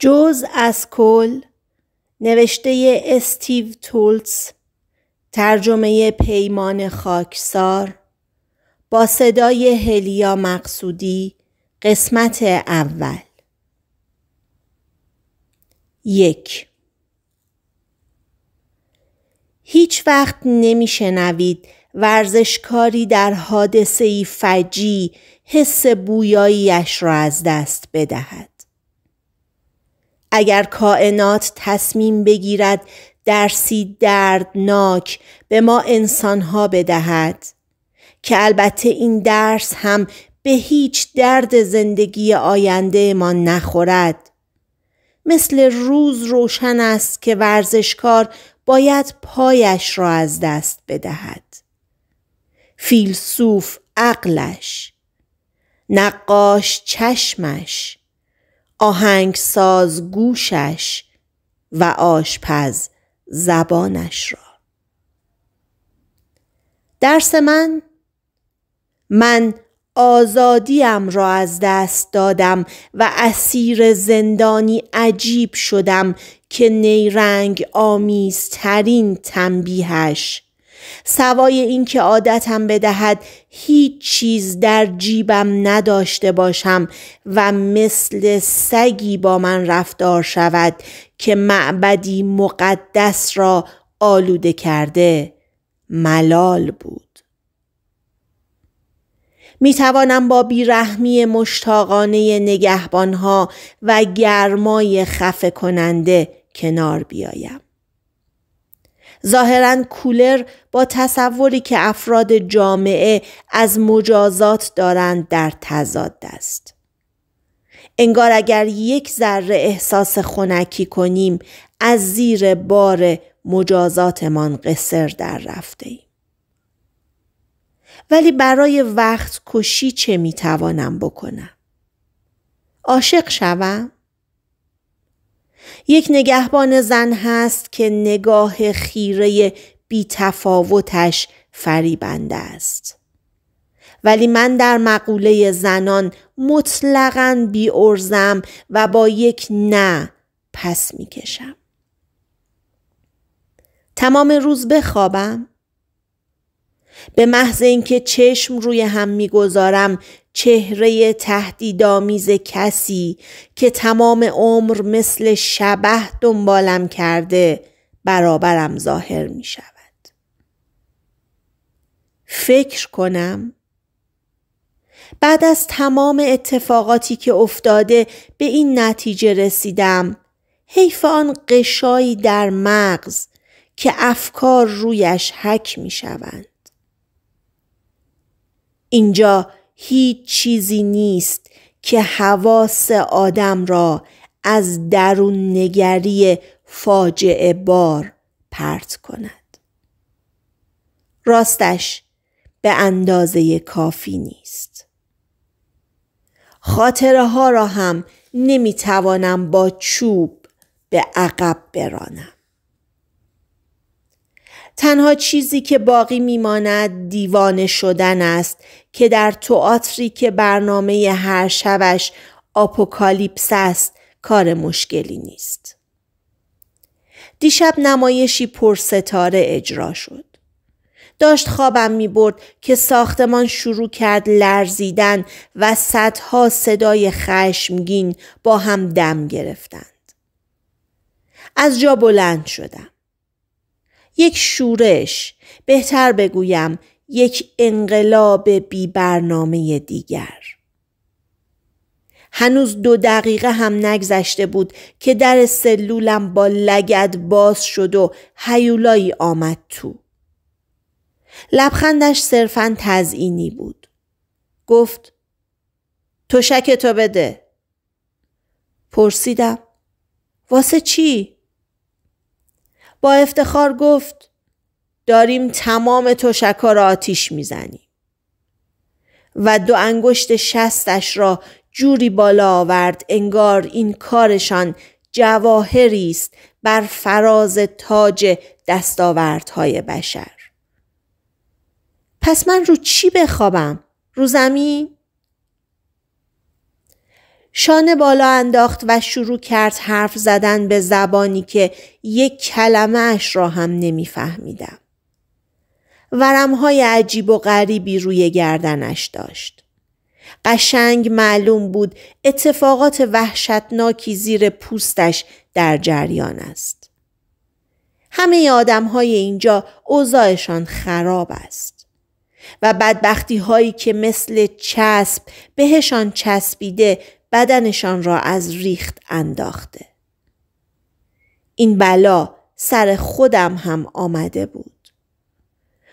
جز از کل نوشته استیو تولتس، ترجمه پیمان خاکسار با صدای هلیا مقصودی قسمت اول یک هیچ وقت شنوید ورزشکاری در حادثه فجی حس بویاییش را از دست بدهد. اگر کائنات تصمیم بگیرد درسی دردناک به ما انسانها بدهد که البته این درس هم به هیچ درد زندگی آینده ما نخورد مثل روز روشن است که ورزشکار باید پایش را از دست بدهد فیلسوف عقلش نقاش چشمش آهنگساز گوشش و آشپز زبانش را درس من من آزادیم را از دست دادم و اسیر زندانی عجیب شدم که نیرنگ آمیزترین تنبیهش سوای اینکه عادتم بدهد هیچ چیز در جیبم نداشته باشم و مثل سگی با من رفتار شود که معبدی مقدس را آلوده کرده ملال بود می توانم با بیرحمی مشتاقانه نگهبانها و گرمای خفه کننده کنار بیایم. ظاهرا کولر با تصوری که افراد جامعه از مجازات دارند در تضاد است انگار اگر یک ذره احساس خنکی کنیم از زیر بار مجازاتمان قصر در رفته ایم. ولی برای وقت کشی چه میتوانم بکنم؟ عاشق شوم؟ یک نگهبان زن هست که نگاه خیره بی تفاوتش فریبنده است. ولی من در مقوله زنان مطلقا بی ارزم و با یک نه پس کشم تمام روز بخوابم به محض اینکه چشم روی هم میگذارم چهره تهدیدآمیز کسی که تمام عمر مثل شبه دنبالم کرده برابرم ظاهر می شود. فکر کنم بعد از تمام اتفاقاتی که افتاده به این نتیجه رسیدم حیف آن قشایی در مغز که افکار رویش حک می شوند. اینجا هیچ چیزی نیست که حواس آدم را از درون نگری فاجعه بار پرت کند. راستش به اندازه کافی نیست. خاطره ها را هم نمیتوانم با چوب به عقب برانم. تنها چیزی که باقی میماند دیوانه شدن است که در تئاتری که برنامه هر شبش آپوکالیپس است کار مشکلی نیست. دیشب نمایشی پرستاره اجرا شد. داشت خوابم می برد که ساختمان شروع کرد لرزیدن و صدها صدای خشمگین با هم دم گرفتند. از جا بلند شدم. یک شورش بهتر بگویم یک انقلاب بی برنامه دیگر هنوز دو دقیقه هم نگذشته بود که در سلولم با لگد باز شد و هیولایی آمد تو لبخندش صرفا تزئینی بود گفت تو شکتو بده پرسیدم واسه چی؟ با افتخار گفت داریم تمام توشکا را آتیش میزنیم و دو انگشت شستش را جوری بالا آورد انگار این کارشان جواهری است بر فراز تاج دستاوردهای بشر پس من رو چی بخوابم رو زمین شانه بالا انداخت و شروع کرد حرف زدن به زبانی که یک کلمه اش را هم نمیفهمیدم. ورمهای عجیب و غریبی روی گردنش داشت. قشنگ معلوم بود اتفاقات وحشتناکی زیر پوستش در جریان است. همه آدم های اینجا اوضاعشان خراب است. و بدبختی هایی که مثل چسب بهشان چسبیده بدنشان را از ریخت انداخته. این بلا سر خودم هم آمده بود.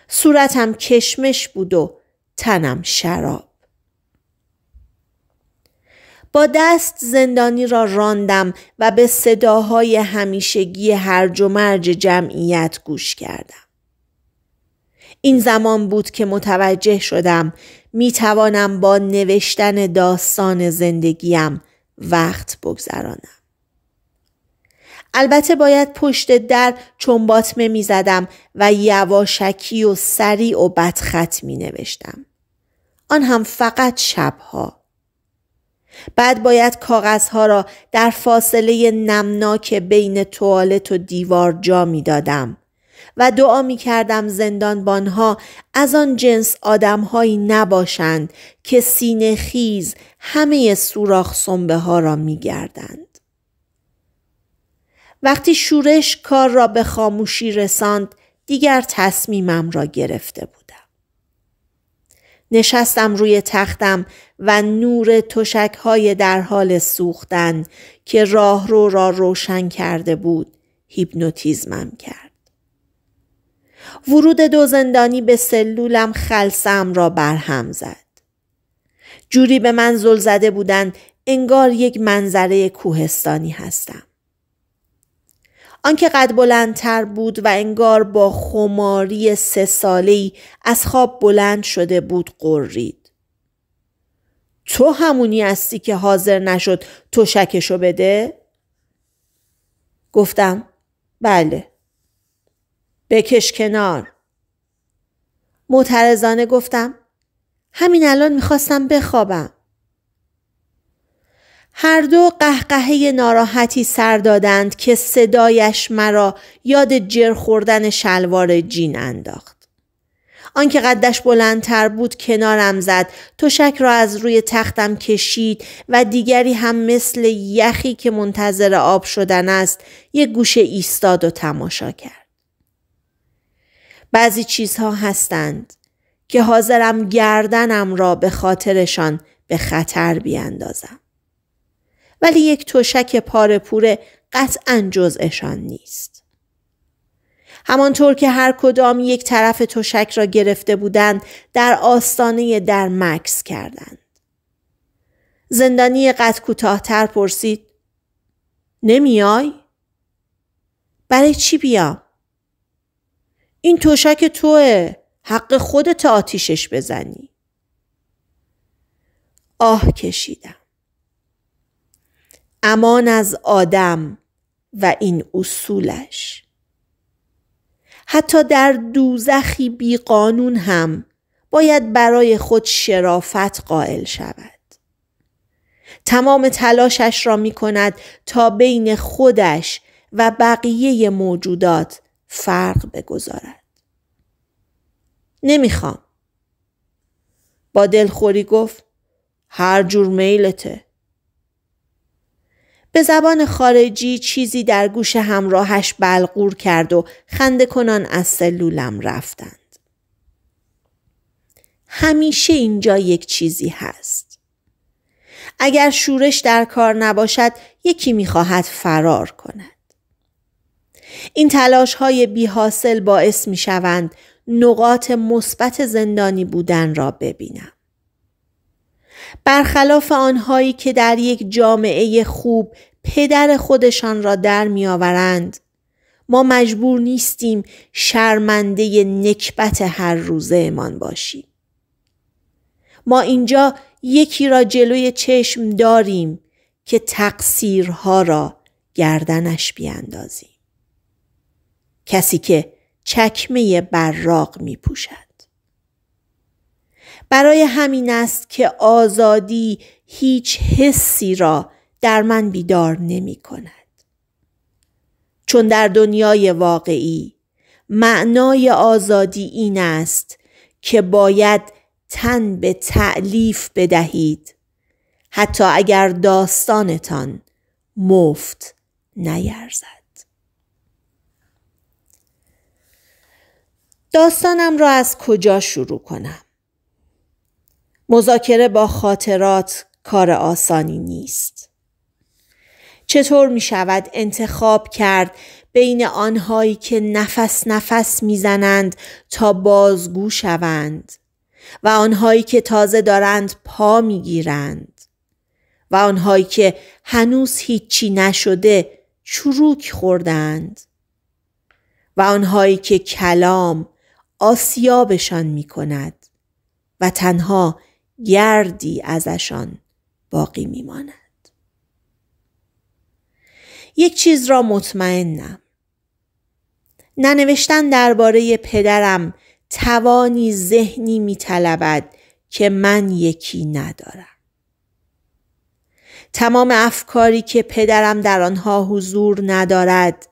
صورتم کشمش بود و تنم شراب. با دست زندانی را راندم و به صداهای همیشگی هرج و مرج جمعیت گوش کردم. این زمان بود که متوجه شدم می توانم با نوشتن داستان زندگیم وقت بگذرانم. البته باید پشت در چنبات می زدم و یواشکی و سریع و بدخط می نوشتم. آن هم فقط شبها. بعد باید کاغذها را در فاصله نمناک بین توالت و دیوار جا می دادم و دعا می کردم زندانبانها از آن جنس آدمهایی نباشند که سینه خیز همه سوراخ سنبه ها را می گردند. وقتی شورش کار را به خاموشی رساند دیگر تصمیمم را گرفته بودم. نشستم روی تختم و نور تشک های در حال سوختن که راهرو را روشن کرده بود هیپنوتیزمم کرد. ورود دو زندانی به سلولم خلصم را برهم زد. جوری به من زل زده بودند انگار یک منظره کوهستانی هستم. آنکه قد بلندتر بود و انگار با خماری سه ای از خواب بلند شده بود قرید. تو همونی هستی که حاضر نشد تو شکشو بده؟ گفتم بله. بکش کنار معترضانه گفتم همین الان میخواستم بخوابم هر دو قهقهه ناراحتی سر دادند که صدایش مرا یاد جر خوردن شلوار جین انداخت. آنکه قدش بلندتر بود کنارم زد تشک را از روی تختم کشید و دیگری هم مثل یخی که منتظر آب شدن است یک گوشه ایستاد و تماشا کرد. بعضی چیزها هستند که حاضرم گردنم را به خاطرشان به خطر بیاندازم. ولی یک تشک پار پوره قطعا جزءشان نیست. همانطور که هر کدام یک طرف تشک را گرفته بودند در آستانه در مکس کردند. زندانی قد کوتاهتر پرسید نمیای؟ برای چی بیام؟ این توشک توه حق خودت آتیشش بزنی آه کشیدم امان از آدم و این اصولش حتی در دوزخی بی قانون هم باید برای خود شرافت قائل شود تمام تلاشش را می کند تا بین خودش و بقیه موجودات فرق بگذارد نمیخوام. با دلخوری گفت هر جور میلته. به زبان خارجی چیزی در گوش همراهش بلغور کرد و خنده کنان از سلولم رفتند. همیشه اینجا یک چیزی هست. اگر شورش در کار نباشد یکی میخواهد فرار کند. این تلاش های بی باعث می نقاط مثبت زندانی بودن را ببینم. برخلاف آنهایی که در یک جامعه خوب پدر خودشان را در میآورند ما مجبور نیستیم شرمنده نکبت هر روزه باشیم. ما اینجا یکی را جلوی چشم داریم که تقصیرها را گردنش بیاندازیم. کسی که چکمه براق می پوشد. برای همین است که آزادی هیچ حسی را در من بیدار نمی کند. چون در دنیای واقعی معنای آزادی این است که باید تن به تعلیف بدهید حتی اگر داستانتان مفت نیرزد. داستانم را از کجا شروع کنم؟ مذاکره با خاطرات کار آسانی نیست. چطور می شود انتخاب کرد بین آنهایی که نفس نفس میزنند تا بازگو شوند و آنهایی که تازه دارند پا گیرند و آنهایی که هنوز هیچی نشده چروک خوردند و آنهایی که کلام آسیابشان می کند و تنها گردی ازشان باقی می ماند. یک چیز را مطمئنم. ننوشتن درباره پدرم توانی ذهنی طلبد که من یکی ندارم. تمام افکاری که پدرم در آنها حضور ندارد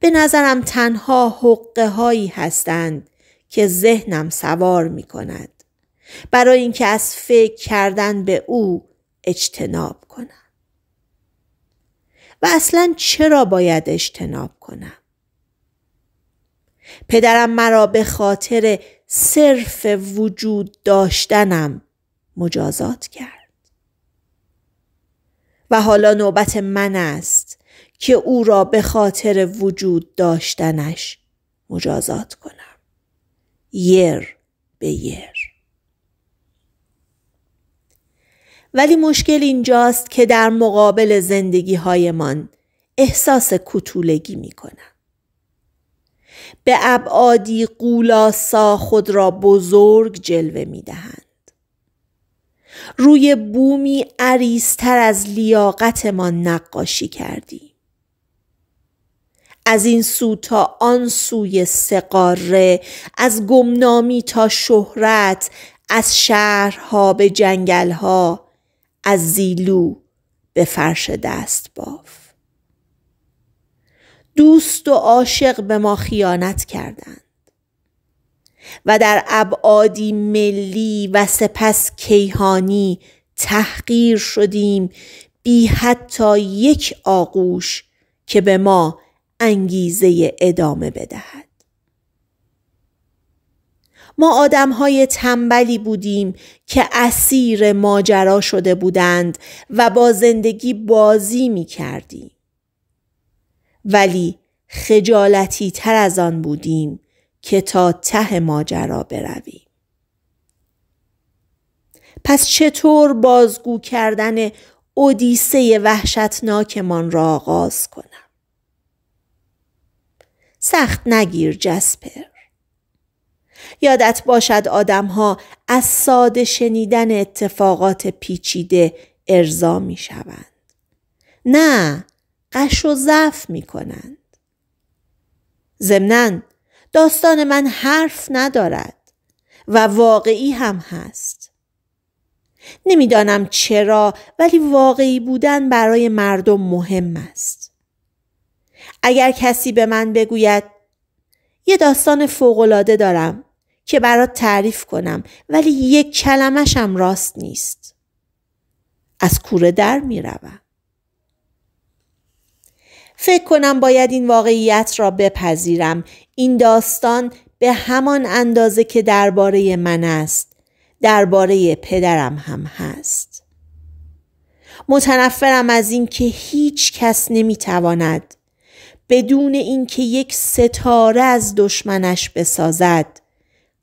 به نظرم تنها حقه هایی هستند که ذهنم سوار می کند برای اینکه از فکر کردن به او اجتناب کنم و اصلا چرا باید اجتناب کنم پدرم مرا به خاطر صرف وجود داشتنم مجازات کرد و حالا نوبت من است که او را به خاطر وجود داشتنش مجازات کنم یر به یر ولی مشکل اینجاست که در مقابل زندگی هایمان احساس کتولگی می کنم. به ابعادی قولاسا خود را بزرگ جلوه می دهند. روی بومی عریضتر از لیاقتمان نقاشی کردیم. از این سو تا آن سوی سقاره از گمنامی تا شهرت از شهرها به جنگلها از زیلو به فرش دست باف دوست و عاشق به ما خیانت کردند و در ابعادی ملی و سپس کیهانی تحقیر شدیم بی حتی یک آغوش که به ما انگیزه ادامه بدهد. ما آدم های تنبلی بودیم که اسیر ماجرا شده بودند و با زندگی بازی می کردیم. ولی خجالتی تر از آن بودیم که تا ته ماجرا برویم. پس چطور بازگو کردن اودیسه وحشتناکمان را آغاز کنیم؟ سخت نگیر جسپر یادت باشد آدمها از ساده شنیدن اتفاقات پیچیده ارضا می شوند. نه قش و ضعف می کنند. داستان من حرف ندارد و واقعی هم هست. نمیدانم چرا ولی واقعی بودن برای مردم مهم است. اگر کسی به من بگوید یه داستان فوقالعاده دارم که برات تعریف کنم ولی یک کلمشم راست نیست از کوره در میروم فکر کنم باید این واقعیت را بپذیرم این داستان به همان اندازه که درباره من است درباره پدرم هم هست متنفرم از اینکه هیچ کس نمیتواند بدون اینکه یک ستاره از دشمنش بسازد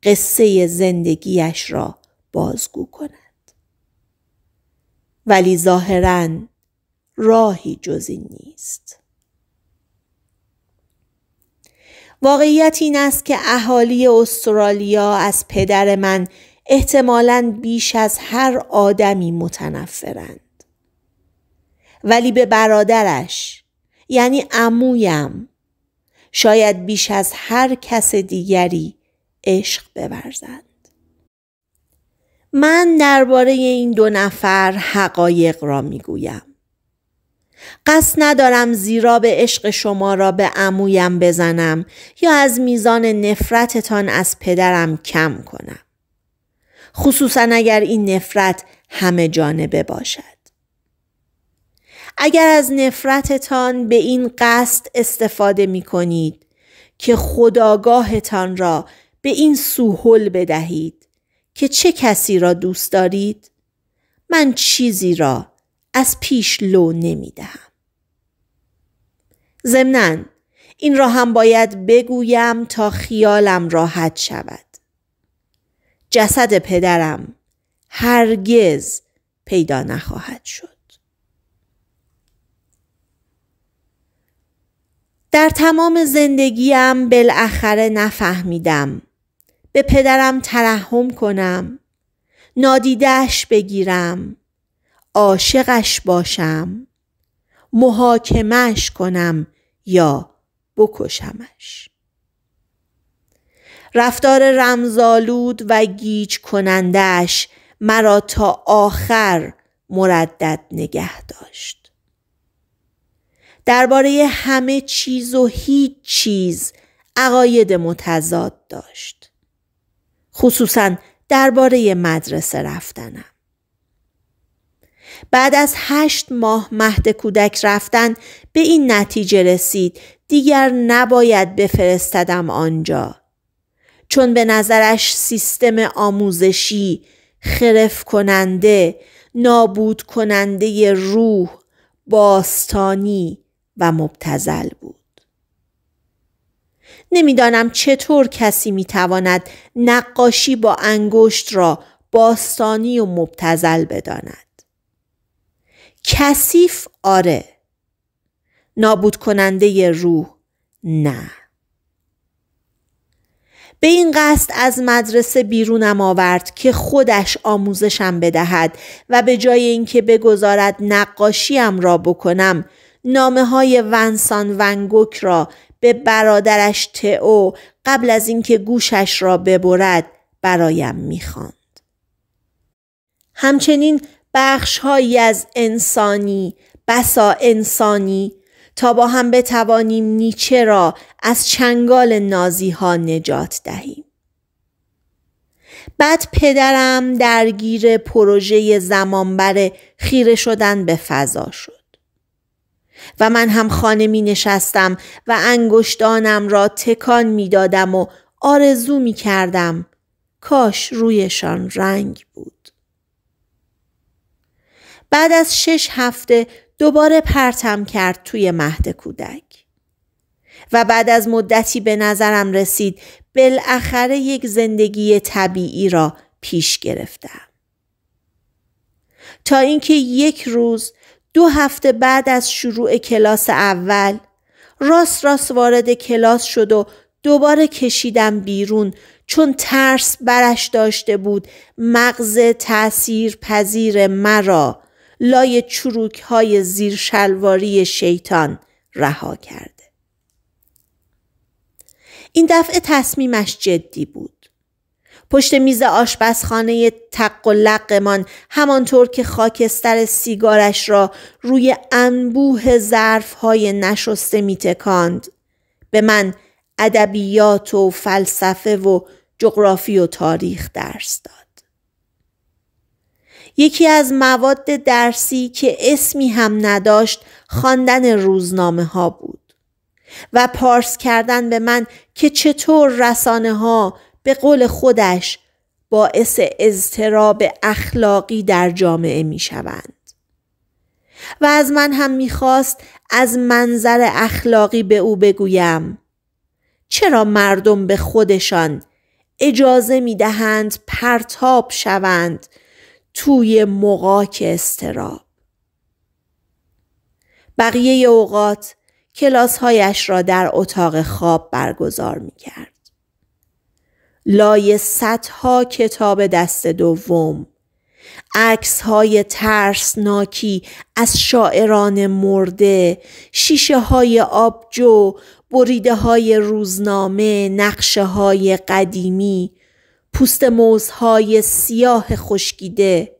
قصه زندگیش را بازگو کند ولی ظاهرا راهی جز این نیست واقعیت این است که اهالی استرالیا از پدر من احتمالا بیش از هر آدمی متنفرند ولی به برادرش یعنی عمویم شاید بیش از هر کس دیگری عشق بورزند من درباره این دو نفر حقایق را میگویم قصد ندارم زیرا به عشق شما را به عمویم بزنم یا از میزان نفرتتان از پدرم کم کنم خصوصا اگر این نفرت همه جانبه باشد اگر از نفرتتان به این قصد استفاده می کنید که خداگاهتان را به این سوهل بدهید که چه کسی را دوست دارید من چیزی را از پیش لو نمی دهم این را هم باید بگویم تا خیالم راحت شود جسد پدرم هرگز پیدا نخواهد شد در تمام زندگیم بالاخره نفهمیدم. به پدرم ترحم کنم. نادیدهش بگیرم. عاشقش باشم. محاکمش کنم یا بکشمش. رفتار رمزالود و گیج کنندش مرا تا آخر مردد نگه داشت. درباره همه چیز و هیچ چیز عقاید متضاد داشت. خصوصا درباره مدرسه رفتنم. بعد از هشت ماه مهد کودک رفتن به این نتیجه رسید دیگر نباید بفرستدم آنجا چون به نظرش سیستم آموزشی خرف کننده نابود کننده روح باستانی و مبتزل بود. نمیدانم چطور کسی میتواند نقاشی با انگشت را باستانی و مبتزل بداند. کثیف آره. نابود کننده روح نه. به این قصد از مدرسه بیرونم آورد که خودش آموزشم بدهد و به جای اینکه بگذارد نقاشیم را بکنم نامه های ونسان ونگوک را به برادرش تئو قبل از اینکه گوشش را ببرد برایم میخواند. همچنین بخش از انسانی بسا انسانی تا با هم بتوانیم نیچه را از چنگال نازی ها نجات دهیم. بعد پدرم درگیر پروژه زمانبر خیره شدن به فضا شد. و من هم خانه می نشستم و انگشتانم را تکان می دادم و آرزو می کردم کاش رویشان رنگ بود. بعد از شش هفته دوباره پرتم کرد توی مهد کودک. و بعد از مدتی به نظرم رسید بالاخره یک زندگی طبیعی را پیش گرفتم. تا اینکه یک روز دو هفته بعد از شروع کلاس اول راست راست وارد کلاس شد و دوباره کشیدم بیرون چون ترس برش داشته بود مغز تأثیر پذیر مرا لای چروک های زیر شلواری شیطان رها کرده. این دفعه تصمیمش جدی بود. پشت میز آشپزخانه تق و لقمان همانطور که خاکستر سیگارش را روی انبوه ظرفهای نشسته میتکاند به من ادبیات و فلسفه و جغرافی و تاریخ درس داد یکی از مواد درسی که اسمی هم نداشت خواندن روزنامه ها بود و پارس کردن به من که چطور رسانه ها به قول خودش باعث اضطراب اخلاقی در جامعه می شوند. و از من هم میخواست از منظر اخلاقی به او بگویم چرا مردم به خودشان اجازه می دهند پرتاب شوند توی مقاک استراب بقیه اوقات کلاسهایش را در اتاق خواب برگزار می کرد. لای صدها کتاب دست دوم عکس های ترسناکی از شاعران مرده شیشه های آبجو بریده های روزنامه نقشه های قدیمی پوست های سیاه خشکیده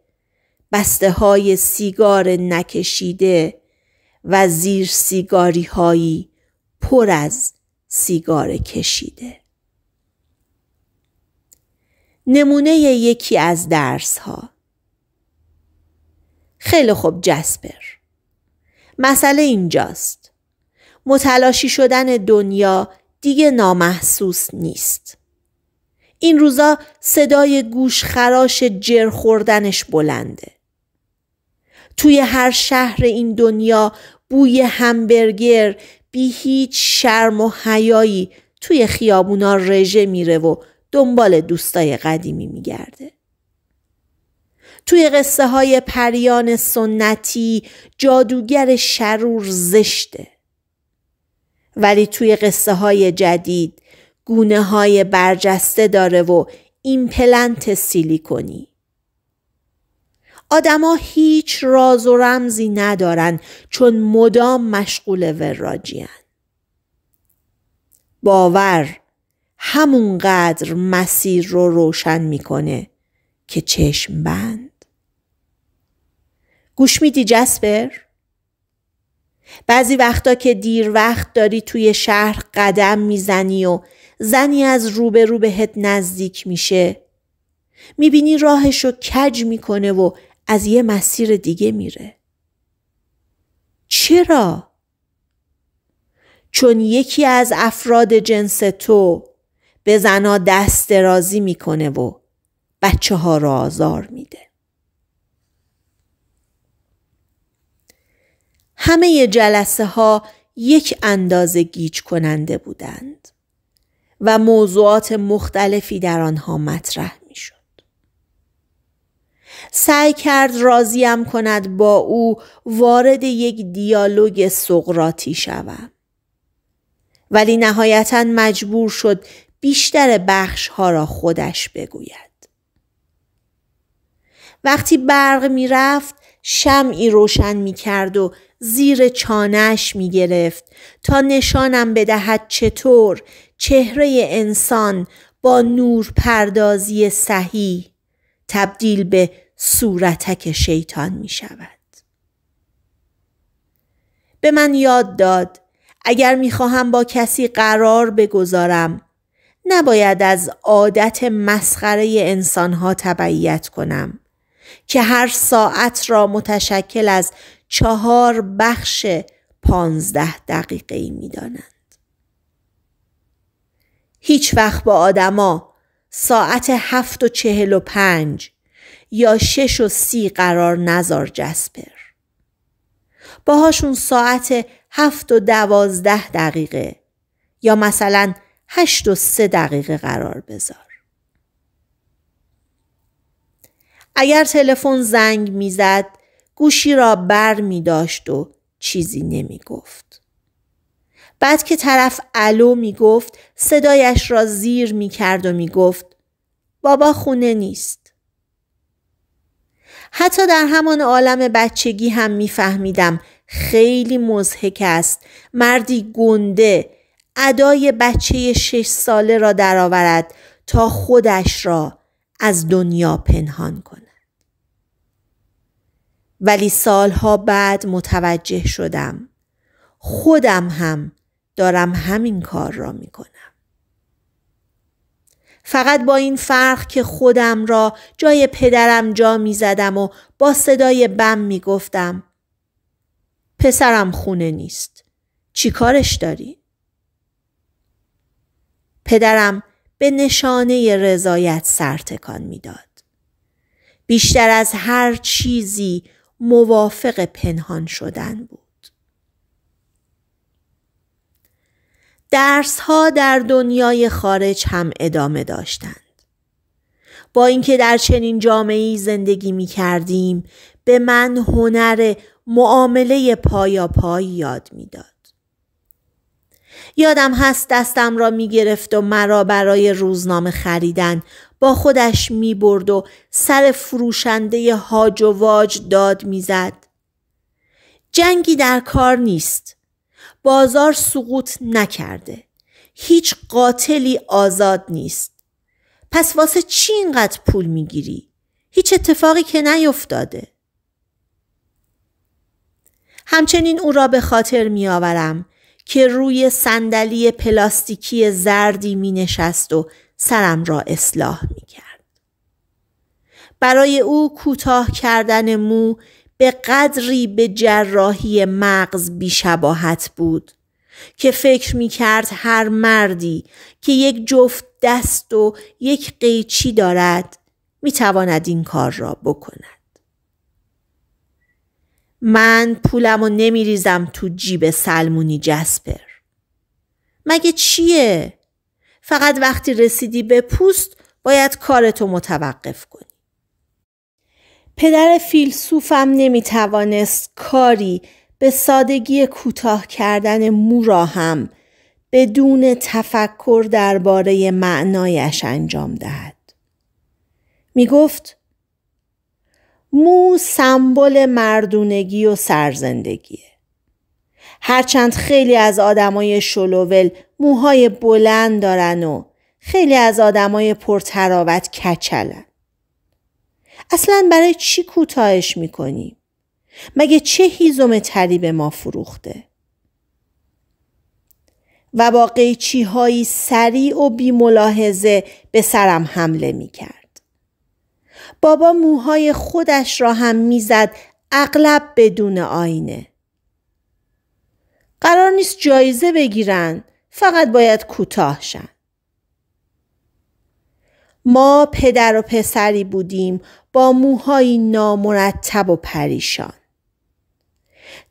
بسته های سیگار نکشیده و زیر سیگاری هایی پر از سیگار کشیده نمونه یکی از درس ها خیلی خوب جسپر مسئله اینجاست متلاشی شدن دنیا دیگه نامحسوس نیست این روزا صدای گوش خراش جر خوردنش بلنده توی هر شهر این دنیا بوی همبرگر بی هیچ شرم و حیایی توی خیابونا رژه میره و دنبال دوستای قدیمی میگرده. توی قصه های پریان سنتی جادوگر شرور زشته. ولی توی قصه های جدید گونه های برجسته داره و ایمپلنت سیلیکونی. آدما هیچ راز و رمزی ندارن چون مدام مشغول وراجیان. باور همونقدر مسیر رو روشن میکنه که چشم بند گوش میدی جسبر؟ بعضی وقتا که دیر وقت داری توی شهر قدم میزنی و زنی از روبه رو بهت نزدیک میشه میبینی راهشو کج میکنه و از یه مسیر دیگه میره چرا؟ چون یکی از افراد جنس تو به زنا دست درازی میکنه و بچه ها را آزار میده. همه جلسه ها یک اندازه گیج کننده بودند و موضوعات مختلفی در آنها مطرح میشد. سعی کرد راضیم کند با او وارد یک دیالوگ سقراطی شوم. ولی نهایتا مجبور شد بیشتر بخش ها را خودش بگوید. وقتی برق میرفت شمعی روشن می کرد و زیر چانش می گرفت تا نشانم بدهد چطور چهره انسان با نور پردازی صحیح تبدیل به صورتک شیطان می شود. به من یاد داد اگر می با کسی قرار بگذارم نباید از عادت مسخره انسانها تبعیت کنم که هر ساعت را متشکل از چهار بخش پانزده دقیقه ای می دانند. هیچ وقت با آدما ساعت هفت و چهل و پنج یا شش و سی قرار نزار جسپر. باهاشون ساعت هفت و دوازده دقیقه یا مثلا هشت و سه دقیقه قرار بذار. اگر تلفن زنگ میزد گوشی را بر می داشت و چیزی نمی گفت. بعد که طرف الو می گفت صدایش را زیر می کرد و می گفت بابا خونه نیست. حتی در همان عالم بچگی هم میفهمیدم خیلی مزهک است مردی گنده ادای بچه شش ساله را درآورد تا خودش را از دنیا پنهان کند. ولی سالها بعد متوجه شدم خودم هم دارم همین کار را می کنم. فقط با این فرق که خودم را جای پدرم جا می زدم و با صدای بم می گفتم پسرم خونه نیست. چی کارش داری؟ پدرم به نشانه رضایت سرتکان میداد. بیشتر از هر چیزی موافق پنهان شدن بود. درس در دنیای خارج هم ادامه داشتند. با اینکه در چنین جامعه زندگی می کردیم به من هنر معامله پایا پای یاد میداد. یادم هست دستم را می گرفت و مرا برای روزنامه خریدن با خودش می برد و سر فروشنده هاج و واج داد می زد. جنگی در کار نیست. بازار سقوط نکرده. هیچ قاتلی آزاد نیست. پس واسه چی اینقدر پول میگیری؟ هیچ اتفاقی که نیفتاده. همچنین او را به خاطر می آورم که روی صندلی پلاستیکی زردی می نشست و سرم را اصلاح می کرد. برای او کوتاه کردن مو به قدری به جراحی مغز بیشباهت بود که فکر می کرد هر مردی که یک جفت دست و یک قیچی دارد می تواند این کار را بکند. من پولم و نمیریزم تو جیب سلمونی جسپر مگه چیه؟ فقط وقتی رسیدی به پوست باید کارتو متوقف کنی پدر فیلسوفم نمیتوانست کاری به سادگی کوتاه کردن مو را هم بدون تفکر درباره معنایش انجام دهد. می گفت مو سمبل مردونگی و سرزندگیه. هرچند خیلی از آدمای شلوول موهای بلند دارن و خیلی از آدمای پرتراوت کچلن. اصلا برای چی کوتاهش میکنیم؟ مگه چه هیزم تری به ما فروخته؟ و با قیچی هایی سریع و ملاحظه به سرم حمله میکرد. بابا موهای خودش را هم میزد اغلب بدون آینه قرار نیست جایزه بگیرن فقط باید کوتاه شن ما پدر و پسری بودیم با موهای نامرتب و پریشان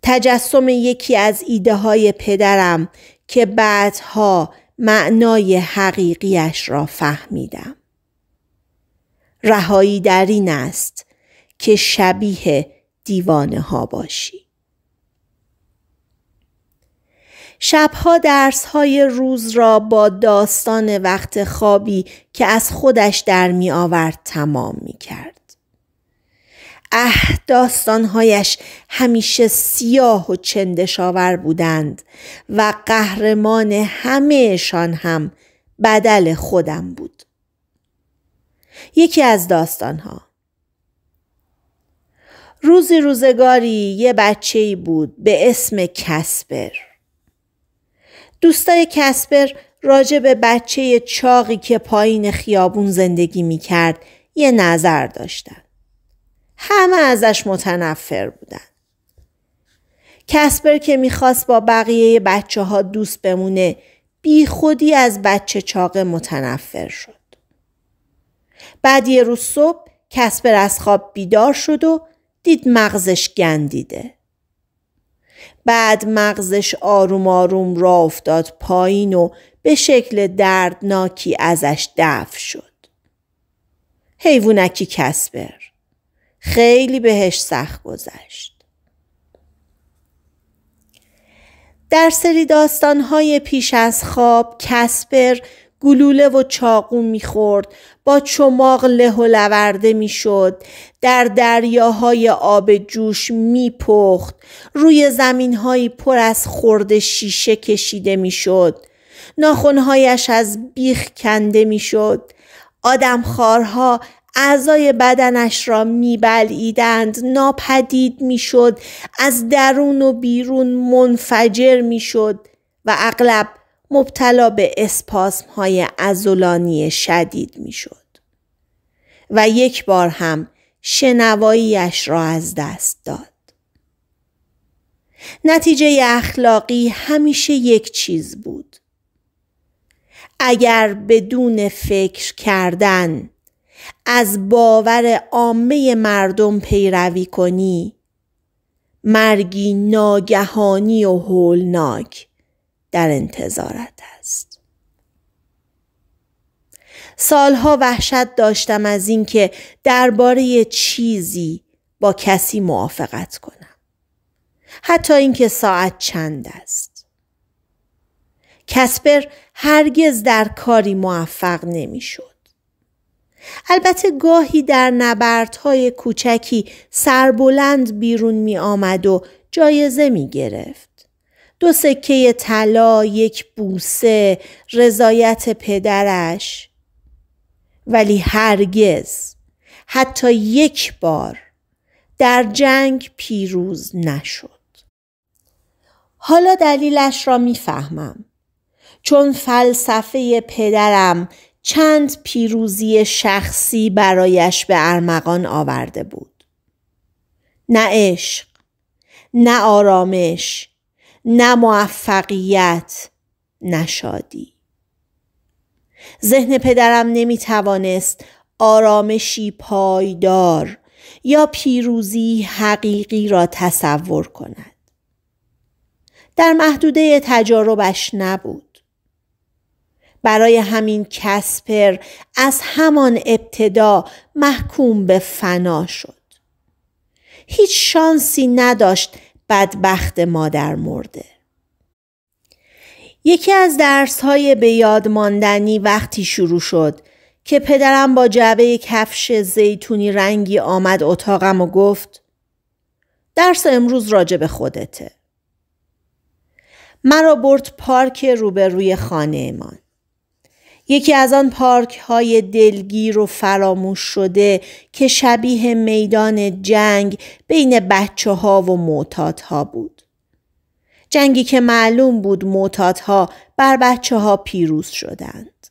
تجسم یکی از ایده های پدرم که بعدها معنای حقیقیش را فهمیدم رهایی در این است که شبیه دیوانه ها باشی شبها درسهای روز را با داستان وقت خوابی که از خودش در می آورد تمام می کرد. اه داستانهایش همیشه سیاه و چندشاور بودند و قهرمان همهشان هم بدل خودم بود. یکی از داستانها روزی روزگاری یه بچه ای بود به اسم کسبر دوستای کسبر راجع به بچه چاقی که پایین خیابون زندگی می کرد یه نظر داشتن. همه ازش متنفر بودن. کسبر که میخواست با بقیه بچه ها دوست بمونه بی خودی از بچه چاقه متنفر شد. بعد یه روز صبح کسپر از خواب بیدار شد و دید مغزش گندیده. بعد مغزش آروم آروم را افتاد پایین و به شکل دردناکی ازش دفع شد. حیوانکی کسبر خیلی بهش سخت گذشت. در سری داستانهای پیش از خواب کسبر گلوله و چاقو میخورد با چماق له و لورده میشد در دریاهای آب جوش میپخت روی زمینهایی پر از خورده شیشه کشیده میشد ناخونهایش از بیخ کنده میشد آدمخوارها اعضای بدنش را میبلعیدند ناپدید میشد از درون و بیرون منفجر میشد و اغلب مبتلا به اسپاسم های ازولانی شدید میشد. و یک بار هم شنواییش را از دست داد. نتیجه اخلاقی همیشه یک چیز بود. اگر بدون فکر کردن از باور عامه مردم پیروی کنی مرگی ناگهانی و هولناک در انتظارت است سالها وحشت داشتم از اینکه درباره چیزی با کسی موافقت کنم حتی اینکه ساعت چند است کسپر هرگز در کاری موفق نمیشد البته گاهی در نبردهای کوچکی سربلند بیرون می آمد و جایزه می گرفت. دو سکه طلا یک بوسه رضایت پدرش ولی هرگز حتی یک بار در جنگ پیروز نشد حالا دلیلش را میفهمم چون فلسفه پدرم چند پیروزی شخصی برایش به ارمغان آورده بود نه عشق نه آرامش نه موفقیت نه شادی ذهن پدرم نمی توانست آرامشی پایدار یا پیروزی حقیقی را تصور کند در محدوده تجاربش نبود برای همین کسپر از همان ابتدا محکوم به فنا شد هیچ شانسی نداشت بدبخت مادر مرده یکی از درس های به یاد ماندنی وقتی شروع شد که پدرم با جعبه کفش زیتونی رنگی آمد اتاقم و گفت درس امروز راجع به خودته مرا برد پارک روبروی خانه من. یکی از آن پارک های دلگیر و فراموش شده که شبیه میدان جنگ بین بچه ها و معتاد ها بود. جنگی که معلوم بود ها بر بچه ها پیروز شدند.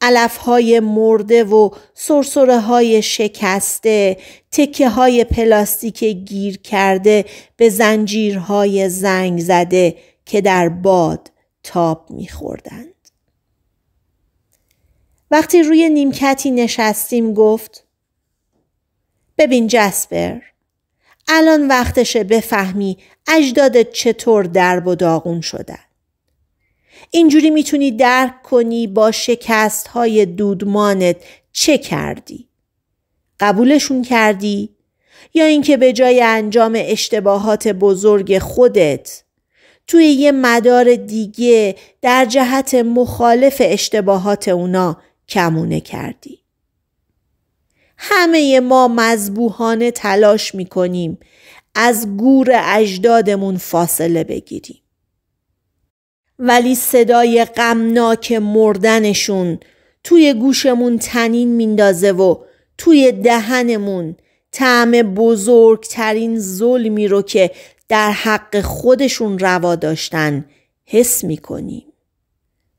علف های مرده و سرسره های شکسته، تکه های پلاستیک گیر کرده به زنجیرهای زنگ زده که در باد تاب میخوردند. وقتی روی نیمکتی نشستیم گفت ببین جسپر الان وقتشه بفهمی اجدادت چطور درب و داغون شدن اینجوری میتونی درک کنی با شکست های دودمانت چه کردی قبولشون کردی یا اینکه به جای انجام اشتباهات بزرگ خودت توی یه مدار دیگه در جهت مخالف اشتباهات اونا کمونه کردی. همه ما مذبوحانه تلاش می کنیم از گور اجدادمون فاصله بگیریم. ولی صدای غمناک مردنشون توی گوشمون تنین میندازه و توی دهنمون طعم بزرگترین ظلمی رو که در حق خودشون روا داشتن حس میکنیم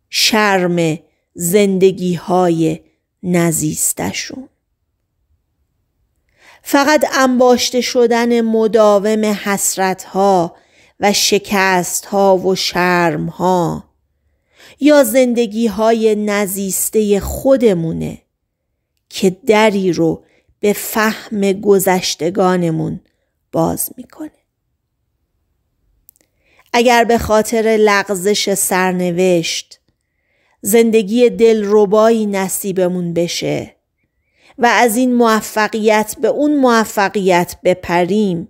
شرم زندگی های نزیستشون. فقط انباشته شدن مداوم حسرت ها و شکست ها و شرم ها یا زندگی های نزیسته خودمونه که دری رو به فهم گذشتگانمون باز میکنه. اگر به خاطر لغزش سرنوشت زندگی دلربایی نصیبمون بشه و از این موفقیت به اون موفقیت بپریم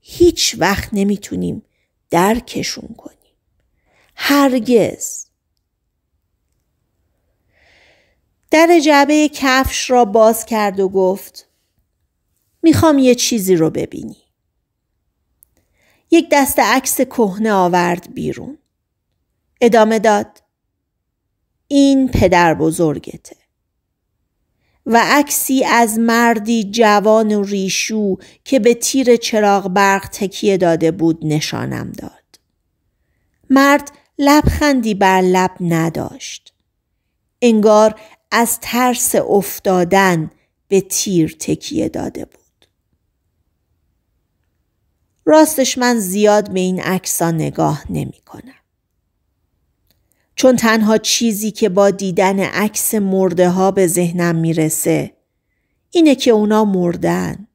هیچ وقت نمیتونیم درکشون کنیم هرگز در جعبه کفش را باز کرد و گفت میخوام یه چیزی رو ببینی یک دست عکس کهنه آورد بیرون ادامه داد این پدر بزرگته و عکسی از مردی جوان و ریشو که به تیر چراغ برق تکیه داده بود نشانم داد. مرد لبخندی بر لب نداشت. انگار از ترس افتادن به تیر تکیه داده بود. راستش من زیاد به این عکسا نگاه نمی کنم. چون تنها چیزی که با دیدن عکس مرده ها به ذهنم میرسه اینه که اونا مردن.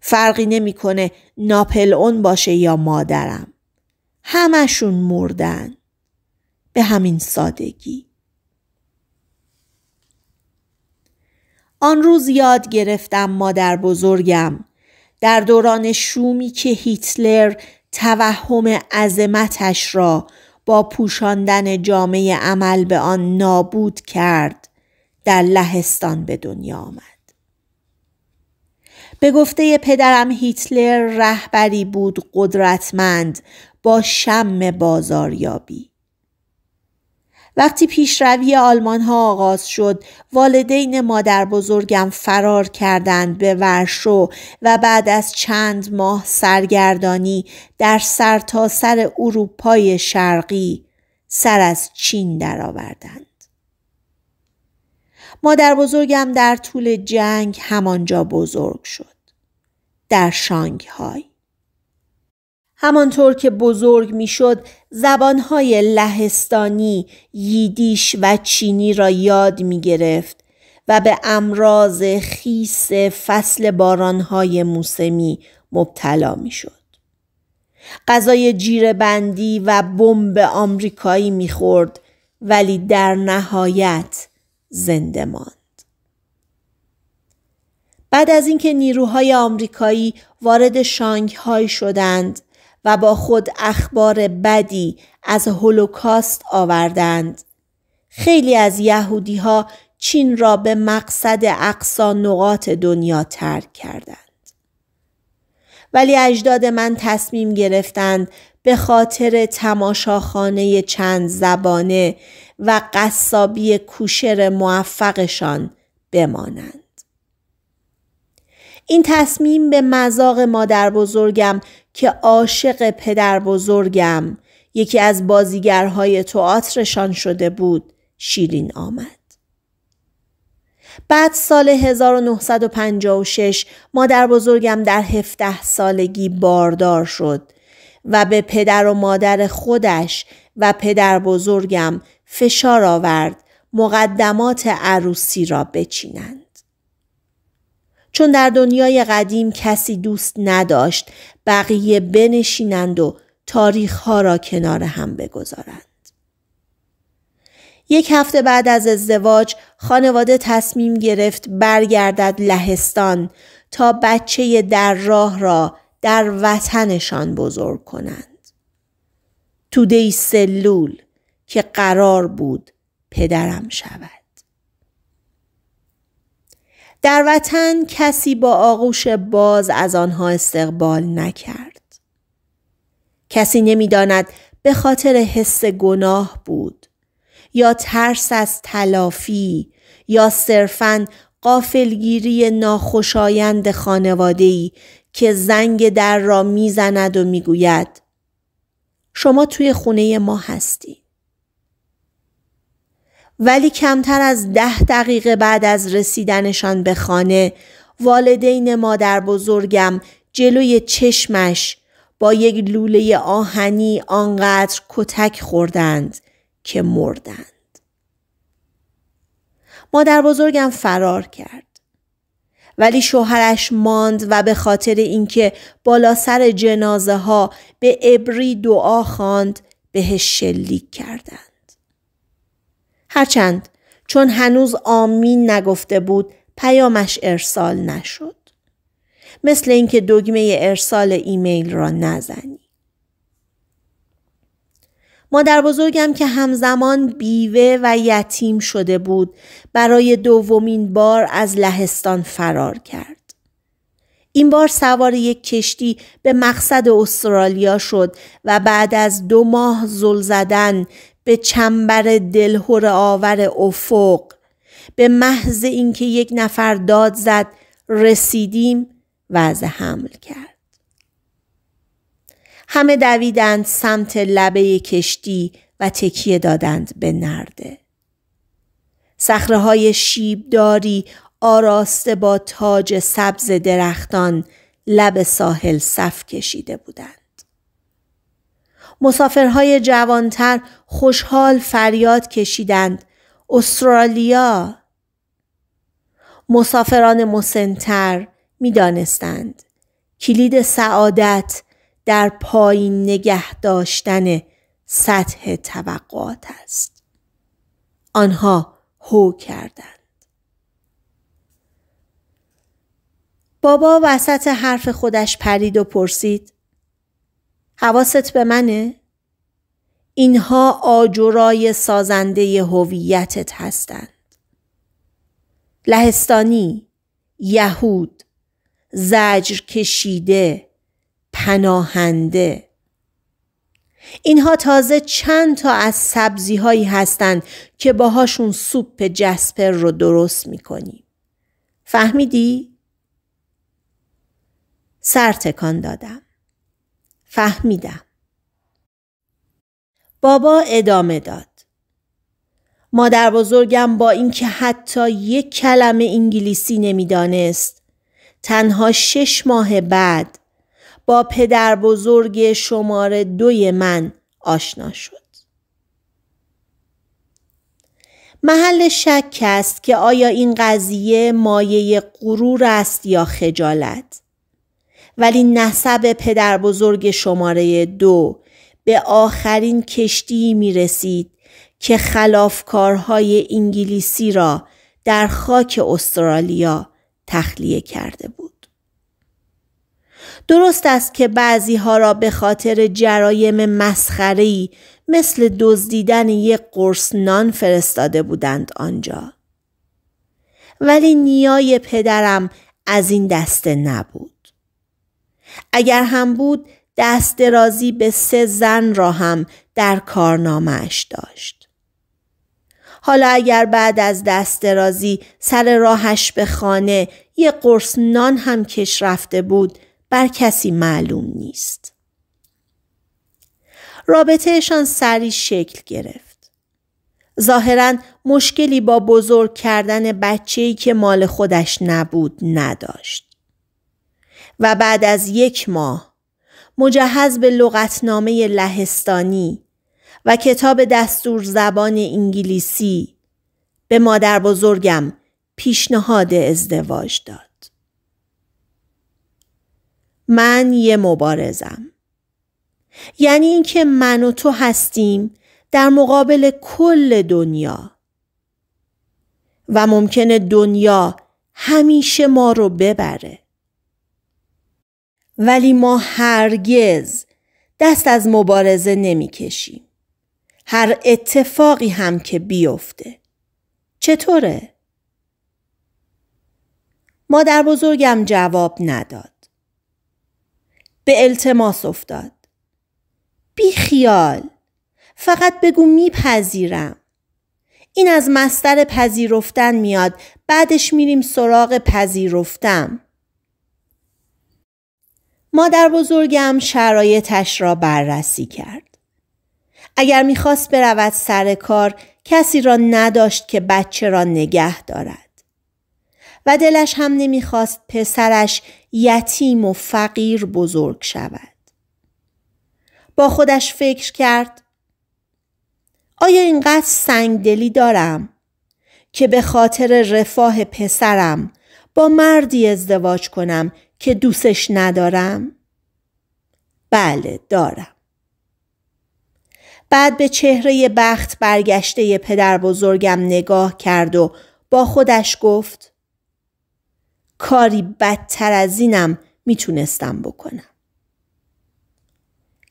فرقی نمیکنه ناپل اون باشه یا مادرم. همشون مردن. به همین سادگی. آن روز یاد گرفتم مادر بزرگم در دوران شومی که هیتلر توهم عظمتش را با پوشاندن جامعه عمل به آن نابود کرد در لهستان به دنیا آمد. به گفته پدرم هیتلر رهبری بود قدرتمند با شم بازاریابی. وقتی پیشروی آلمان ها آغاز شد والدین مادر بزرگم فرار کردند به ورشو و بعد از چند ماه سرگردانی در سرتاسر سر اروپای شرقی سر از چین درآوردند. مادر بزرگم در طول جنگ همانجا بزرگ شد. در شانگهای. همانطور که بزرگ میشد زبانهای لهستانی، ییدیش و چینی را یاد می گرفت و به امراض خیس فصل بارانهای موسمی مبتلا می شد. غذای جیره بندی و بمب آمریکایی میخورد ولی در نهایت زنده ماند. بعد از اینکه نیروهای آمریکایی وارد شانگهای شدند و با خود اخبار بدی از هولوکاست آوردند. خیلی از یهودی ها چین را به مقصد اقصا نقاط دنیا ترک کردند. ولی اجداد من تصمیم گرفتند به خاطر تماشاخانه چند زبانه و قصابی کوشر موفقشان بمانند. این تصمیم به مزاق مادر بزرگم که عاشق پدر بزرگم یکی از بازیگرهای تئاترشان شده بود شیرین آمد. بعد سال 1956 مادر بزرگم در 17 سالگی باردار شد و به پدر و مادر خودش و پدر بزرگم فشار آورد مقدمات عروسی را بچینند. چون در دنیای قدیم کسی دوست نداشت بقیه بنشینند و تاریخ ها را کنار هم بگذارند. یک هفته بعد از ازدواج خانواده تصمیم گرفت برگردد لهستان تا بچه در راه را در وطنشان بزرگ کنند. دی سلول که قرار بود پدرم شود. در وطن کسی با آغوش باز از آنها استقبال نکرد. کسی نمیداند به خاطر حس گناه بود یا ترس از تلافی یا صرفاً قافلگیری ناخوشایند خانوادگی که زنگ در را میزند و میگوید شما توی خونه ما هستید. ولی کمتر از ده دقیقه بعد از رسیدنشان به خانه والدین مادر بزرگم جلوی چشمش با یک لوله آهنی آنقدر کتک خوردند که مردند. مادر بزرگم فرار کرد. ولی شوهرش ماند و به خاطر اینکه بالا سر جنازه ها به ابری دعا خواند بهش شلیک کردند. هرچند چون هنوز آمین نگفته بود پیامش ارسال نشد. مثل اینکه دگمه ارسال ایمیل را نزنی. مادر بزرگم که همزمان بیوه و یتیم شده بود برای دومین بار از لهستان فرار کرد. این بار سوار یک کشتی به مقصد استرالیا شد و بعد از دو ماه زل زدن به چنبر دلهور آور افق به محض اینکه یک نفر داد زد رسیدیم وضع حمل کرد همه دویدند سمت لبه کشتی و تکیه دادند به نرده سخره های شیبداری آراسته با تاج سبز درختان لب ساحل صف کشیده بودند مسافرهای جوانتر خوشحال فریاد کشیدند استرالیا مسافران مسنتر میدانستند کلید سعادت در پایین نگه داشتن سطح توقعات است آنها هو کردند بابا وسط حرف خودش پرید و پرسید حواست به منه؟ اینها آجرای سازنده هویتت هستند. لهستانی، یهود، زجر کشیده، پناهنده اینها تازه چند تا از سبزی هایی هستند که باهاشون سوپ جسپر رو درست میکنیم. فهمیدی؟ سر تکان دادم. فهمیدم. بابا ادامه داد. مادر بزرگم با اینکه حتی یک کلمه انگلیسی نمیدانست تنها شش ماه بعد با پدر بزرگ شماره دوی من آشنا شد. محل شک است که آیا این قضیه مایه غرور است یا خجالت ولی نسب پدر بزرگ شماره دو به آخرین کشتی می رسید که خلافکارهای انگلیسی را در خاک استرالیا تخلیه کرده بود. درست است که بعضی ها را به خاطر جرایم مسخری مثل دزدیدن یک قرص نان فرستاده بودند آنجا. ولی نیای پدرم از این دسته نبود. اگر هم بود دست به سه زن را هم در کارنامهش داشت. حالا اگر بعد از دست سر راهش به خانه یه قرص نان هم کش رفته بود بر کسی معلوم نیست. رابطهشان سری شکل گرفت. ظاهرا مشکلی با بزرگ کردن بچه‌ای که مال خودش نبود نداشت. و بعد از یک ماه مجهز به لغتنامه لهستانی و کتاب دستور زبان انگلیسی به مادر بزرگم پیشنهاد ازدواج داد. من یه مبارزم. یعنی اینکه من و تو هستیم در مقابل کل دنیا و ممکنه دنیا همیشه ما رو ببره. ولی ما هرگز دست از مبارزه نمی کشیم. هر اتفاقی هم که بیفته. چطوره؟ مادر بزرگم جواب نداد. به التماس افتاد. بی خیال. فقط بگو میپذیرم. این از مستر پذیرفتن میاد بعدش میریم سراغ پذیرفتم. مادر بزرگم شرایطش را بررسی کرد. اگر میخواست برود سر کار کسی را نداشت که بچه را نگه دارد. و دلش هم نمیخواست پسرش یتیم و فقیر بزرگ شود. با خودش فکر کرد آیا اینقدر سنگدلی دارم که به خاطر رفاه پسرم با مردی ازدواج کنم که دوستش ندارم؟ بله دارم. بعد به چهره بخت برگشته پدر بزرگم نگاه کرد و با خودش گفت کاری بدتر از اینم میتونستم بکنم.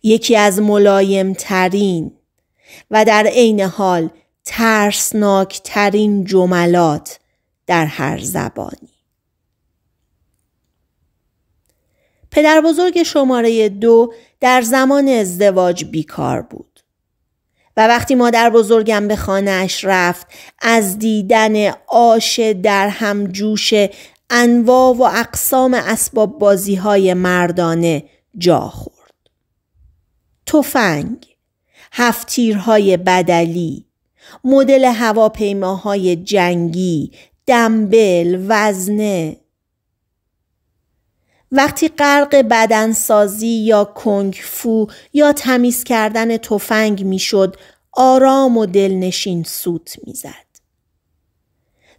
یکی از ملایم ترین و در عین حال ترسناک ترین جملات در هر زبانی. پدر بزرگ شماره دو در زمان ازدواج بیکار بود. و وقتی مادر بزرگم به خانهش رفت از دیدن آش در هم جوش انواع و اقسام اسباب بازی های مردانه جا خورد. تفنگ، هفتیرهای بدلی، مدل هواپیماهای جنگی، دمبل، وزنه، وقتی غرق بدنسازی یا کنگ فو یا تمیز کردن تفنگ میشد آرام و دلنشین سوت میزد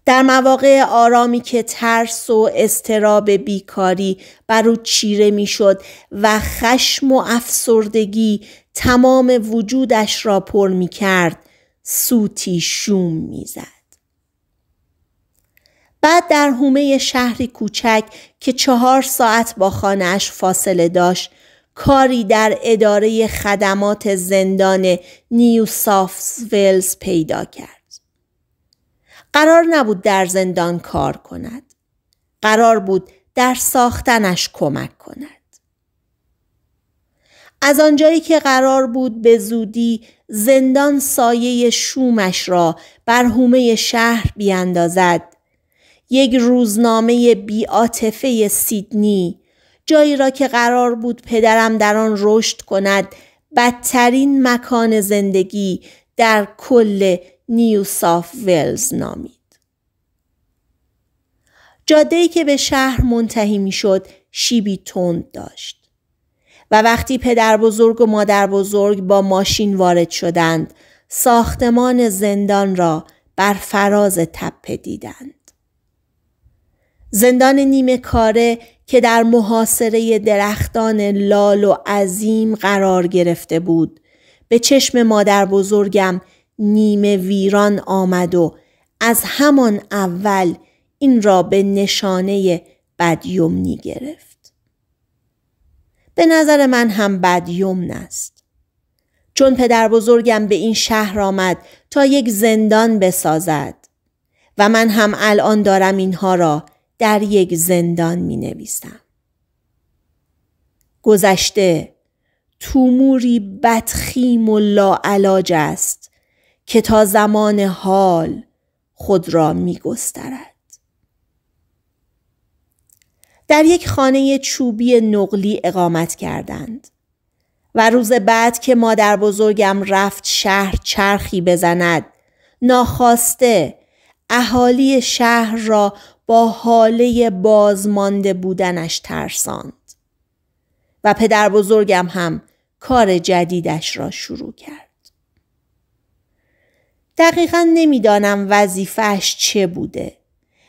در مواقع آرامی که ترس و استراب بیکاری بر او چیره میشد و خشم و افسردگی تمام وجودش را پر می کرد سوتی شوم میزد. بعد در حومه شهری کوچک که چهار ساعت با خانهش فاصله داشت کاری در اداره خدمات زندان نیو سافس ویلز پیدا کرد. قرار نبود در زندان کار کند. قرار بود در ساختنش کمک کند. از آنجایی که قرار بود به زودی زندان سایه شومش را بر حومه شهر بیاندازد یک روزنامه بیاتفه سیدنی جایی را که قرار بود پدرم در آن رشد کند بدترین مکان زندگی در کل نیو ساف ولز نامید. جاده‌ای که به شهر منتهی شد شیبی تند داشت. و وقتی پدر بزرگ و مادر بزرگ با ماشین وارد شدند ساختمان زندان را بر فراز تپه دیدند. زندان نیمه کاره که در محاصره درختان لال و عظیم قرار گرفته بود به چشم مادر بزرگم نیمه ویران آمد و از همان اول این را به نشانه بدیمنی گرفت. به نظر من هم بدیوم است. چون پدر بزرگم به این شهر آمد تا یک زندان بسازد و من هم الان دارم اینها را در یک زندان می نویسم. گذشته توموری بدخیم و لاعلاج است که تا زمان حال خود را می گسترد. در یک خانه چوبی نقلی اقامت کردند و روز بعد که مادر بزرگم رفت شهر چرخی بزند ناخواسته اهالی شهر را با حاله بازمانده بودنش ترساند و پدر بزرگم هم کار جدیدش را شروع کرد. دقیقا نمیدانم وظیفهش چه بوده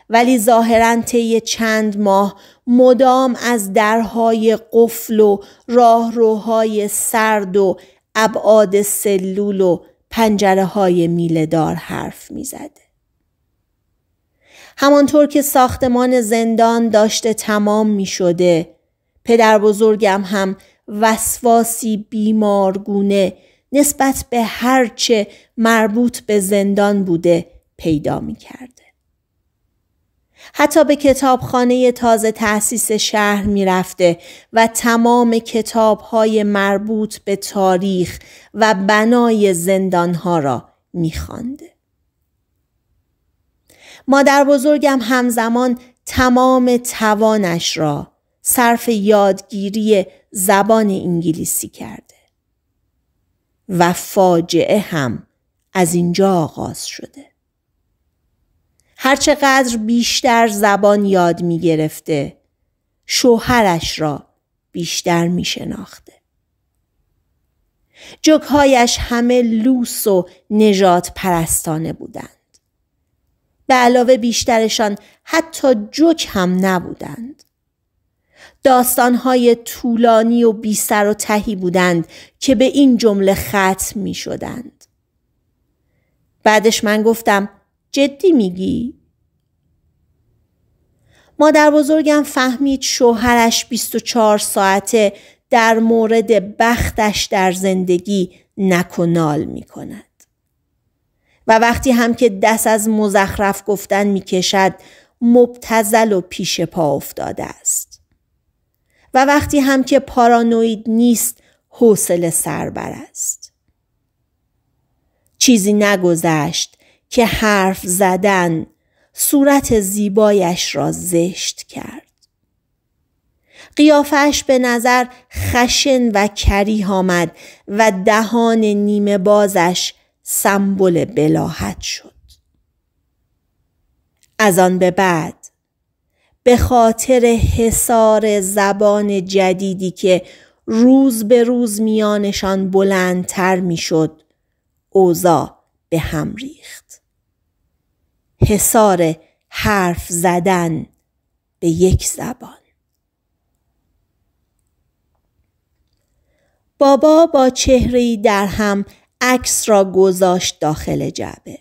ولی ظاهرا طی چند ماه مدام از درهای قفل و راهروهای سرد و ابعاد سلول و پنجره های میلهدار حرف میزده. همانطور که ساختمان زندان داشته تمام می شده پدر بزرگم هم وسواسی بیمارگونه نسبت به هرچه مربوط به زندان بوده پیدا می کرده. حتی به کتابخانه تازه تأسیس شهر می رفته و تمام کتاب مربوط به تاریخ و بنای زندان ها را می خانده. مادر بزرگم همزمان تمام توانش را صرف یادگیری زبان انگلیسی کرده و فاجعه هم از اینجا آغاز شده هرچقدر بیشتر زبان یاد می گرفته شوهرش را بیشتر می شناخته جگهایش همه لوس و نجات پرستانه بودند به علاوه بیشترشان حتی جوک هم نبودند. داستانهای طولانی و بی سر و تهی بودند که به این جمله ختم می شدند. بعدش من گفتم جدی میگی؟ مادر بزرگم فهمید شوهرش 24 ساعته در مورد بختش در زندگی نکنال می کند. و وقتی هم که دست از مزخرف گفتن میکشد مبتزل و پیش پا افتاده است و وقتی هم که پارانوید نیست حوصله سربر است چیزی نگذشت که حرف زدن صورت زیبایش را زشت کرد قیافش به نظر خشن و کریه آمد و دهان نیمه بازش سمبل بلاحت شد از آن به بعد به خاطر حصار زبان جدیدی که روز به روز میانشان بلندتر میشد اوزا به هم ریخت حصار حرف زدن به یک زبان بابا با چهره در هم عکس را گذاشت داخل جعبه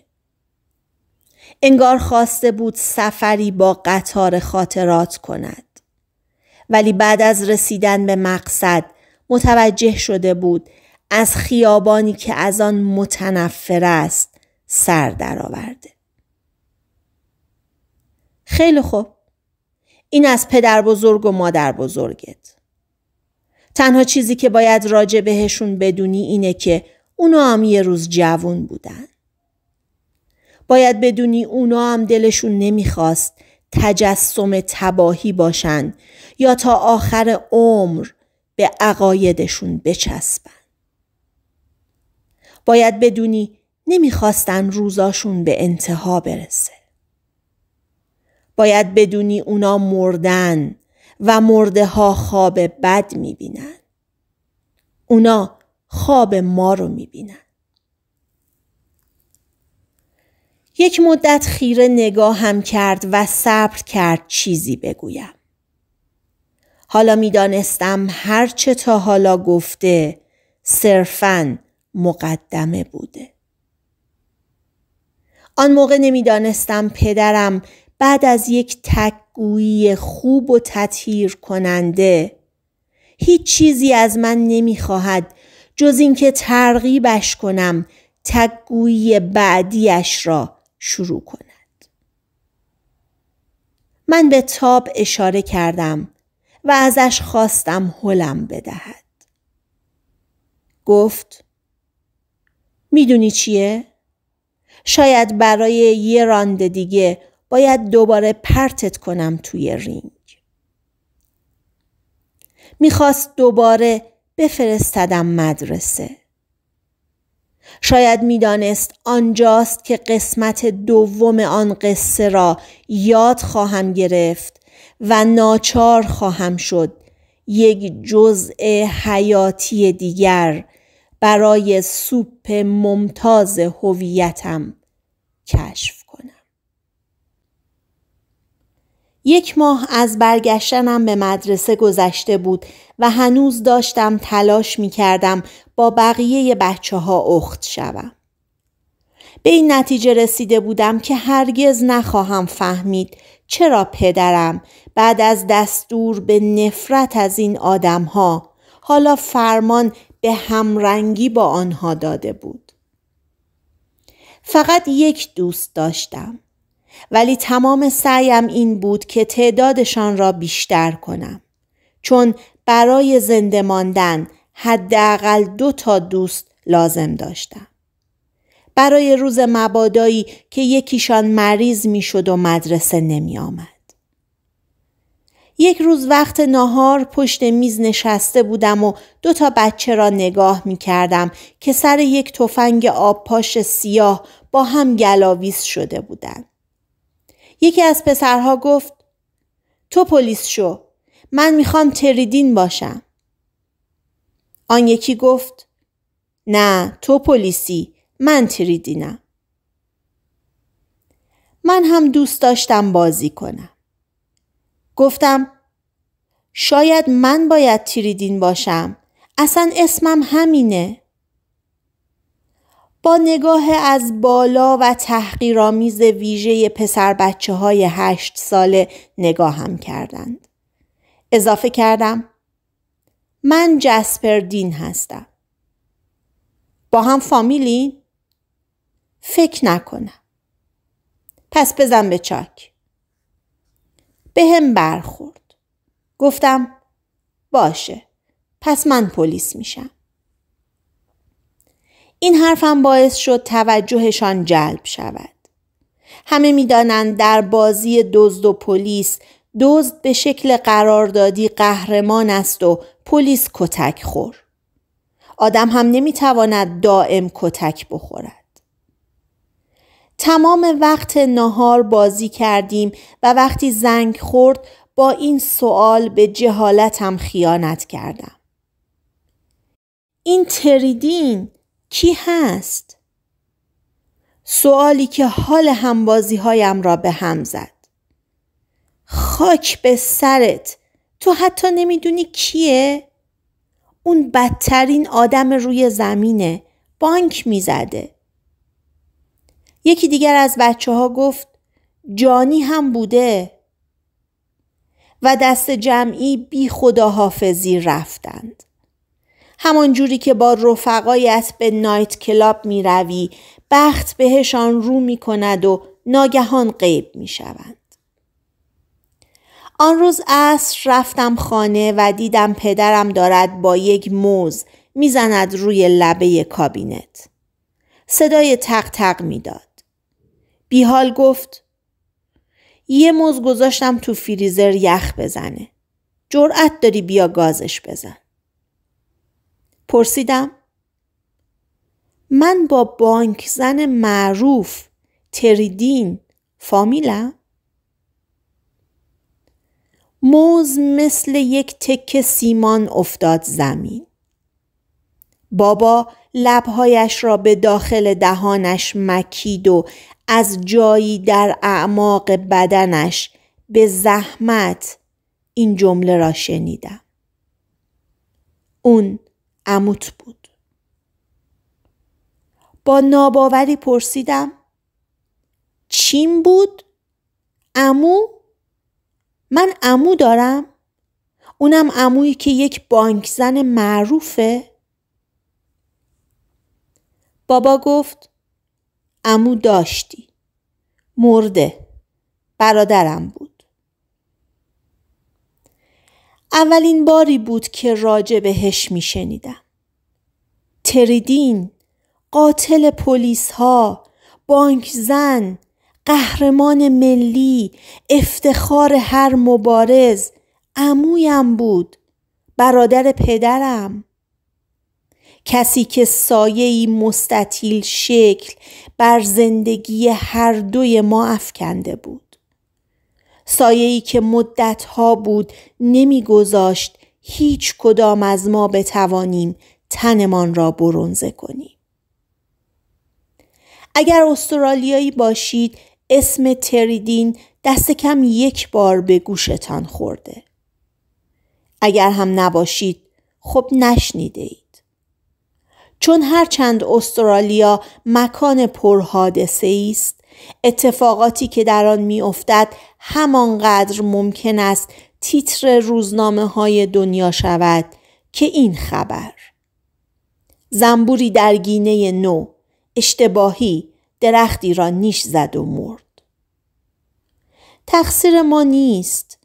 انگار خواسته بود سفری با قطار خاطرات کند ولی بعد از رسیدن به مقصد متوجه شده بود از خیابانی که از آن متنفر است سر درآورده خیلی خوب این از پدر بزرگ و مادر بزرگت تنها چیزی که باید راجع بهشون بدونی اینه که اونا هم یه روز جوون بودن. باید بدونی اونا هم دلشون نمیخواست تجسم تباهی باشن یا تا آخر عمر به عقایدشون بچسبن. باید بدونی نمیخواستن روزاشون به انتها برسه. باید بدونی اونا مردن و مرده ها خواب بد میبینن. اونا خواب ما رو میبینن. یک مدت خیره نگاه هم کرد و صبر کرد چیزی بگویم. حالا میدانستم هرچه تا حالا گفته صرفاً مقدمه بوده. آن موقع نمیدانستم پدرم بعد از یک تکگویی خوب و تطهیر کننده هیچ چیزی از من نمیخواهد جز اینکه ترغیبش کنم تگگویی بعدیش را شروع کند من به تاب اشاره کردم و ازش خواستم هلم بدهد گفت میدونی چیه؟ شاید برای یه راند دیگه باید دوباره پرتت کنم توی رینگ. میخواست دوباره بفرستدم مدرسه شاید میدانست آنجاست که قسمت دوم آن قصه را یاد خواهم گرفت و ناچار خواهم شد یک جزء حیاتی دیگر برای سوپ ممتاز هویتم کشف یک ماه از برگشتنم به مدرسه گذشته بود و هنوز داشتم تلاش می کردم با بقیه بچه ها اخت شوم. به این نتیجه رسیده بودم که هرگز نخواهم فهمید چرا پدرم بعد از دستور به نفرت از این آدم ها حالا فرمان به همرنگی با آنها داده بود. فقط یک دوست داشتم. ولی تمام سعیم این بود که تعدادشان را بیشتر کنم چون برای زنده ماندن حداقل دو تا دوست لازم داشتم برای روز مبادایی که یکیشان مریض میشد و مدرسه نمی آمد. یک روز وقت ناهار پشت میز نشسته بودم و دو تا بچه را نگاه می کردم که سر یک تفنگ آب پاش سیاه با هم گلاویز شده بودند. یکی از پسرها گفت تو پلیس شو من میخوام تریدین باشم آن یکی گفت نه تو پلیسی من تریدینم من هم دوست داشتم بازی کنم گفتم شاید من باید تریدین باشم اصلا اسمم همینه با نگاه از بالا و تحقیرآمیز ویژه پسر بچه های هشت ساله هم کردند. اضافه کردم من جسپر دین هستم. با هم فامیلی؟ فکر نکنم. پس بزن به چاک. به هم برخورد. گفتم باشه. پس من پلیس میشم. این حرفم باعث شد توجهشان جلب شود. همه میدانند در بازی دزد و پلیس دزد به شکل قراردادی قهرمان است و پلیس کتک خور. آدم هم نمیتواند دائم کتک بخورد. تمام وقت نهار بازی کردیم و وقتی زنگ خورد با این سوال به جهالتم خیانت کردم. این تریدین کی هست؟ سوالی که حال همبازی هایم را به هم زد. خاک به سرت تو حتی نمیدونی کیه؟ اون بدترین آدم روی زمینه بانک میزده. یکی دیگر از بچه ها گفت جانی هم بوده و دست جمعی بی خداحافظی رفتند. همانجوری جوری که با رفقایت به نایت کلاب می روی بخت بهشان رو می کند و ناگهان قیب می شوند. آن روز عصر رفتم خانه و دیدم پدرم دارد با یک موز میزند روی لبه کابینت. صدای تق تق میداد. بیحال گفت یه موز گذاشتم تو فریزر یخ بزنه. جرأت داری بیا گازش بزن. پرسیدم من با بانک زن معروف تریدین فامیلم؟ موز مثل یک تکه سیمان افتاد زمین. بابا لبهایش را به داخل دهانش مکید و از جایی در اعماق بدنش به زحمت این جمله را شنیدم. اون عموت بود با ناباوری پرسیدم چیم بود امو من امو دارم اونم امویی که یک بانکزن معروفه بابا گفت امو داشتی مرده برادرم بود اولین باری بود که راجع بهش می شنیدم. تریدین، قاتل پلیس ها، بانک زن، قهرمان ملی، افتخار هر مبارز، عمویم بود، برادر پدرم. کسی که ای مستطیل شکل بر زندگی هر دوی ما افکنده بود. سایه‌ای که مدتها بود نمیگذاشت هیچ کدام از ما بتوانیم تنمان را برونزه کنیم. اگر استرالیایی باشید اسم تریدین دست کم یک بار به گوشتان خورده. اگر هم نباشید خب نشنیده اید. چون هرچند استرالیا مکان پرحادثه است اتفاقاتی که در آن میافتد همانقدر ممکن است تیتر روزنامه های دنیا شود که این خبر زنبوری در گینه نو اشتباهی درختی را نیش زد و مرد تقصیر ما نیست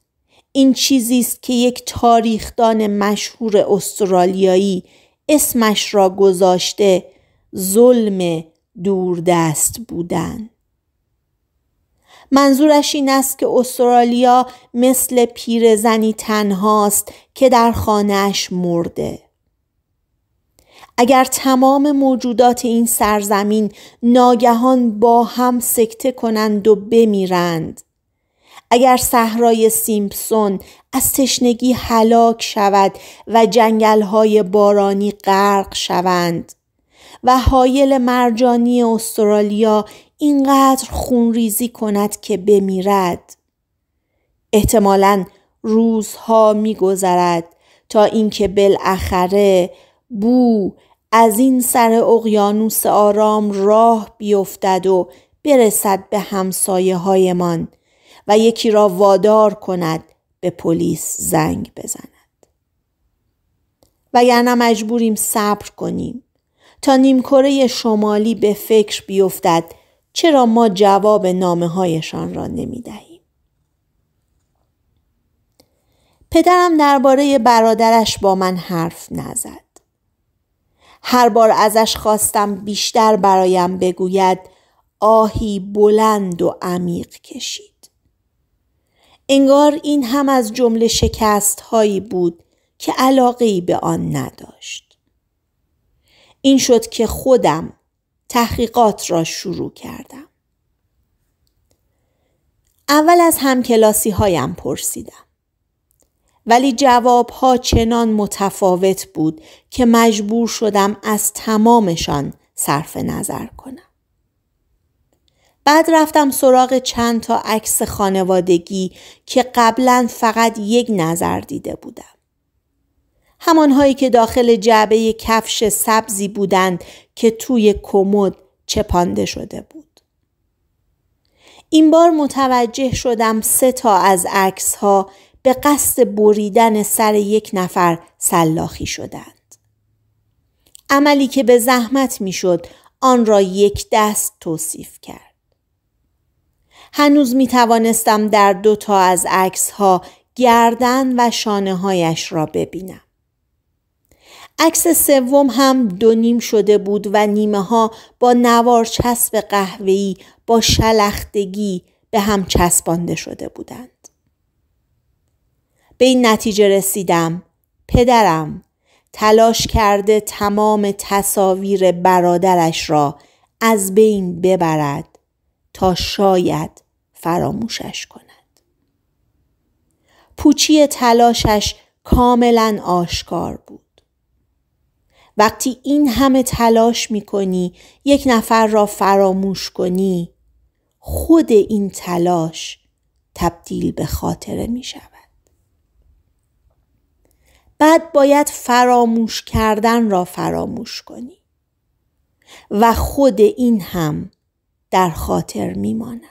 این چیزی است که یک تاریخدان مشهور استرالیایی اسمش را گذاشته ظلم دوردست بودند منظورش این است که استرالیا مثل پیرزنی تنهاست که در خانهش مرده اگر تمام موجودات این سرزمین ناگهان با هم سکته کنند و بمیرند اگر صحرای سیمپسون از تشنگی هلاک شود و جنگلهای بارانی غرق شوند و حایل مرجانی استرالیا اینقدر خونریزی کند که بمیرد احتمالا روزها میگذرد تا اینکه بالاخره بو از این سر اقیانوس آرام راه بیفتد و برسد به همسایه هایمان و یکی را وادار کند به پلیس زنگ بزند وگرنه مجبوریم صبر کنیم تا نیمکره شمالی به فکر بیفتد چرا ما جواب نامه هایشان را نمی دهیم؟ پدرم درباره برادرش با من حرف نزد. هر بار ازش خواستم بیشتر برایم بگوید آهی بلند و عمیق کشید. انگار این هم از جمله شکست هایی بود که علاقه به آن نداشت. این شد که خودم تحقیقات را شروع کردم. اول از همکلاسی هایم پرسیدم. ولی جواب ها چنان متفاوت بود که مجبور شدم از تمامشان صرف نظر کنم. بعد رفتم سراغ چند تا عکس خانوادگی که قبلا فقط یک نظر دیده بودم. همانهایی که داخل جعبه کفش سبزی بودند که توی کمد چپانده شده بود. این بار متوجه شدم سه تا از عکس ها به قصد بریدن سر یک نفر سلاخی شدند. عملی که به زحمت میشد آن را یک دست توصیف کرد. هنوز می توانستم در دو تا از عکس ها گردن و شانه هایش را ببینم. عکس سوم هم دو نیم شده بود و نیمه ها با نوار چسب قهوه‌ای با شلختگی به هم چسبانده شده بودند. به این نتیجه رسیدم پدرم تلاش کرده تمام تصاویر برادرش را از بین ببرد تا شاید فراموشش کند. پوچی تلاشش کاملا آشکار بود. وقتی این همه تلاش کنی، یک نفر را فراموش کنی خود این تلاش تبدیل به خاطره می شود. بعد باید فراموش کردن را فراموش کنی و خود این هم در خاطر می ماند.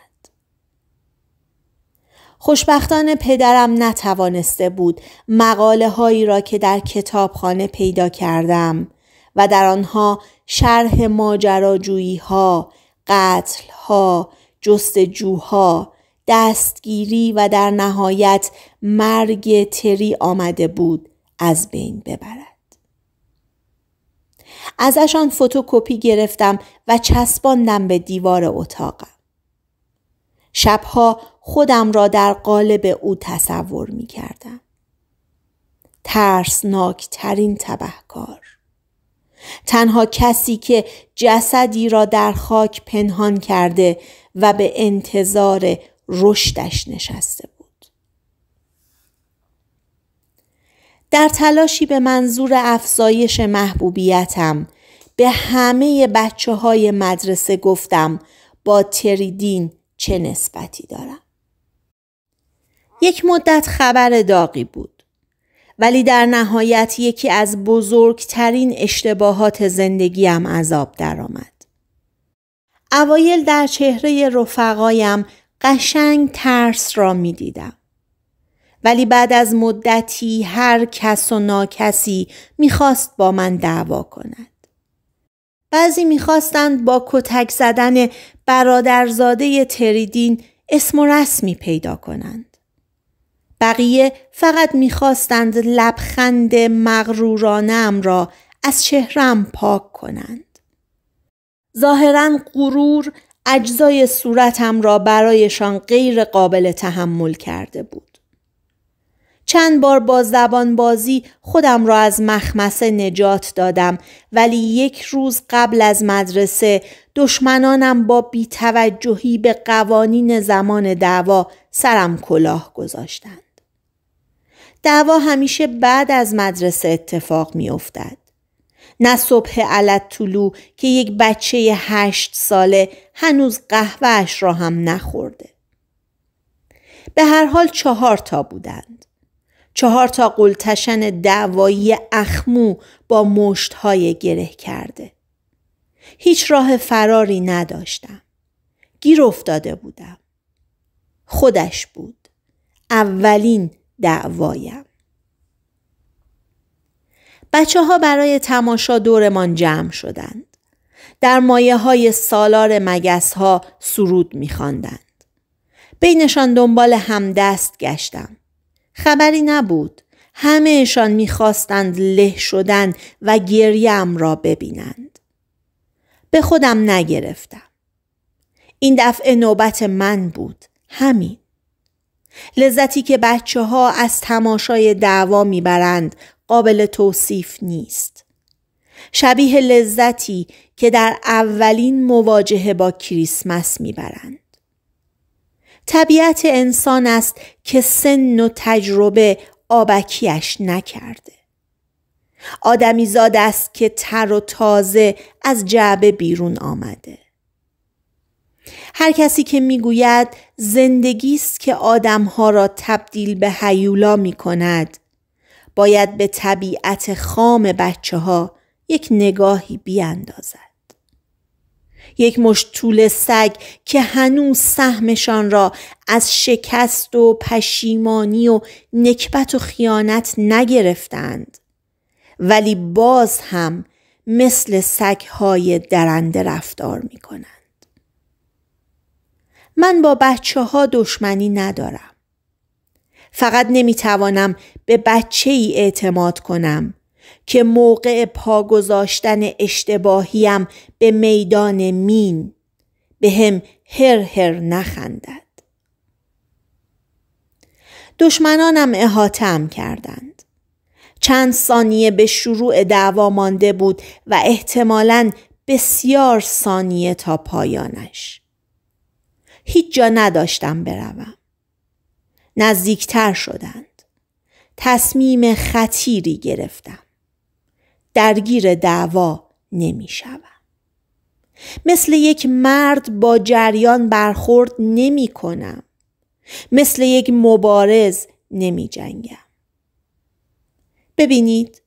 خوشبختان پدرم نتوانسته بود مقاله هایی را که در کتابخانه پیدا کردم و در آنها شرح ماجراجویی ها، قتل ها، جستجوها، دستگیری و در نهایت مرگ تری آمده بود از بین ببرد. ازشان فتوکپی گرفتم و چسباندم به دیوار اتاقم. شبها خودم را در قالب او تصور می کردم. ترین تبهکار. تنها کسی که جسدی را در خاک پنهان کرده و به انتظار رشدش نشسته بود در تلاشی به منظور افزایش محبوبیتم به همه بچه های مدرسه گفتم با تریدین چه نسبتی دارم یک مدت خبر داغی بود ولی در نهایت یکی از بزرگترین اشتباهات زندگیم عذاب درآمد. اوایل در چهره رفقایم قشنگ ترس را می دیدم. ولی بعد از مدتی هر کس و ناکسی میخواست با من دعوا کند. بعضی میخواستند با کتک زدن برادرزاده تریدین اسم و رسمی پیدا کنند. بقیه فقط میخواستند لبخند مغرورانم را از چهرم پاک کنند. ظاهرا غرور اجزای صورتم را برایشان غیر قابل تحمل کرده بود. چند بار با زبان بازی خودم را از مخمسه نجات دادم ولی یک روز قبل از مدرسه دشمنانم با بیتوجهی به قوانین زمان دعوا سرم کلاه گذاشتند. دعوا همیشه بعد از مدرسه اتفاق می افتد. نه صبح علت طلوع که یک بچه هشت ساله هنوز قهوهش را هم نخورده. به هر حال چهار تا بودند. چهار تا قلتشن دعوایی اخمو با مشتهای گره کرده. هیچ راه فراری نداشتم. گیر افتاده بودم. خودش بود. اولین دعوایم. بچه ها برای تماشا دورمان جمع شدند. در مایه های سالار مگس ها سرود خاندند. بینشان دنبال همدست گشتم. خبری نبود. همهشان میخواستند له شدن و گریم را ببینند. به خودم نگرفتم. این دفعه نوبت من بود. همین. لذتی که بچه ها از تماشای دعوا میبرند قابل توصیف نیست. شبیه لذتی که در اولین مواجهه با کریسمس میبرند. طبیعت انسان است که سن و تجربه آبکیش نکرده. آدمیزاد است که تر و تازه از جعبه بیرون آمده. هر کسی که میگوید زندگی است که آدمها را تبدیل به حیولا می کند باید به طبیعت خام بچه ها یک نگاهی بیاندازد. یک مشت طول سگ که هنوز سهمشان را از شکست و پشیمانی و نکبت و خیانت نگرفتند ولی باز هم مثل سگهای درنده رفتار می من با بچه ها دشمنی ندارم. فقط نمیتوانم به بچه ای اعتماد کنم که موقع پا گذاشتن اشتباهیم به میدان مین به هم هر هر نخندد. دشمنانم احاتم کردند. چند ثانیه به شروع دعوا مانده بود و احتمالاً بسیار ثانیه تا پایانش. هیچ جا نداشتم بروم. نزدیکتر شدند. تصمیم خطیری گرفتم. درگیر دعوا نمیشوم. مثل یک مرد با جریان برخورد نمی کنم. مثل یک مبارز نمی جنگم. ببینید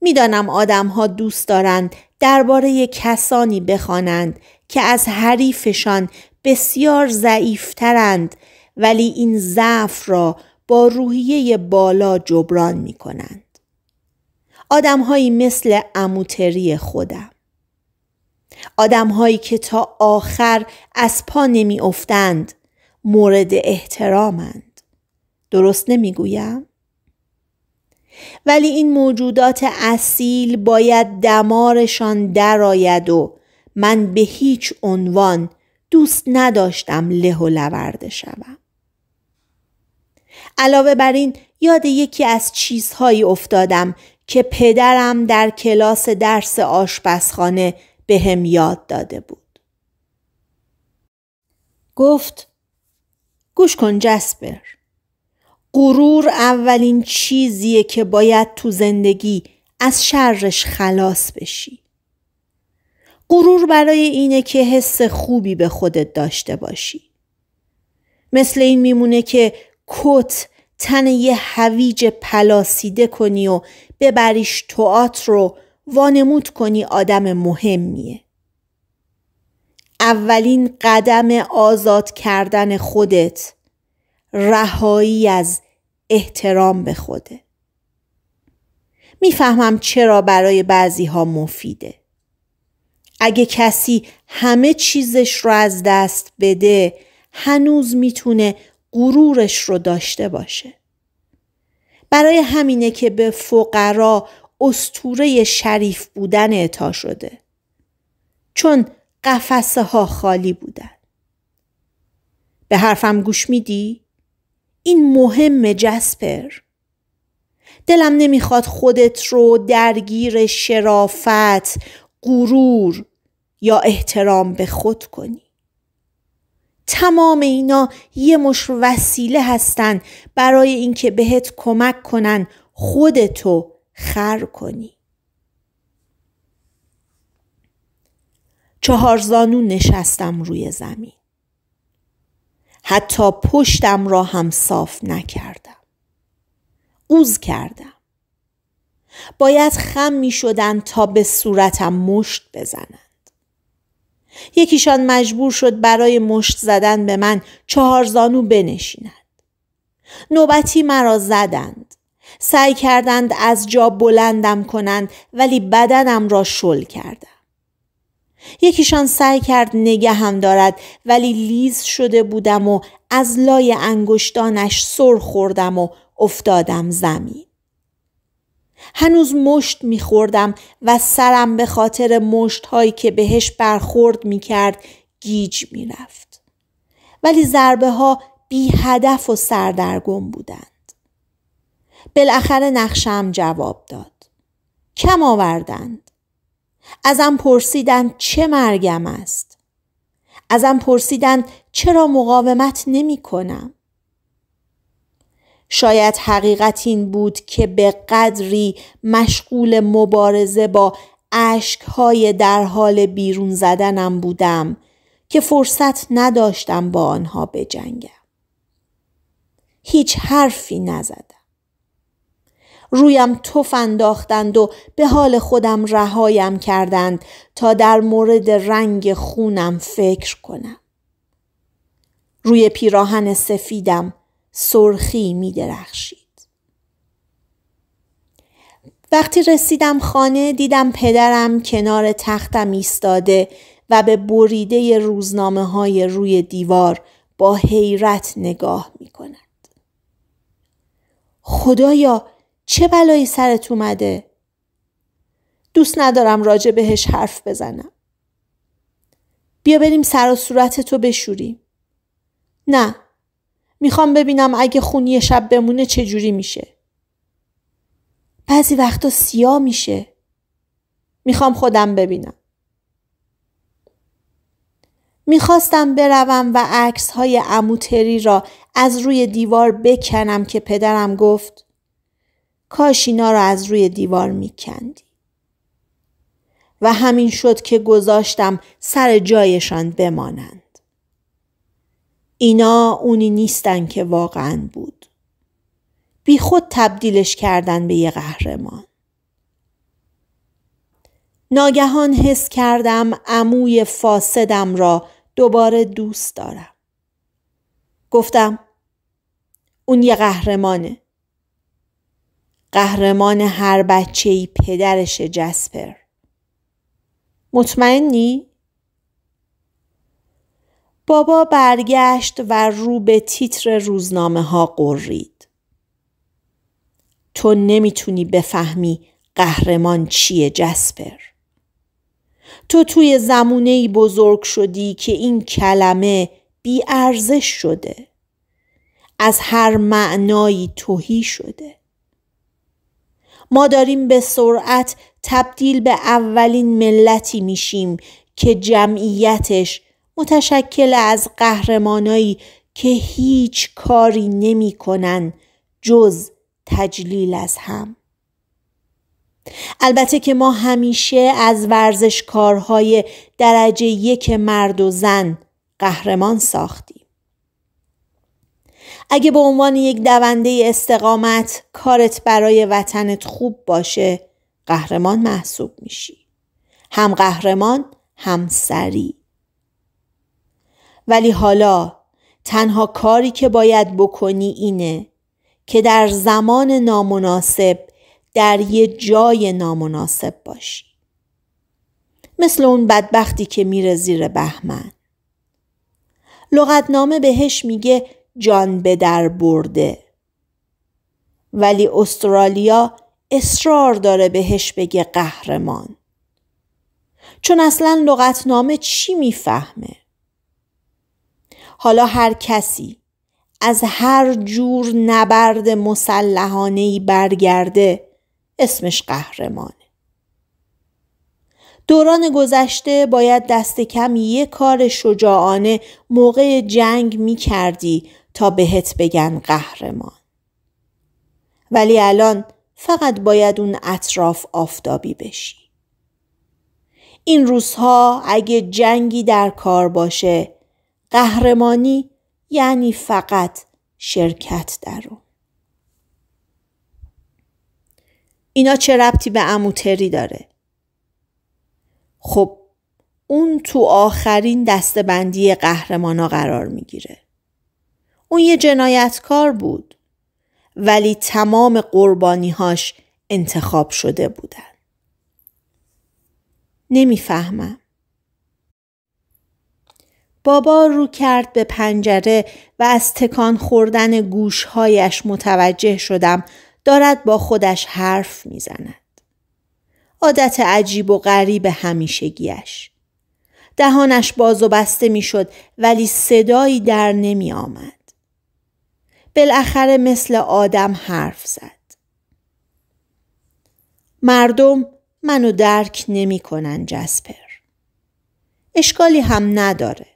میدانم آدمها دوست دارند درباره کسانی بخوانند که از حریفشان بسیار ضعیفترند ولی این ضعف را با روحیه بالا جبران می کنند. هایی مثل اموتری خودم. هایی که تا آخر از پا نمی افتند مورد احترامند. درست گویم؟ ولی این موجودات اصیل باید دمارشان درآید و من به هیچ عنوان دوست نداشتم له و لورده شوم. علاوه بر این یاد یکی از چیزهایی افتادم که پدرم در کلاس درس آشپزخانه به هم یاد داده بود. گفت گوش کن جسبر غرور اولین چیزیه که باید تو زندگی از شرش خلاص بشی. غرور برای اینه که حس خوبی به خودت داشته باشی. مثل این میمونه که کت تن یه هویج پلاسیده کنی و ببریش توات رو وانمود کنی آدم مهمیه. اولین قدم آزاد کردن خودت رهایی از احترام به خوده. میفهمم چرا برای بعضی ها مفیده. اگه کسی همه چیزش رو از دست بده هنوز میتونه غرورش رو داشته باشه. برای همینه که به فقرا استوره شریف بودن اعطا شده. چون قفسه ها خالی بودن. به حرفم گوش میدی؟ این مهم جسپر. دلم نمیخواد خودت رو درگیر شرافت، غرور یا احترام به خود کنی تمام اینا یه مش وسیله هستن برای اینکه بهت کمک کنن خودتو خر کنی چهار زانو نشستم روی زمین حتی پشتم را هم صاف نکردم اوز کردم باید خم می شدن تا به صورتم مشت بزنن یکیشان مجبور شد برای مشت زدن به من چهار زانو بنشیند. نوبتی مرا زدند. سعی کردند از جا بلندم کنند ولی بدنم را شل کردم. یکیشان سعی کرد نگه هم دارد ولی لیز شده بودم و از لای انگشتانش سر خوردم و افتادم زمین. هنوز مشت میخوردم و سرم به خاطر مشت هایی که بهش برخورد میکرد گیج میرفت. ولی ضربه ها بی هدف و سردرگم بودند. بالاخره نقشم جواب داد. کم آوردند. ازم پرسیدند چه مرگم است. ازم پرسیدند چرا مقاومت نمی کنم. شاید حقیقت این بود که به قدری مشغول مبارزه با اشکهای در حال بیرون زدنم بودم که فرصت نداشتم با آنها بجنگم. هیچ حرفی نزدم. رویم توف انداختند و به حال خودم رهایم کردند تا در مورد رنگ خونم فکر کنم. روی پیراهن سفیدم سرخی می درخشید. وقتی رسیدم خانه دیدم پدرم کنار تختم ایستاده و به بریده روزنامه های روی دیوار با حیرت نگاه می کند. خدایا چه بلایی سرت اومده؟ دوست ندارم راجع بهش حرف بزنم. بیا بریم سر و صورت تو بشوریم. نه میخوام ببینم اگه خونی شب بمونه چجوری میشه. بعضی وقتا سیاه میشه. میخوام خودم ببینم. میخواستم بروم و عکس های اموتری را از روی دیوار بکنم که پدرم گفت کاش اینا را از روی دیوار میکندی. و همین شد که گذاشتم سر جایشان بمانند. اینا اونی نیستن که واقعا بود. بی خود تبدیلش کردن به یه قهرمان. ناگهان حس کردم عموی فاسدم را دوباره دوست دارم. گفتم اون یه قهرمانه. قهرمان هر بچه پدرش جسپر. مطمئنی؟ بابا برگشت و رو به تیتر روزنامه ها قرید. تو نمیتونی بفهمی قهرمان چیه جسپر. تو توی زمونه بزرگ شدی که این کلمه بی ارزش شده. از هر معنایی توهی شده. ما داریم به سرعت تبدیل به اولین ملتی میشیم که جمعیتش متشکل از قهرمانایی که هیچ کاری نمی جز تجلیل از هم البته که ما همیشه از ورزشکارهای درجه یک مرد و زن قهرمان ساختیم اگه به عنوان یک دونده استقامت کارت برای وطنت خوب باشه قهرمان محسوب میشی هم قهرمان هم سریع ولی حالا تنها کاری که باید بکنی اینه که در زمان نامناسب در یه جای نامناسب باشی مثل اون بدبختی که میره زیر بهمن لغتنامه بهش میگه جان به در برده ولی استرالیا اصرار داره بهش بگه قهرمان چون اصلا لغتنامه چی میفهمه حالا هر کسی از هر جور نبرد ای برگرده اسمش قهرمانه. دوران گذشته باید دست کم یه کار شجاعانه موقع جنگ می کردی تا بهت بگن قهرمان. ولی الان فقط باید اون اطراف آفتابی بشی. این روزها اگه جنگی در کار باشه قهرمانی یعنی فقط شرکت در اون اینا چه ربطی به اموتری داره خب اون تو آخرین دستبندی قهرمانا قرار میگیره اون یه جنایتکار بود ولی تمام قربانیهاش انتخاب شده بودن نمیفهمم بابا رو کرد به پنجره و از تکان خوردن گوشهایش متوجه شدم دارد با خودش حرف میزند. عادت عجیب و غریب همیشگیش. دهانش باز و بسته میشد ولی صدایی در نمی آمد. بالاخره مثل آدم حرف زد. مردم منو درک نمی کنن جسپر. اشکالی هم نداره.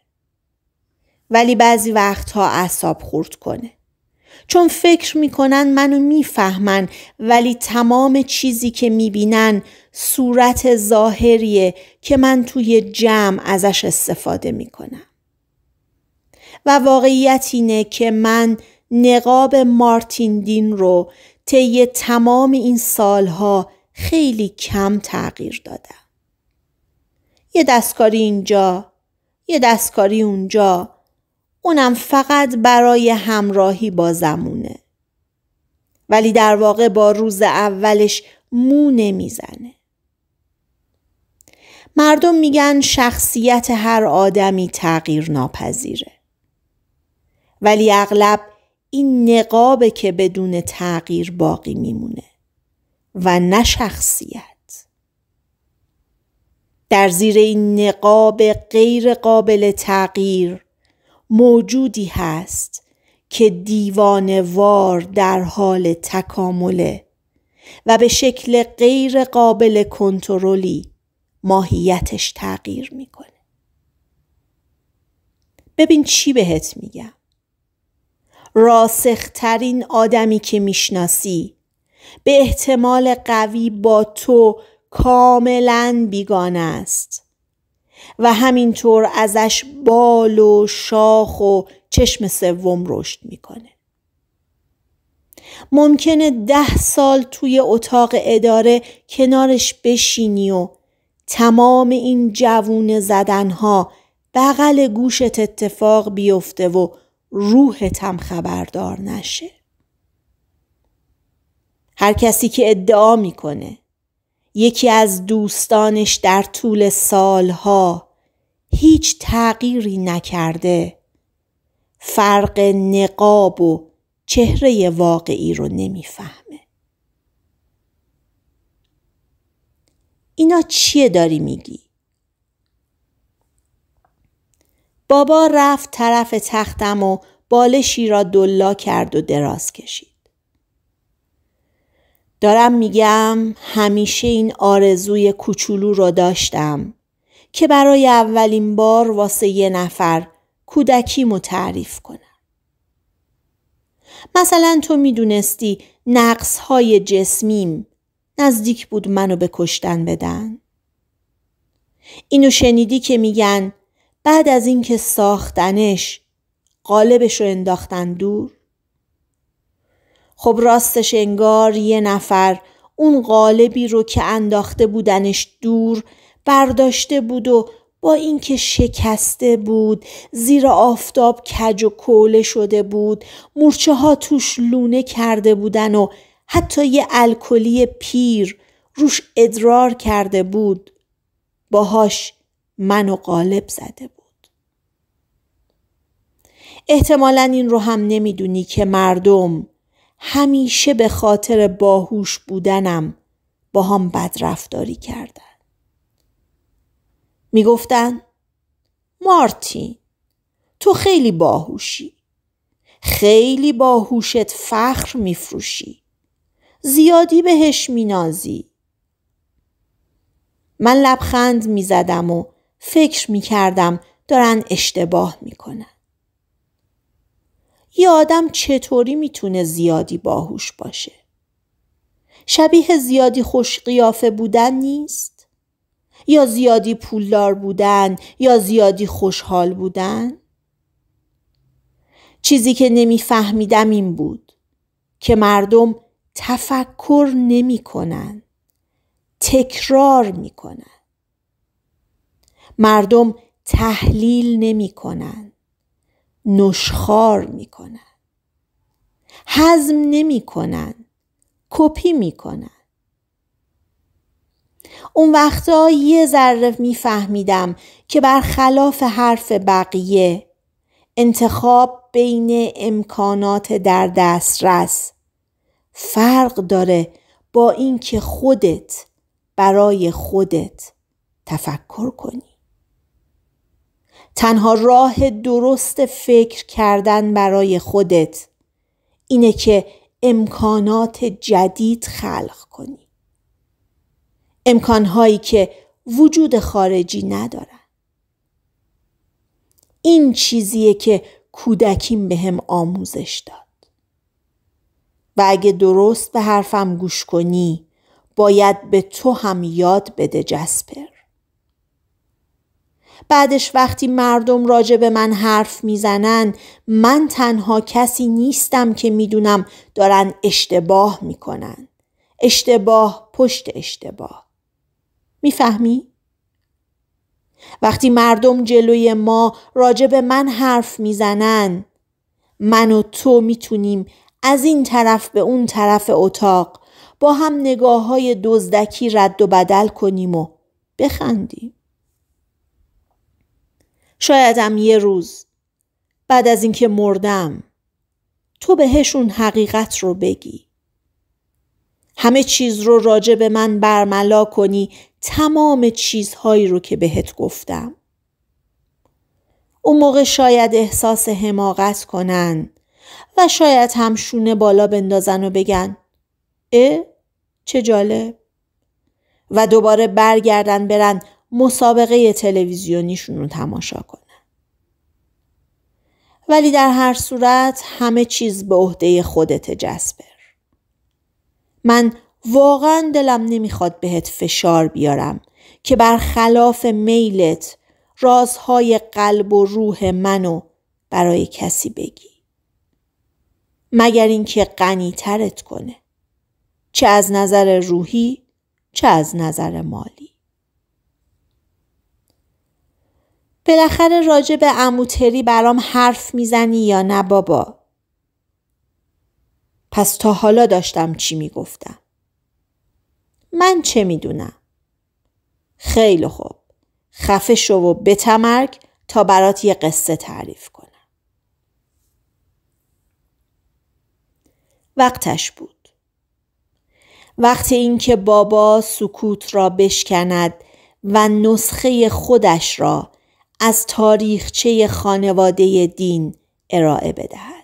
ولی بعضی وقتها اعصاب خورد کنه. چون فکر میکنن منو میفهمن ولی تمام چیزی که میبینن صورت ظاهریه که من توی جمع ازش استفاده میکنم. و واقعیت اینه که من نقاب مارتین دین رو طی تمام این سالها خیلی کم تغییر دادم. یه دستکاری اینجا، یه دستکاری اونجا، اونم فقط برای همراهی با زمونه ولی در واقع با روز اولش مو نمیزنه مردم میگن شخصیت هر آدمی تغییر ناپذیره ولی اغلب این نقابه که بدون تغییر باقی میمونه و نه شخصیت در زیر این نقاب غیر قابل تغییر موجودی هست که وار در حال تکامله و به شکل غیر قابل کنترلی ماهیتش تغییر میکنه. ببین چی بهت میگم. راسخترین آدمی که میشناسی به احتمال قوی با تو کاملا بیگانه است و همینطور ازش بال و شاخ و چشم سوم رشد میکنه. ممکنه ده سال توی اتاق اداره کنارش بشینی و تمام این جوون زدنها بغل گوشت اتفاق بیفته و روحتم خبردار نشه. هر کسی که ادعا میکنه یکی از دوستانش در طول سالها هیچ تغییری نکرده فرق نقاب و چهره واقعی رو نمیفهمه اینا چیه داری میگی؟ بابا رفت طرف تختم و بالشی را دلا کرد و دراز کشید. دارم میگم همیشه این آرزوی کوچولو را داشتم که برای اولین بار واسه یه نفر کودکی تعریف کنم. مثلا تو میدونستی نقص های جسمیم نزدیک بود منو به کشتن بدن. اینو شنیدی که میگن بعد از اینکه ساختنش قالبش رو انداختن دور خب راستش انگار یه نفر اون قالبی رو که انداخته بودنش دور برداشته بود و با اینکه شکسته بود زیر آفتاب کج و کوله شده بود مورچه ها توش لونه کرده بودن و حتی یه الکلی پیر روش ادرار کرده بود باهاش منو قالب زده بود احتمالا این رو هم نمیدونی که مردم همیشه به خاطر باهوش بودنم با هم بدرفتاری کردن میگفتن مارتین تو خیلی باهوشی خیلی باهوشت فخر میفروشی زیادی بهش مینازی من لبخند میزدم و فکر میکردم دارن اشتباه میکنن یه آدم چطوری میتونه زیادی باهوش باشه شبیه زیادی خوش قیافه بودن نیست یا زیادی پولدار بودن یا زیادی خوشحال بودن چیزی که نمیفهمیدم این بود که مردم تفکر نمی کنن. تکرار می کنن. مردم تحلیل نمی کنن. نشخار می کنن. حزم نمی کنن. کپی می کنن. اون وقتا یه ذره میفهمیدم که برخلاف حرف بقیه انتخاب بین امکانات در دسترس فرق داره با اینکه خودت برای خودت تفکر کنی تنها راه درست فکر کردن برای خودت اینه که امکانات جدید خلق کنی امکانهایی که وجود خارجی ندارن این چیزیه که کودکیم به هم آموزش داد و اگه درست به حرفم گوش کنی باید به تو هم یاد بده جسپر بعدش وقتی مردم راجع به من حرف میزنن من تنها کسی نیستم که میدونم دارن اشتباه میکنن اشتباه پشت اشتباه میفهمی؟ وقتی مردم جلوی ما راجع به من حرف میزنن من و تو میتونیم از این طرف به اون طرف اتاق با هم نگاه های دزدکی رد و بدل کنیم و بخندیم. شایدم یه روز بعد از اینکه مردم تو بهشون حقیقت رو بگی. همه چیز رو راجع به من برملا کنی تمام چیزهایی رو که بهت گفتم. اون موقع شاید احساس حماقت کنن و شاید هم شونه بالا بندازن و بگن اه چه جالب و دوباره برگردن برن مسابقه تلویزیونیشون رو تماشا کنن ولی در هر صورت همه چیز به عهده خودت جسبر من واقعا دلم نمیخواد بهت فشار بیارم که برخلاف میلت رازهای قلب و روح منو برای کسی بگی مگر اینکه ترت کنه چه از نظر روحی چه از نظر مالی بالاخره راجع به اموتری برام حرف میزنی یا نه بابا پس تا حالا داشتم چی میگفتم من چه میدونم؟ خیلی خوب. خفه شو و بتمرگ تا برات یه قصه تعریف کنم. وقتش بود. وقت اینکه بابا سکوت را بشکند و نسخه خودش را از تاریخچه خانواده دین ارائه بدهد.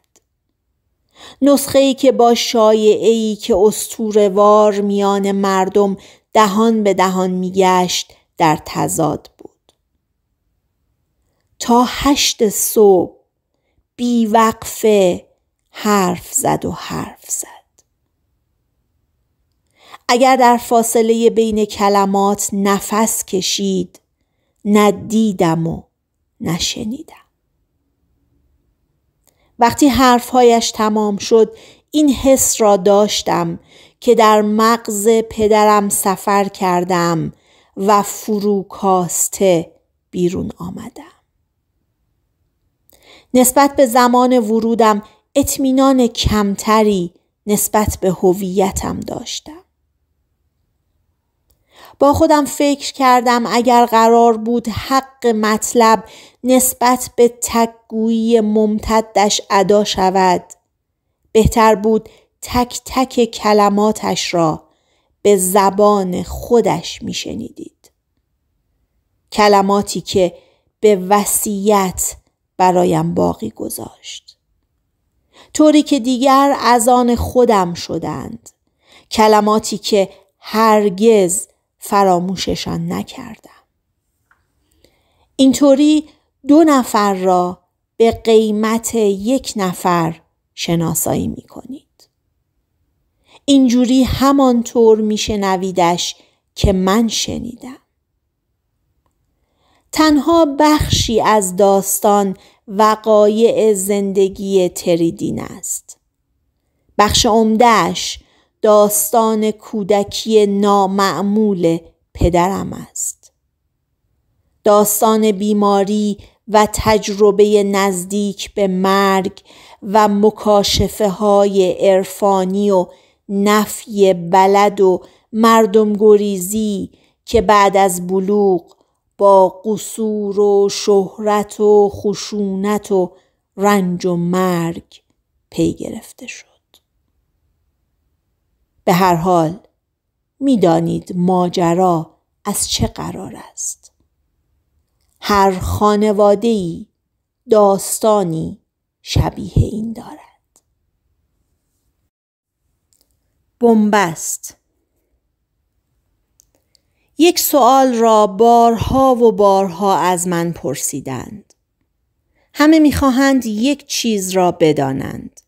نسخه که با ای که استوروار میان مردم دهان به دهان میگشت در تضاد بود تا هشت صبح بیوقفه حرف زد و حرف زد اگر در فاصله بین کلمات نفس کشید ندیدم و نشنیدم وقتی حرفهایش تمام شد این حس را داشتم که در مغز پدرم سفر کردم و فروکاسته بیرون آمدم. نسبت به زمان ورودم اطمینان کمتری نسبت به هویتم داشتم. با خودم فکر کردم اگر قرار بود حق مطلب نسبت به تکگویی ممتدش ادا شود بهتر بود تک تک کلماتش را به زبان خودش می شنیدید. کلماتی که به وسیعت برایم باقی گذاشت. طوری که دیگر از آن خودم شدند. کلماتی که هرگز فراموششان نکردم. اینطوری دو نفر را به قیمت یک نفر شناسایی می کنید. اینجوری همانطور می شنویدش که من شنیدم. تنها بخشی از داستان وقایع زندگی تریدین است. بخش عمدهش داستان کودکی نامعمول پدرم است. داستان بیماری و تجربه نزدیک به مرگ و مکاشفه های عرفانی و نفی بلد و مردم گریزی که بعد از بلوغ با قصور و شهرت و خشونت و رنج و مرگ پی گرفته شد. به هر حال میدانید ماجرا از چه قرار است. هر ای داستانی شبیه این دارد بنبست یک سوال را بارها و بارها از من پرسیدند همه میخواهند یک چیز را بدانند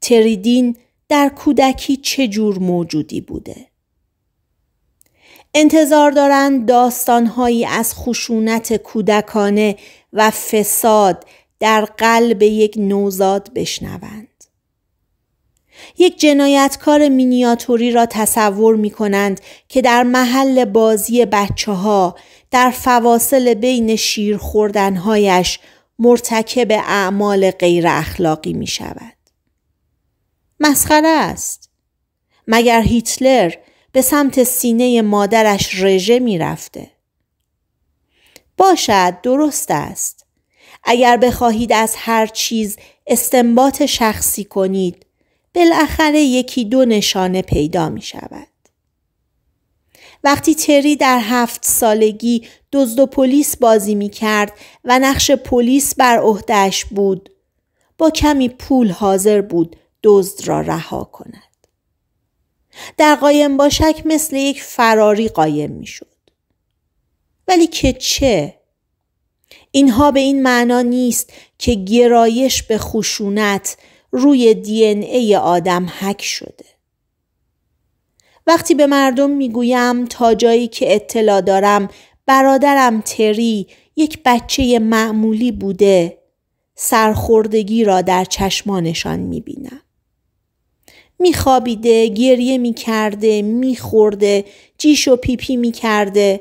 تریدین در کودکی چه جور موجودی بوده انتظار دارند داستانهایی از خشونت کودکانه و فساد در قلب یک نوزاد بشنوند. یک جنایتکار مینیاتوری را تصور می کنند که در محل بازی بچه ها در فواصل بین شیر خوردنهایش مرتکب اعمال غیر اخلاقی می شود. مسخره است. مگر هیتلر به سمت سینه مادرش رژه می رفته. باشد درست است. اگر بخواهید از هر چیز استنباط شخصی کنید بالاخره یکی دو نشانه پیدا می شود. وقتی تری در هفت سالگی دزد و پلیس بازی می کرد و نقش پلیس بر عهدهش بود با کمی پول حاضر بود دزد را رها کند. در قایم باشک مثل یک فراری قایم می شود ولی که چه؟ اینها به این معنا نیست که گرایش به خشونت روی دی ای آدم حک شده. وقتی به مردم میگویم تا جایی که اطلاع دارم برادرم تری یک بچه معمولی بوده سرخوردگی را در چشمانشان بینم میخوابیده گریه میکرده میخورده جیش و پیپی میکرده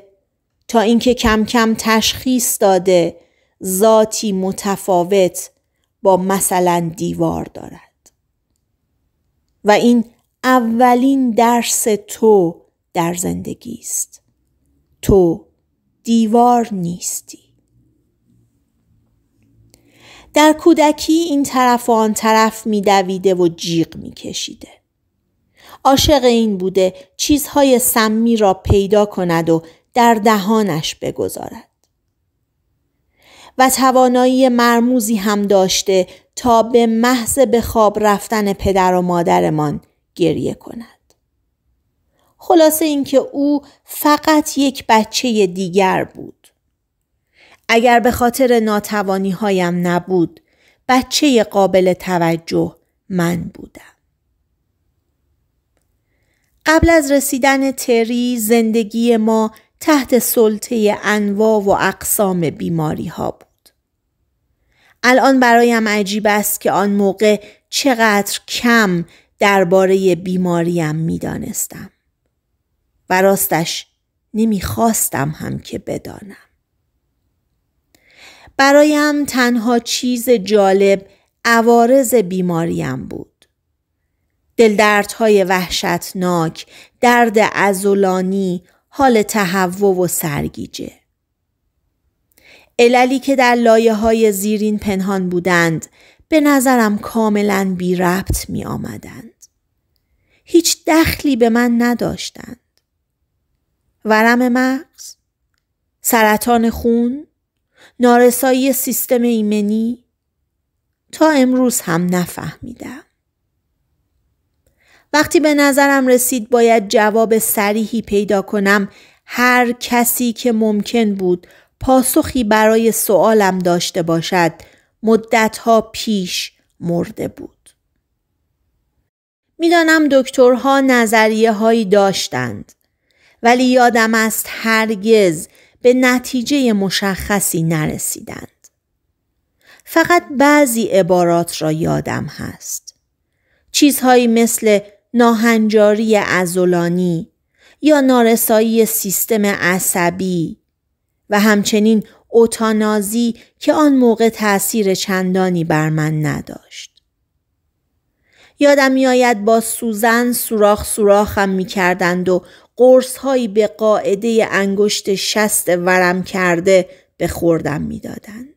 تا اینکه کم کم تشخیص داده ذاتی متفاوت با مثلا دیوار دارد و این اولین درس تو در زندگی است تو دیوار نیستی در کودکی این طرف و آن طرف میدویده و جیغ میکشیده. عاشق این بوده چیزهای سمی را پیدا کند و در دهانش بگذارد. و توانایی مرموزی هم داشته تا به محض به خواب رفتن پدر و مادرمان گریه کند. خلاصه اینکه او فقط یک بچه دیگر بود. اگر به خاطر ناتوانی هایم نبود بچه قابل توجه من بودم. قبل از رسیدن تری زندگی ما تحت سلطه انواع و اقسام بیماری ها بود. الان برایم عجیب است که آن موقع چقدر کم درباره بیماریم میدانستم و راستش نمیخواستم هم که بدانم. برایم تنها چیز جالب عوارض بیماریم بود. دلدردهای وحشتناک، درد ازولانی، حال تهوع و سرگیجه. عللی که در لایه های زیرین پنهان بودند به نظرم کاملا بی ربط می آمدند. هیچ دخلی به من نداشتند. ورم مغز؟ سرطان خون؟ نارسایی سیستم ایمنی تا امروز هم نفهمیدم. وقتی به نظرم رسید باید جواب سریحی پیدا کنم هر کسی که ممکن بود پاسخی برای سوالم داشته باشد مدتها پیش مرده بود. میدانم دکترها نظریه هایی داشتند ولی یادم است هرگز به نتیجه مشخصی نرسیدند. فقط بعضی عبارات را یادم هست. چیزهایی مثل ناهنجاری ازولانی یا نارسایی سیستم عصبی و همچنین اوتانازی که آن موقع تأثیر چندانی بر من نداشت. یادم میآید با سوزن سوراخ سوراخم میکردند و قرص هایی به قاعده انگشت شست ورم کرده به خوردم میدادند.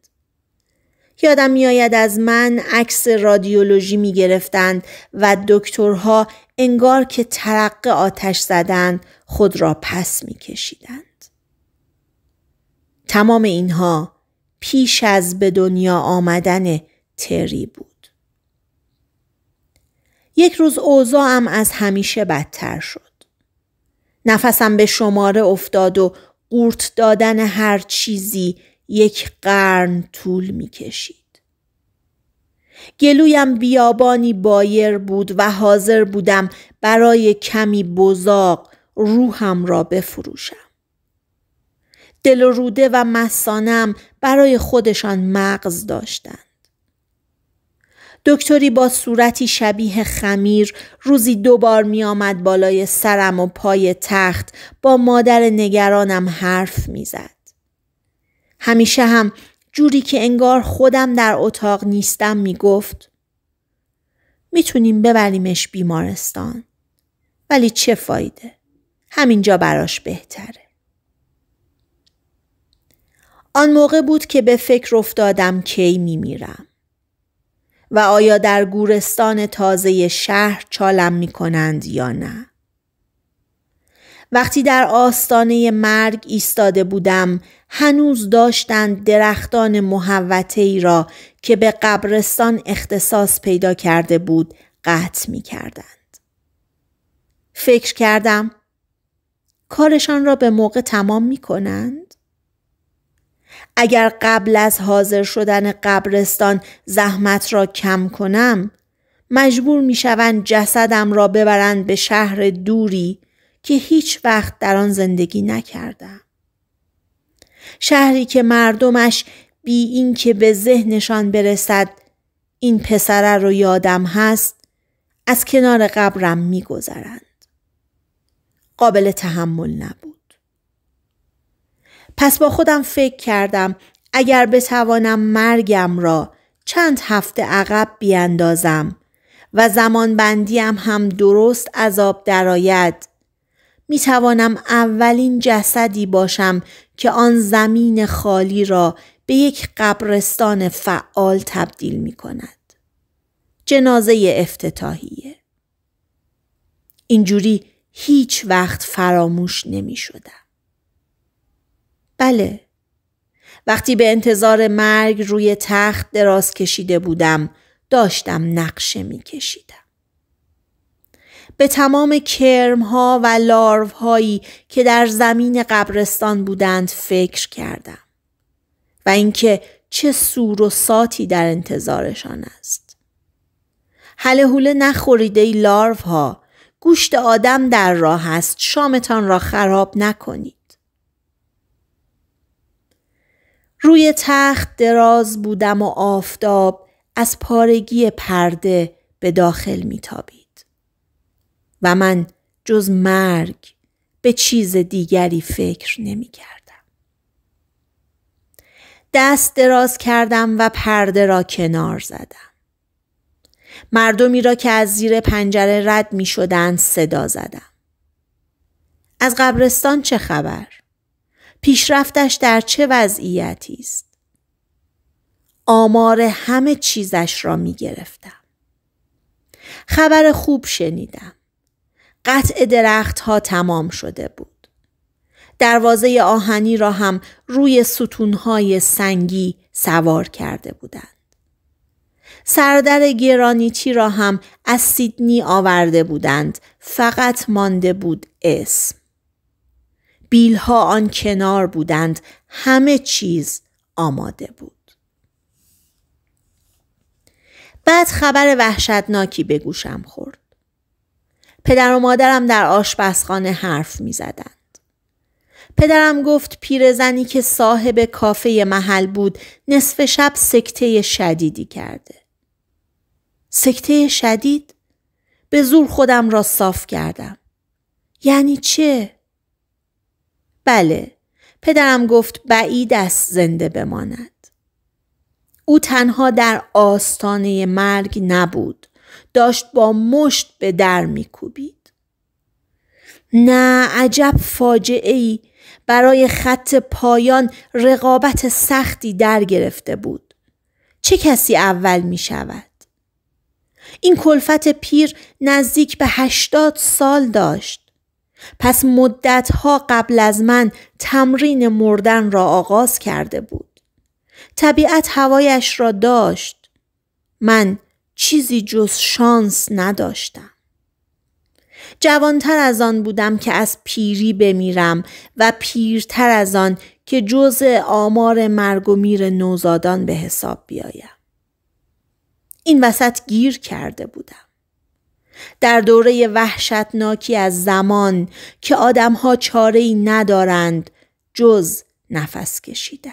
یادم میآید از من عکس رادیولوژی می گرفتند و دکترها انگار که ترقه آتش زدند خود را پس می کشیدند. تمام اینها پیش از به دنیا آمدن تری بود. یک روز اوضاعم از همیشه بدتر شد. نفسم به شماره افتاد و قورت دادن هر چیزی یک قرن طول می کشید. گلویم بیابانی بایر بود و حاضر بودم برای کمی بزاق روحم را بفروشم. دل و روده و مسانم برای خودشان مغز داشتند. دکتری با صورتی شبیه خمیر روزی دوبار می آمد بالای سرم و پای تخت با مادر نگرانم حرف میزد. همیشه هم جوری که انگار خودم در اتاق نیستم می گفت میتونیم ببریمش بیمارستان ولی چه فایده همینجا براش بهتره آن موقع بود که به فکر افتادم کی میمیرم و آیا در گورستان تازه شهر چالم می کنند یا نه؟ وقتی در آستانه مرگ ایستاده بودم هنوز داشتند درختان محوته را که به قبرستان اختصاص پیدا کرده بود قطع می کردند. فکر کردم کارشان را به موقع تمام می کنند؟ اگر قبل از حاضر شدن قبرستان زحمت را کم کنم مجبور میشوند جسدم را ببرند به شهر دوری که هیچ وقت در آن زندگی نکردم شهری که مردمش بی که به ذهنشان برسد این پسره رو یادم هست از کنار قبرم میگذرند قابل تحمل نبود پس با خودم فکر کردم اگر بتوانم مرگم را چند هفته عقب بیاندازم و زمان بندیم هم درست عذاب درآید می توانم اولین جسدی باشم که آن زمین خالی را به یک قبرستان فعال تبدیل می کند. جنازه افتتاحیه. اینجوری هیچ وقت فراموش نمی شدم. بله. وقتی به انتظار مرگ روی تخت دراز کشیده بودم داشتم نقشه می کشیدم. به تمام کرم ها و لاروهایی که در زمین قبرستان بودند فکر کردم و اینکه چه سور و ساتی در انتظارشان است. حله حوله نخوریدهای ای گوشت آدم در راه است شامتان را خراب نکنید. روی تخت دراز بودم و آفتاب از پارگی پرده به داخل میتابید و من جز مرگ به چیز دیگری فکر نمی کردم. دست دراز کردم و پرده را کنار زدم. مردمی را که از زیر پنجره رد می شدن صدا زدم. از قبرستان چه خبر؟ پیشرفتش در چه وضعیتی است آمار همه چیزش را می گرفتم. خبر خوب شنیدم. قطع درخت ها تمام شده بود. دروازه آهنی را هم روی ستونهای سنگی سوار کرده بودند. سردر گرانیتی را هم از سیدنی آورده بودند فقط مانده بود اسم. بیلها آن کنار بودند همه چیز آماده بود بعد خبر وحشتناکی به گوشم خورد پدر و مادرم در آشپزخانه حرف می زدند. پدرم گفت پیرزنی که صاحب کافه محل بود نصف شب سکته شدیدی کرده. سکته شدید؟ به زور خودم را صاف کردم. یعنی چه؟ بله پدرم گفت بعید است زنده بماند او تنها در آستانه مرگ نبود داشت با مشت به در میکوبید نه عجب فاجعه ای برای خط پایان رقابت سختی در گرفته بود چه کسی اول می شود؟ این کلفت پیر نزدیک به هشتاد سال داشت پس مدتها قبل از من تمرین مردن را آغاز کرده بود. طبیعت هوایش را داشت. من چیزی جز شانس نداشتم. جوانتر از آن بودم که از پیری بمیرم و پیرتر از آن که جز آمار مرگ و میر نوزادان به حساب بیایم. این وسط گیر کرده بودم. در دوره وحشتناکی از زمان که آدمها چاره ای ندارند جز نفس کشیدن.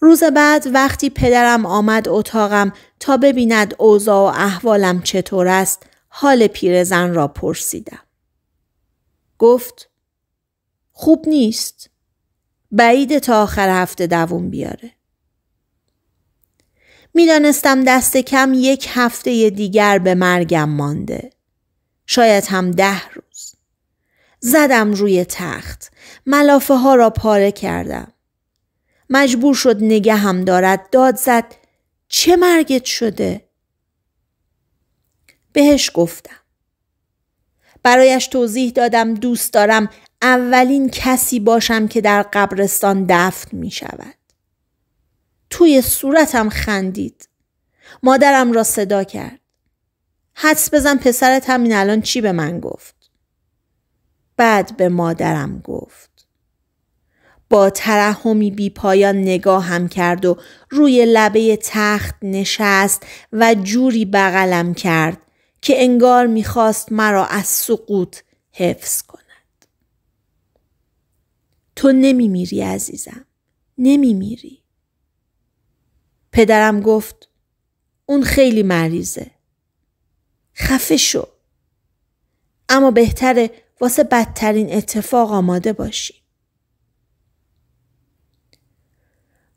روز بعد وقتی پدرم آمد اتاقم تا ببیند اوضاع و احوالم چطور است حال پیرزن را پرسیدم. گفت خوب نیست. بعید تا آخر هفته دووم بیاره. میدانستم دست کم یک هفته دیگر به مرگم مانده. شاید هم ده روز. زدم روی تخت. ملافه ها را پاره کردم. مجبور شد نگه هم دارد. داد زد. چه مرگت شده؟ بهش گفتم. برایش توضیح دادم دوست دارم اولین کسی باشم که در قبرستان دفن می شود. توی صورتم خندید مادرم را صدا کرد حدس بزن پسرت همین الان چی به من گفت بعد به مادرم گفت با ترحمی بی پایان نگاه هم کرد و روی لبه تخت نشست و جوری بغلم کرد که انگار میخواست مرا از سقوط حفظ کند. تو نمیمیری عزیزم. نمیمیری. پدرم گفت اون خیلی مریضه. خفه شو. اما بهتره واسه بدترین اتفاق آماده باشی.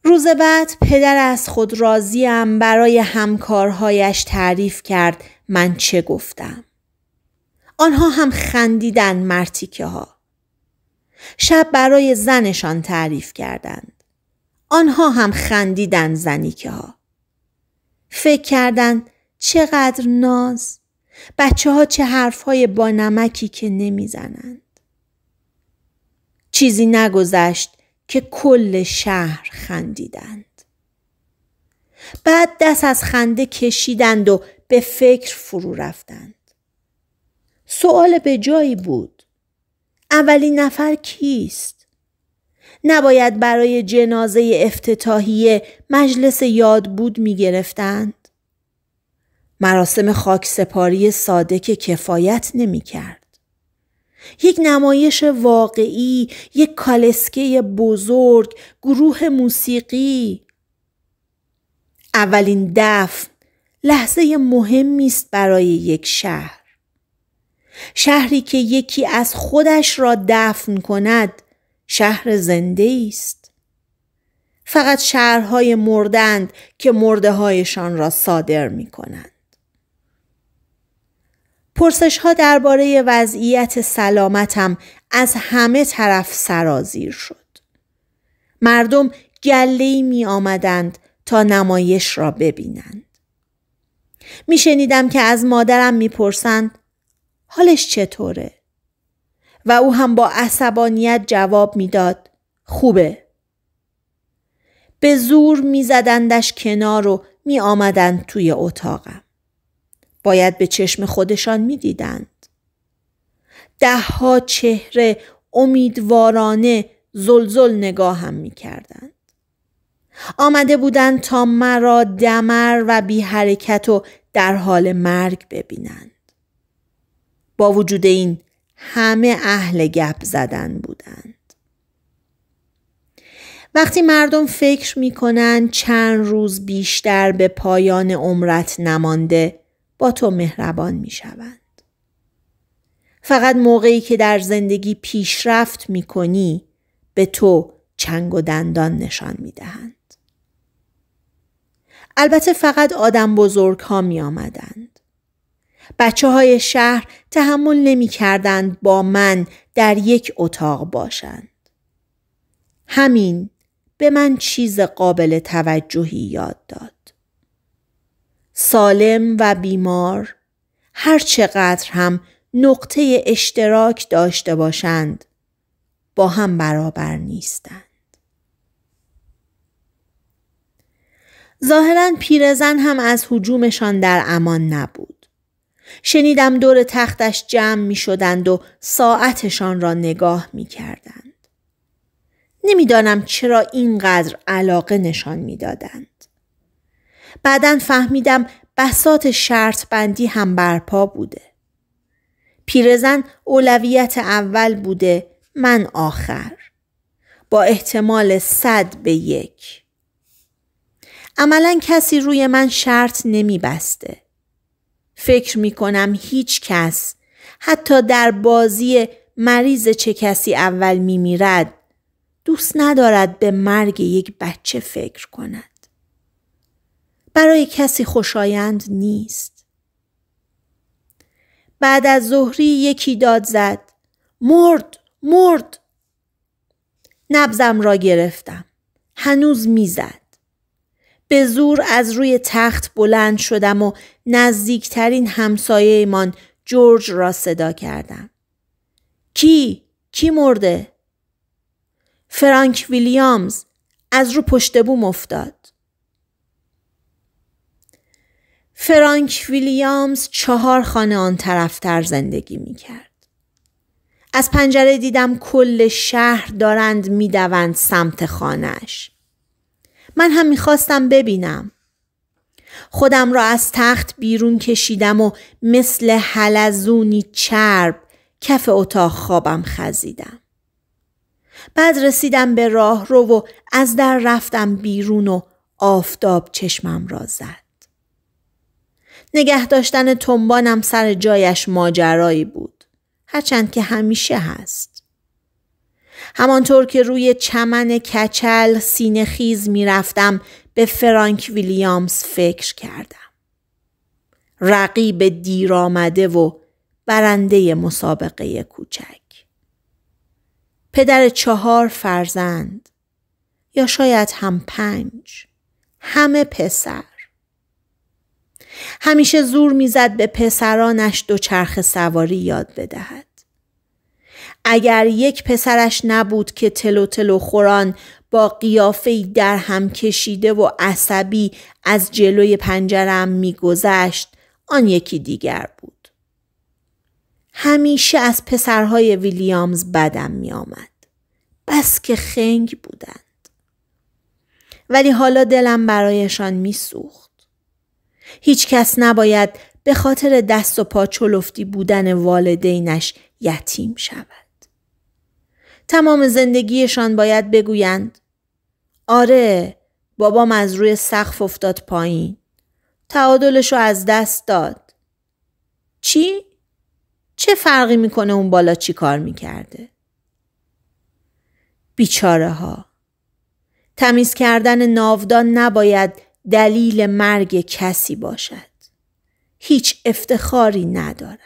روز بعد پدر از خود راضیم برای همکارهایش تعریف کرد من چه گفتم. آنها هم خندیدن مرتیکه ها. شب برای زنشان تعریف کردند. آنها هم خندیدن زنیکه ها. فکر کردند چقدر ناز بچه ها چه حرف های با نمکی که نمیزنند. چیزی نگذشت که کل شهر خندیدند. بعد دست از خنده کشیدند و به فکر فرو رفتند. سوال به جایی بود. اولین نفر کیست؟ نباید برای جنازه افتتاحیه مجلس یاد بود می گرفتند. مراسم خاک سپاری ساده که کفایت نمی کرد. یک نمایش واقعی، یک کالسکه بزرگ، گروه موسیقی. اولین دفن لحظه مهمی است برای یک شهر. شهری که یکی از خودش را دفن کند شهر زنده است. فقط شهرهای مردند که مرده هایشان را صادر می کنند. پرسش ها درباره وضعیت سلامتم از همه طرف سرازیر شد. مردم گله می آمدند تا نمایش را ببینند. می که از مادرم می پرسند حالش چطوره؟ و او هم با عصبانیت جواب میداد خوبه به زور میزدندش کنار و می آمدند توی اتاقم باید به چشم خودشان میدیدند دهها چهره امیدوارانه زلزل نگاهم میکردند آمده بودند تا مرا دمر و بی حرکت و در حال مرگ ببینند با وجود این همه اهل گپ زدن بودند. وقتی مردم فکر می چند روز بیشتر به پایان عمرت نمانده با تو مهربان می شوند. فقط موقعی که در زندگی پیشرفت می کنی به تو چنگ و دندان نشان می دهند. البته فقط آدم بزرگ ها آمدند. بچه های شهر تحمل نمی با من در یک اتاق باشند. همین به من چیز قابل توجهی یاد داد. سالم و بیمار هر چقدر هم نقطه اشتراک داشته باشند با هم برابر نیستند. ظاهرا پیرزن هم از حجومشان در امان نبود. شنیدم دور تختش جمع می شدند و ساعتشان را نگاه می کردند. نمیدانم چرا اینقدر علاقه نشان میدادند. بعدا فهمیدم بسات شرط بندی هم برپا بوده. پیرزن اولویت اول بوده من آخر. با احتمال صد به یک. عملا کسی روی من شرط نمی بسته. فکر می کنم هیچ کس حتی در بازی مریض چه کسی اول می میرد دوست ندارد به مرگ یک بچه فکر کند. برای کسی خوشایند نیست. بعد از ظهری یکی داد زد. مرد مرد نبزم را گرفتم. هنوز میزد. به زور از روی تخت بلند شدم و نزدیکترین همسایه ایمان جورج را صدا کردم. کی؟ کی مرده؟ فرانک ویلیامز از رو پشت بوم افتاد. فرانک ویلیامز چهار خانه آن طرفتر زندگی می کرد. از پنجره دیدم کل شهر دارند میدوند سمت خانهش. من هم میخواستم ببینم خودم را از تخت بیرون کشیدم و مثل حلزونی چرب کف اتاق خوابم خزیدم بعد رسیدم به راه رو و از در رفتم بیرون و آفتاب چشمم را زد نگه داشتن تنبانم سر جایش ماجرایی بود هرچند که همیشه هست همانطور که روی چمن کچل سینه خیز می رفتم به فرانک ویلیامز فکر کردم. رقیب دیر آمده و برنده مسابقه کوچک. پدر چهار فرزند یا شاید هم پنج همه پسر همیشه زور میزد به پسرانش دوچرخه سواری یاد بدهد اگر یک پسرش نبود که تلو تلو خوران با قیافه در هم کشیده و عصبی از جلوی پنجرم میگذشت آن یکی دیگر بود. همیشه از پسرهای ویلیامز بدم می آمد. بس که خنگ بودند. ولی حالا دلم برایشان می سوخت. هیچ کس نباید به خاطر دست و پا چلفتی بودن والدینش یتیم شود. تمام زندگیشان باید بگویند آره بابام از روی سقف افتاد پایین تعادلش رو از دست داد چی؟ چه فرقی میکنه اون بالا چی کار میکرده؟ بیچاره ها تمیز کردن ناودان نباید دلیل مرگ کسی باشد هیچ افتخاری ندارد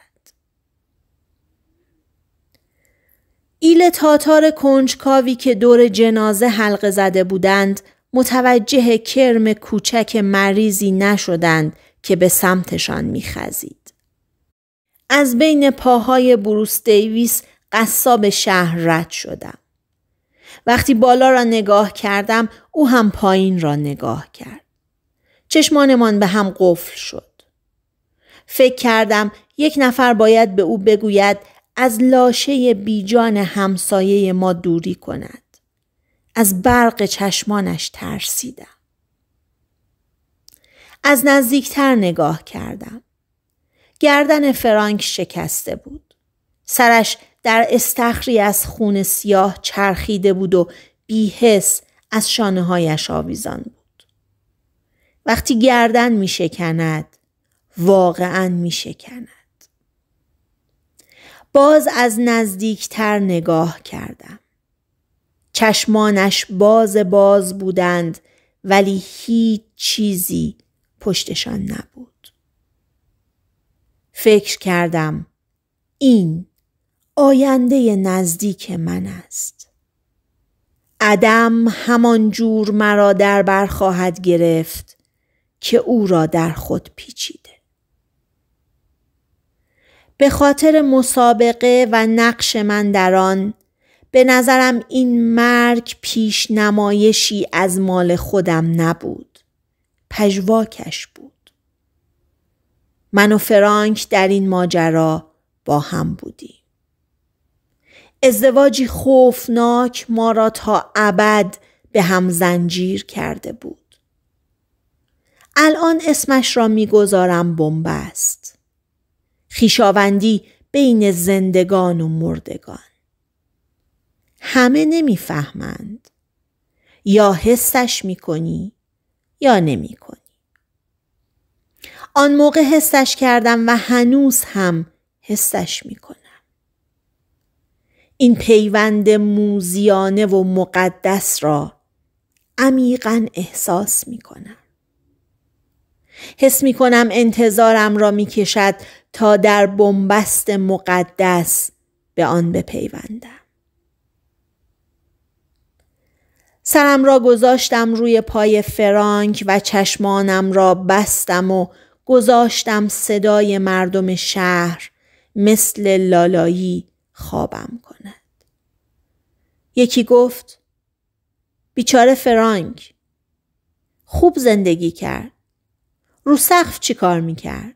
ایل تاتار کنجکاوی که دور جنازه حلقه زده بودند متوجه کرم کوچک مریضی نشدند که به سمتشان میخزید. از بین پاهای بروس دیویس قصاب شهر رد شدم. وقتی بالا را نگاه کردم او هم پایین را نگاه کرد. چشمانمان به هم قفل شد. فکر کردم یک نفر باید به او بگوید از لاشه بیجان همسایه ما دوری کند. از برق چشمانش ترسیدم. از نزدیکتر نگاه کردم. گردن فرانک شکسته بود. سرش در استخری از خون سیاه چرخیده بود و بیهس از شانه هایش آویزان بود. وقتی گردن می شکند واقعا می شکند. باز از نزدیکتر نگاه کردم. چشمانش باز باز بودند ولی هیچ چیزی پشتشان نبود. فکر کردم این آینده نزدیک من است. عدم همان جور مرا در بر خواهد گرفت که او را در خود پیچیده. به خاطر مسابقه و نقش من در آن به نظرم این مرگ پیش نمایشی از مال خودم نبود. پژواکش بود. من و فرانک در این ماجرا با هم بودیم. ازدواجی خوفناک ما را تا ابد به هم زنجیر کرده بود. الان اسمش را میگذارم است. خیشاوندی بین زندگان و مردگان همه نمیفهمند یا حسش میکنی یا نمیکنی آن موقع حسش کردم و هنوز هم حسش میکنم این پیوند موزیانه و مقدس را عمیقا احساس میکنم حس میکنم انتظارم را میکشد تا در بنبست مقدس به آن بپیوندم سرم را گذاشتم روی پای فرانک و چشمانم را بستم و گذاشتم صدای مردم شهر مثل لالایی خوابم کند. یکی گفت بیچاره فرانک خوب زندگی کرد. رو سقف چی کار میکرد؟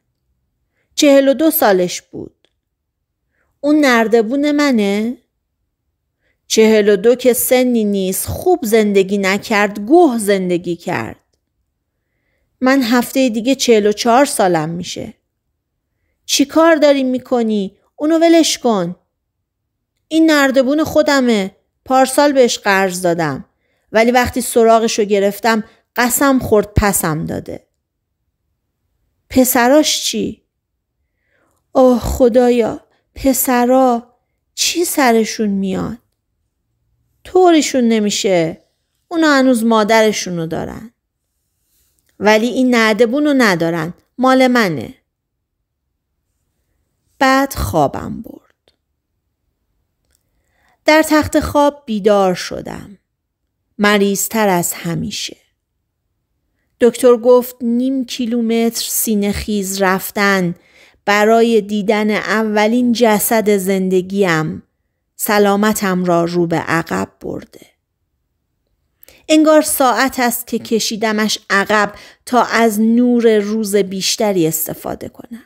چهل و دو سالش بود. اون نردبون منه؟ چهل و دو که سنی نیست خوب زندگی نکرد گوه زندگی کرد. من هفته دیگه چهل و چهار سالم میشه. چی کار داری میکنی؟ اونو ولش کن. این نردبون خودمه. پارسال بهش قرض دادم. ولی وقتی سراغشو گرفتم قسم خورد پسم داده. پسراش چی؟ آه خدایا پسرا چی سرشون میاد؟ طورشون نمیشه اونا هنوز مادرشونو دارن ولی این نعدبونو ندارن مال منه بعد خوابم برد در تخت خواب بیدار شدم مریضتر از همیشه دکتر گفت نیم کیلومتر سینه خیز رفتن برای دیدن اولین جسد زندگیم سلامتم را رو به عقب برده. انگار ساعت است که کشیدمش عقب تا از نور روز بیشتری استفاده کنم.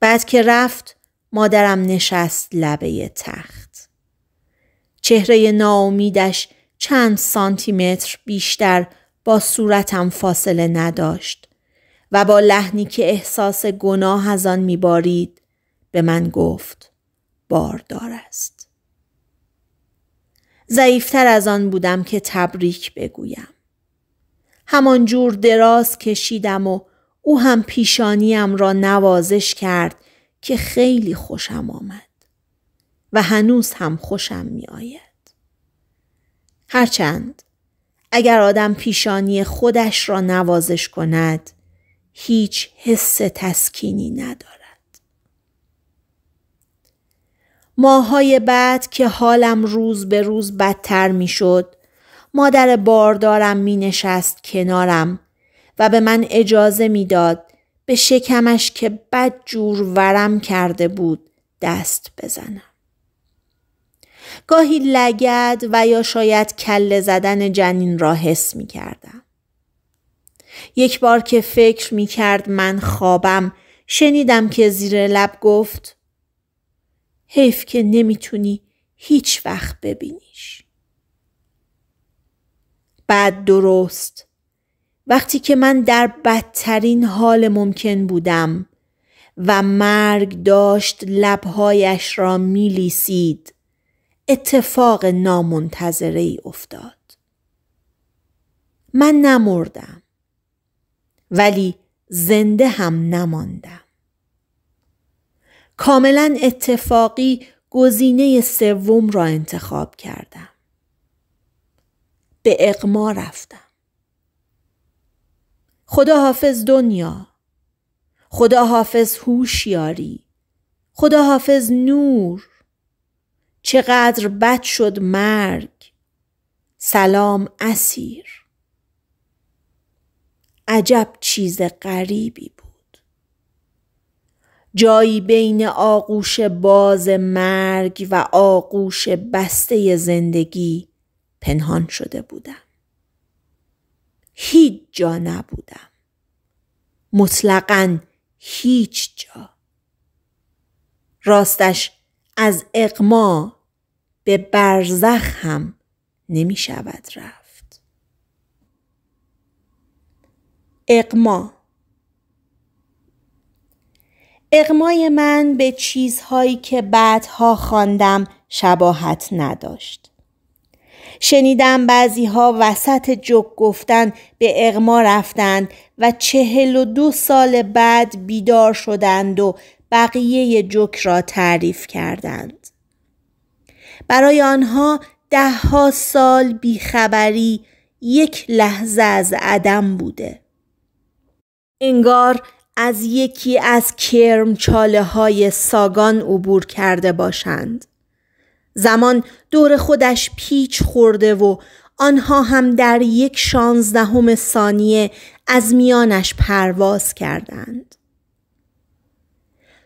بعد که رفت مادرم نشست لبه تخت. چهره ناامیدش چند سانتی متر بیشتر با صورتم فاصله نداشت و با لحنی که احساس گناه از آن میبارید به من گفت باردار است ضعیفتر از آن بودم که تبریک بگویم همان جور دراز کشیدم و او هم پیشانیم را نوازش کرد که خیلی خوشم آمد و هنوز هم خوشم می آید. هرچند اگر آدم پیشانی خودش را نوازش کند هیچ حس تسکینی ندارد. ماهای بعد که حالم روز به روز بدتر می شد، مادر باردارم می نشست کنارم و به من اجازه میداد به شکمش که بد جور ورم کرده بود دست بزنم. گاهی لگد و یا شاید کله زدن جنین را حس می کردم. یک بار که فکر می کرد من خوابم شنیدم که زیر لب گفت حیف که نمیتونی هیچ وقت ببینیش. بعد درست وقتی که من در بدترین حال ممکن بودم و مرگ داشت لبهایش را میلیسید اتفاق نامنتظره افتاد من نمردم ولی زنده هم نماندم کاملا اتفاقی گزینه سوم را انتخاب کردم به اقما رفتم خدا حافظ دنیا خدا حافظ هوشیاری خدا حافظ نور چقدر بد شد مرگ سلام اسیر عجب چیز غریبی بود جایی بین آغوش باز مرگ و آغوش بسته زندگی پنهان شده بودم هیچ جا نبودم مطلقا هیچ جا راستش از اقما به برزخ هم نمی شود رفت اقما اقمای من به چیزهایی که بعدها خواندم شباهت نداشت. شنیدم ها وسط جگ گفتن به اغما رفتند و چهل و دو سال بعد بیدار شدند و بقیه جک را تعریف کردند. برای آنها دهها سال بیخبری یک لحظه از عدم بوده. انگار از یکی از کرم چاله های ساگان عبور کرده باشند. زمان دور خودش پیچ خورده و آنها هم در یک شانزدهم ثانیه از میانش پرواز کردند.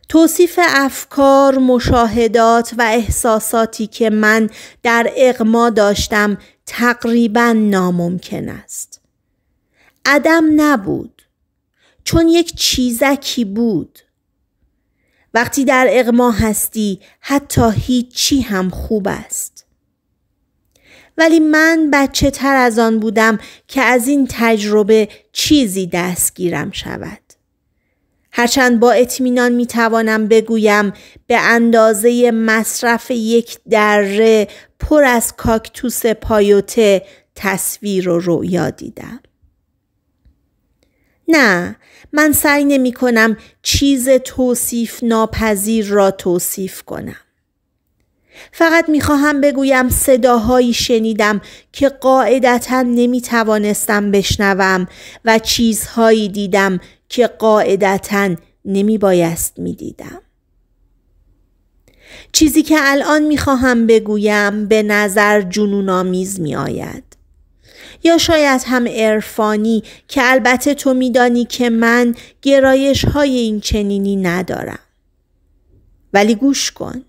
توصیف افکار، مشاهدات و احساساتی که من در اقما داشتم تقریبا ناممکن است. عدم نبود. چون یک چیزکی بود وقتی در اغما هستی حتی هیچی هم خوب است ولی من بچه تر از آن بودم که از این تجربه چیزی دستگیرم شود هرچند با اطمینان می توانم بگویم به اندازه مصرف یک دره پر از کاکتوس پایوته تصویر و رویا دیدم. نه من سعی نمی کنم چیز توصیف ناپذیر را توصیف کنم. فقط خواهم بگویم صداهایی شنیدم که قاعدتا نمی توانستم بشنوم و چیزهایی دیدم که قاعدتا نمی بایست می دیدم. چیزی که الان خواهم بگویم به نظر جنونآمیز می آید. یا شاید هم عرفانی که البته تو میدانی که من گرایش های این چنینی ندارم. ولی گوش کن.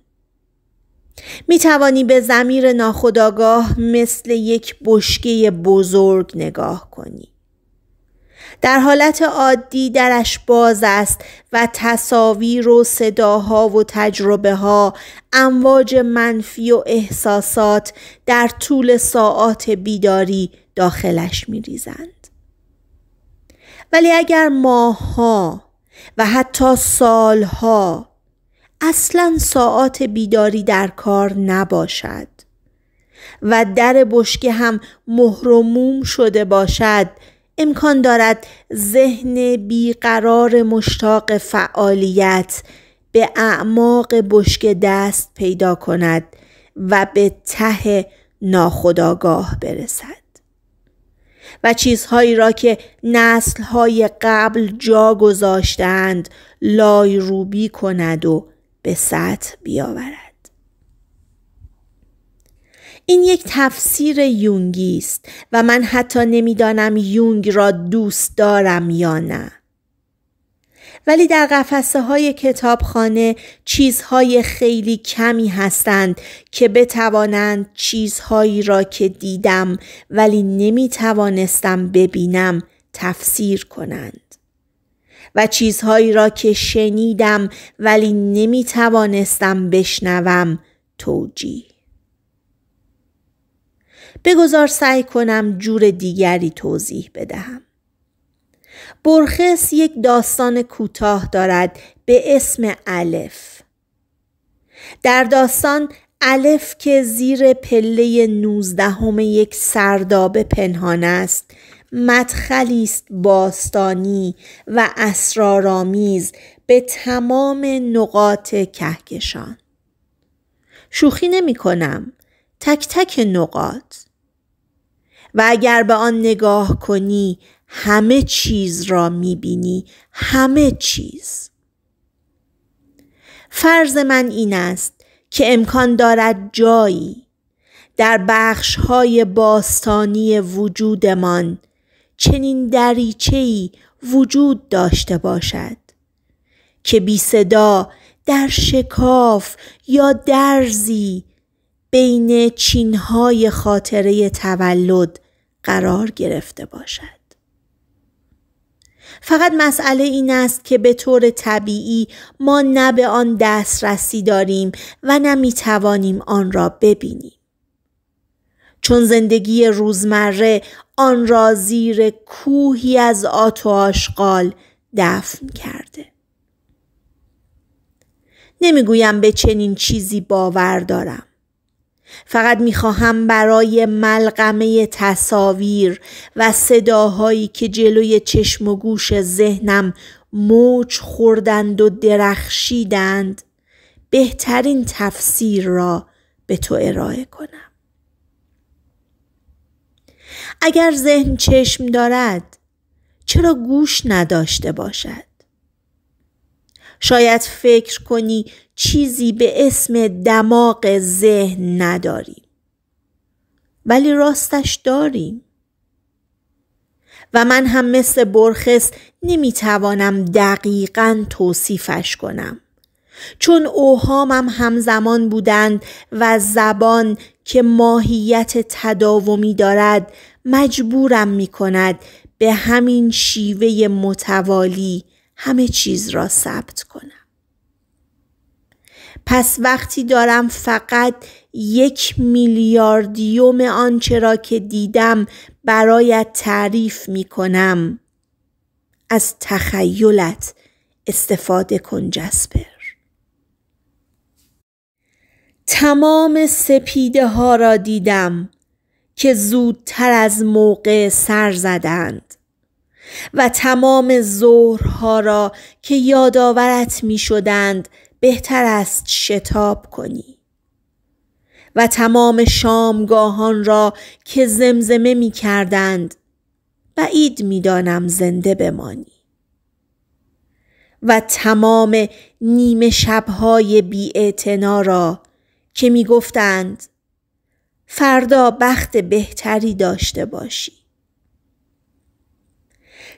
می توانی به زمیر ناخداگاه مثل یک بشکه بزرگ نگاه کنی. در حالت عادی درش باز است و تصاویر و صداها و تجربه ها امواج منفی و احساسات در طول ساعات بیداری داخلش می ریزند. ولی اگر ماها و حتی سالها اصلا ساعت بیداری در کار نباشد و در بشکه هم مهرموم شده باشد امکان دارد ذهن بیقرار مشتاق فعالیت به اعماق بشکه دست پیدا کند و به ته ناخداگاه برسد. و چیزهایی را که نسلهای قبل جا گذاشتند لای روبی کند و به سطح بیاورد. این یک تفسیر یونگی است و من حتی نمیدانم یونگ را دوست دارم یا نه. ولی در قفسه های کتابخانه چیزهای خیلی کمی هستند که بتوانند چیزهایی را که دیدم ولی نمیتوانستم ببینم تفسیر کنند و چیزهایی را که شنیدم ولی نمیتوانستم بشنوم توجیه بگذار سعی کنم جور دیگری توضیح بدهم برخس یک داستان کوتاه دارد به اسم الف در داستان الف که زیر پله نوزدهم یک سردابه پنهان است مدخلی است باستانی و اسرارآمیز به تمام نقاط کهکشان شوخی نمی کنم تک تک نقاط و اگر به آن نگاه کنی همه چیز را میبینی همه چیز فرض من این است که امکان دارد جایی در بخش باستانی وجودمان چنین دریچه‌ای وجود داشته باشد که بی صدا در شکاف یا درزی بین چینهای خاطره تولد قرار گرفته باشد. فقط مسئله این است که به طور طبیعی ما نه به آن دسترسی داریم و نه می توانیم آن را ببینیم. چون زندگی روزمره آن را زیر کوهی از آت و آشغال دفن کرده. نمیگویم به چنین چیزی باور دارم. فقط میخواهم برای ملغمه تصاویر و صداهایی که جلوی چشم و گوش ذهنم موج خوردند و درخشیدند بهترین تفسیر را به تو ارائه کنم اگر ذهن چشم دارد چرا گوش نداشته باشد شاید فکر کنی چیزی به اسم دماغ ذهن نداریم ولی راستش داریم و من هم مثل برخس نمیتوانم دقیقا توصیفش کنم چون اوهامم همزمان بودند و زبان که ماهیت تداومی دارد مجبورم می کند به همین شیوه متوالی همه چیز را ثبت کنم. پس وقتی دارم فقط یک میلیاردیوم آنچه را که دیدم برایت تعریف می کنم از تخیلت استفاده کن جسپر تمام سپیده ها را دیدم که زودتر از موقع سر زدند و تمام ظهرها را که یادآورت می شدند بهتر است شتاب کنی و تمام شامگاهان را که زمزمه می کردند بعید می دانم زنده بمانی و تمام نیمه شبهای بی را که می گفتند فردا بخت بهتری داشته باشی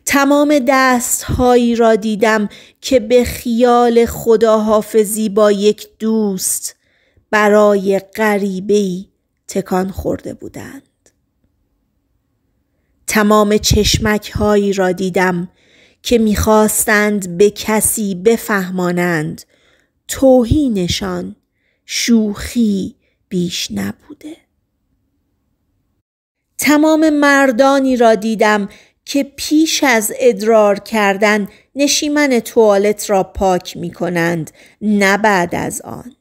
تمام دستهایی را دیدم که به خیال خداحافظی با یک دوست برای غریبهای تکان خورده بودند تمام چشمک هایی را دیدم که میخواستند به کسی بفهمانند توهینشان شوخی بیش نبوده تمام مردانی را دیدم که پیش از ادرار کردن نشیمن توالت را پاک می کنند نه بعد از آن.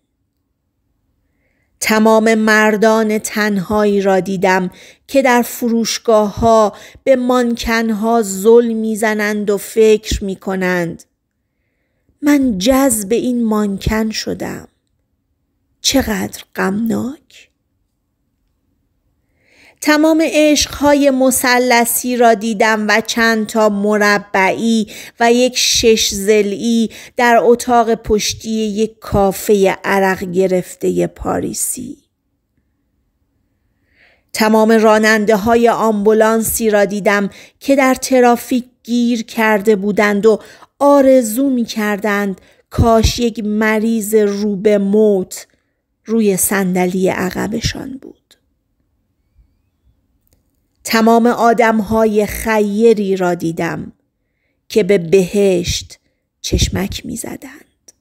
تمام مردان تنهایی را دیدم که در فروشگاه ها به مانکن ها زل زنند و فکر می کنند. من جذب این مانکن شدم. چقدر غمناک تمام عشقهای مسلسی را دیدم و چند تا مربعی و یک شش زلی در اتاق پشتی یک کافه عرق گرفته پاریسی. تمام راننده های آمبولانسی را دیدم که در ترافیک گیر کرده بودند و آرزو می کردند کاش یک مریض روبه موت روی صندلی عقبشان بود. تمام های خیری را دیدم که به بهشت چشمک می زدند.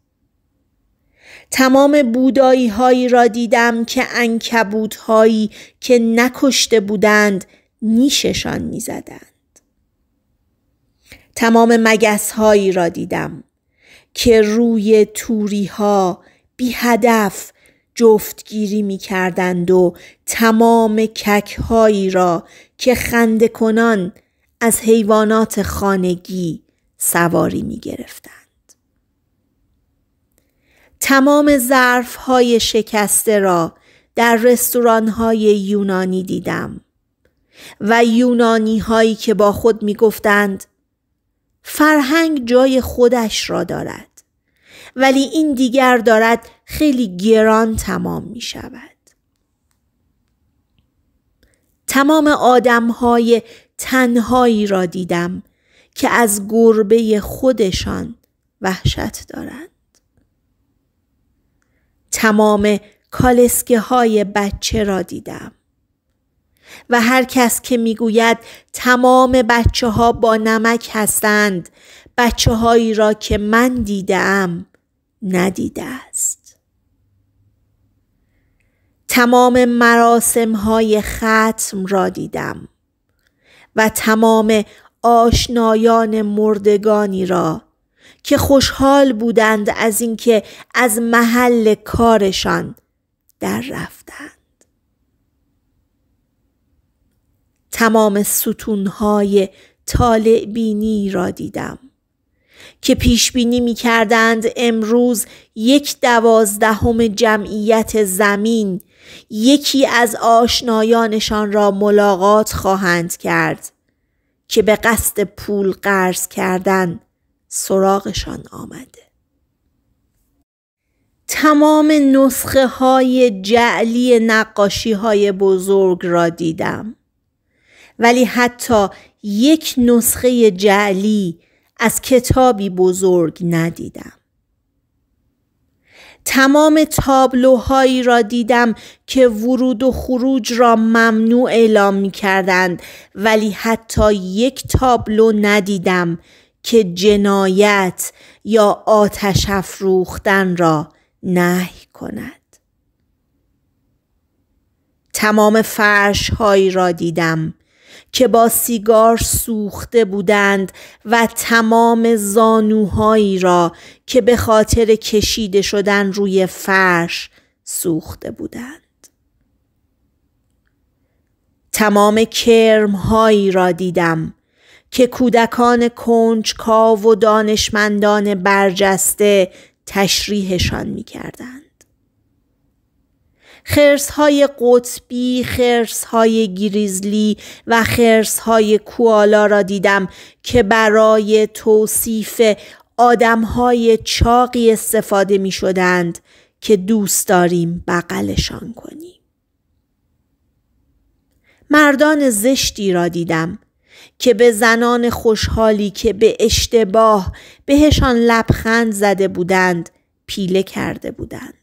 تمام بودایی هایی را دیدم که انکبوت هایی که نکشته بودند نیششان می زدند. تمام مگس هایی را دیدم که روی توری ها بی هدف جفتگیری می کردند و تمام کک هایی را که خنده کنان از حیوانات خانگی سواری می گرفتند. تمام ظرف های شکسته را در رستوران های یونانی دیدم و یونانی هایی که با خود می گفتند فرهنگ جای خودش را دارد ولی این دیگر دارد خیلی گران تمام می شود. تمام های تنهایی را دیدم که از گربه خودشان وحشت دارند. تمام کالسکه های بچه را دیدم و هر کس که میگوید تمام بچه ها با نمک هستند بچه هایی را که من دیدم ندیده تمام مراسم های ختم را دیدم و تمام آشنایان مردگانی را که خوشحال بودند از اینکه از محل کارشان در رفتند تمام ستونهای طالع بینی را دیدم که پیش بینی می کردند امروز یک دوازدهم جمعیت زمین یکی از آشنایانشان را ملاقات خواهند کرد که به قصد پول قرض کردن سراغشان آمده تمام نسخه های جعلی نقاشی های بزرگ را دیدم ولی حتی یک نسخه جعلی از کتابی بزرگ ندیدم تمام تابلوهایی را دیدم که ورود و خروج را ممنوع اعلام می کردند ولی حتی یک تابلو ندیدم که جنایت یا آتش افروختن را نهی کند. تمام فرش را دیدم که با سیگار سوخته بودند و تمام زانوهایی را که به خاطر کشیده شدن روی فرش سوخته بودند. تمام کرمهایی را دیدم که کودکان کاو و دانشمندان برجسته تشریحشان می خرس های قطبی، خرس های گریزلی و خرس های کوالا را دیدم که برای توصیف آدم های چاقی استفاده می شدند که دوست داریم بغلشان کنیم. مردان زشتی را دیدم که به زنان خوشحالی که به اشتباه بهشان لبخند زده بودند پیله کرده بودند.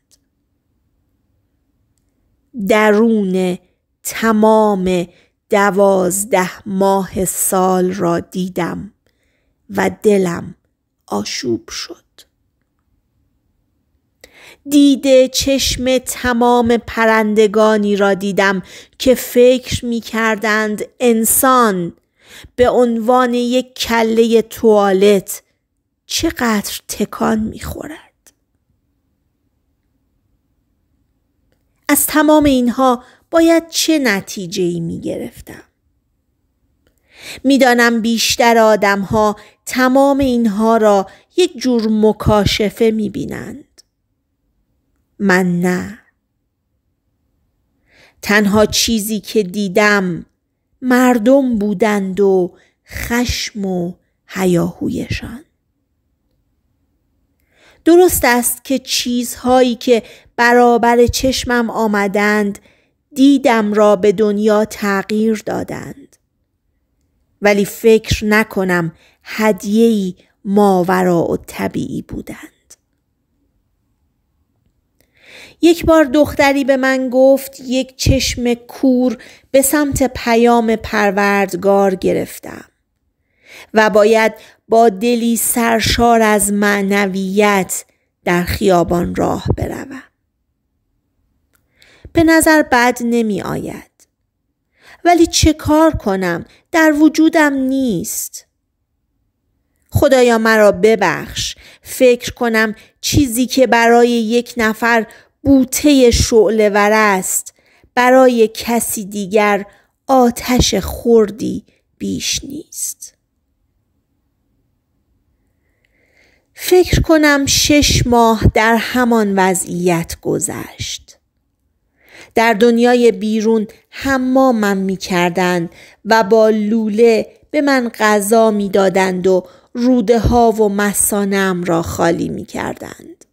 درون تمام دوازده ماه سال را دیدم و دلم آشوب شد دیده چشم تمام پرندگانی را دیدم که فکر می کردند انسان به عنوان یک کله توالت چقدر تکان می خورد. از تمام اینها باید چه نتیجه ای می گرفتم؟ میدانم بیشتر آدم ها تمام اینها را یک جور مکاشفه می بینند. من نه. تنها چیزی که دیدم مردم بودند و خشم و هیاهویشان. درست است که چیزهایی که برابر چشمم آمدند دیدم را به دنیا تغییر دادند ولی فکر نکنم هدیه‌ای ماورا و طبیعی بودند یک بار دختری به من گفت یک چشم کور به سمت پیام پروردگار گرفتم و باید با دلی سرشار از معنویت در خیابان راه بروم. به نظر بد نمی آید. ولی چه کار کنم در وجودم نیست. خدایا مرا ببخش فکر کنم چیزی که برای یک نفر بوته شعلهور است برای کسی دیگر آتش خوردی بیش نیست. فکر کنم شش ماه در همان وضعیت گذشت. در دنیای بیرون من می کردن و با لوله به من غذا می دادند و روده ها و مسانم را خالی می کردند.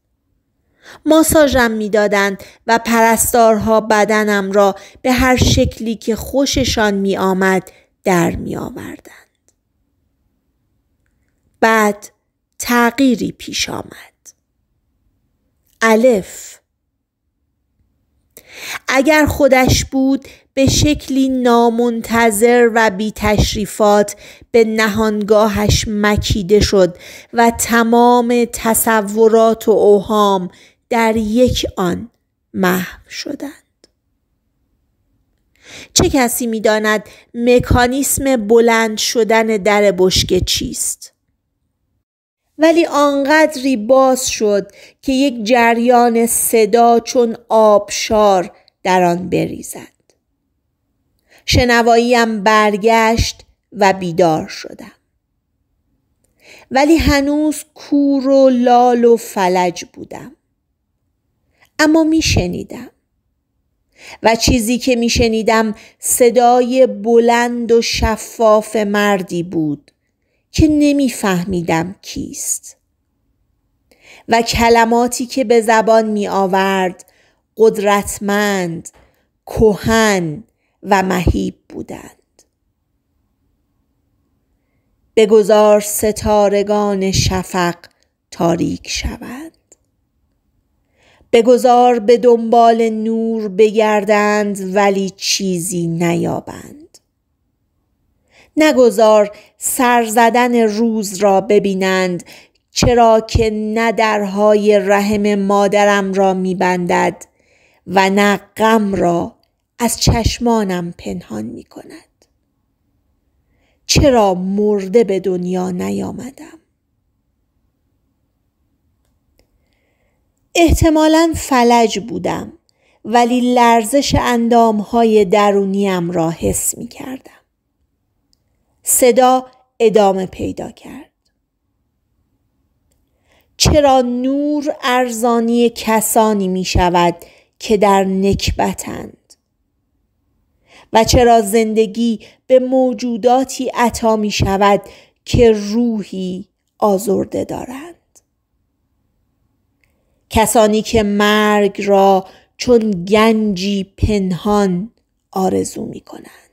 ماساژم میدادند و پرستارها بدنم را به هر شکلی که خوششان می آمد در می آوردند. بعد تغییری پیش آمد الف اگر خودش بود به شکلی نامنتظر و بی تشریفات به نهانگاهش مکیده شد و تمام تصورات و اوهام در یک آن محو شدند چه کسی داند مکانیسم بلند شدن در بشکه چیست ولی آنقدری باز شد که یک جریان صدا چون آبشار در آن بریزد شنواییم برگشت و بیدار شدم ولی هنوز کور و لال و فلج بودم اما میشنیدم و چیزی که میشنیدم صدای بلند و شفاف مردی بود که نمیفهمیدم کیست و کلماتی که به زبان می آورد قدرتمند، کهن و مهیب بودند. بگذار ستارگان شفق تاریک شوند. بگذار به دنبال نور بگردند ولی چیزی نیابند. نگذار سر زدن روز را ببینند چرا که نه درهای رحم مادرم را میبندد و نه غم را از چشمانم پنهان می چرا مرده به دنیا نیامدم؟ احتمالا فلج بودم ولی لرزش اندامهای درونیم را حس می کردم. صدا ادامه پیدا کرد چرا نور ارزانی کسانی می شود که در نکبتند و چرا زندگی به موجوداتی عطا می شود که روحی آزرده دارند کسانی که مرگ را چون گنجی پنهان آرزو می کنند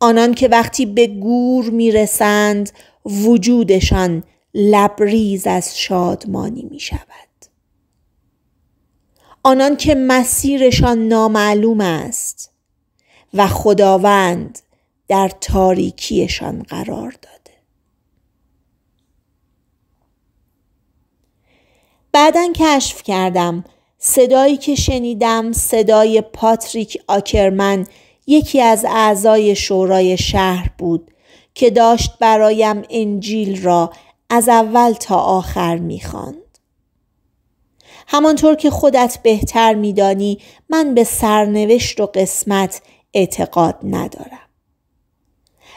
آنان که وقتی به گور رسند وجودشان لبریز از شادمانی می شود. آنان که مسیرشان نامعلوم است و خداوند در تاریکیشان قرار داده. بعدا کشف کردم صدایی که شنیدم صدای پاتریک آکرمن یکی از اعضای شورای شهر بود که داشت برایم انجیل را از اول تا آخر میخواند. همانطور که خودت بهتر میدانی من به سرنوشت و قسمت اعتقاد ندارم.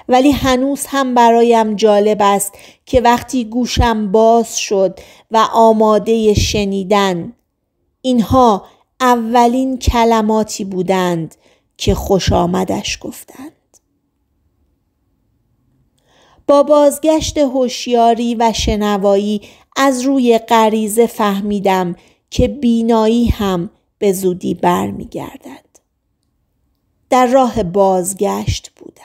ولی هنوز هم برایم جالب است که وقتی گوشم باز شد و آماده شنیدن اینها اولین کلماتی بودند که خوش آمدش گفتند با بازگشت هوشیاری و شنوایی از روی غریزه فهمیدم که بینایی هم به زودی برمیگردد در راه بازگشت بودم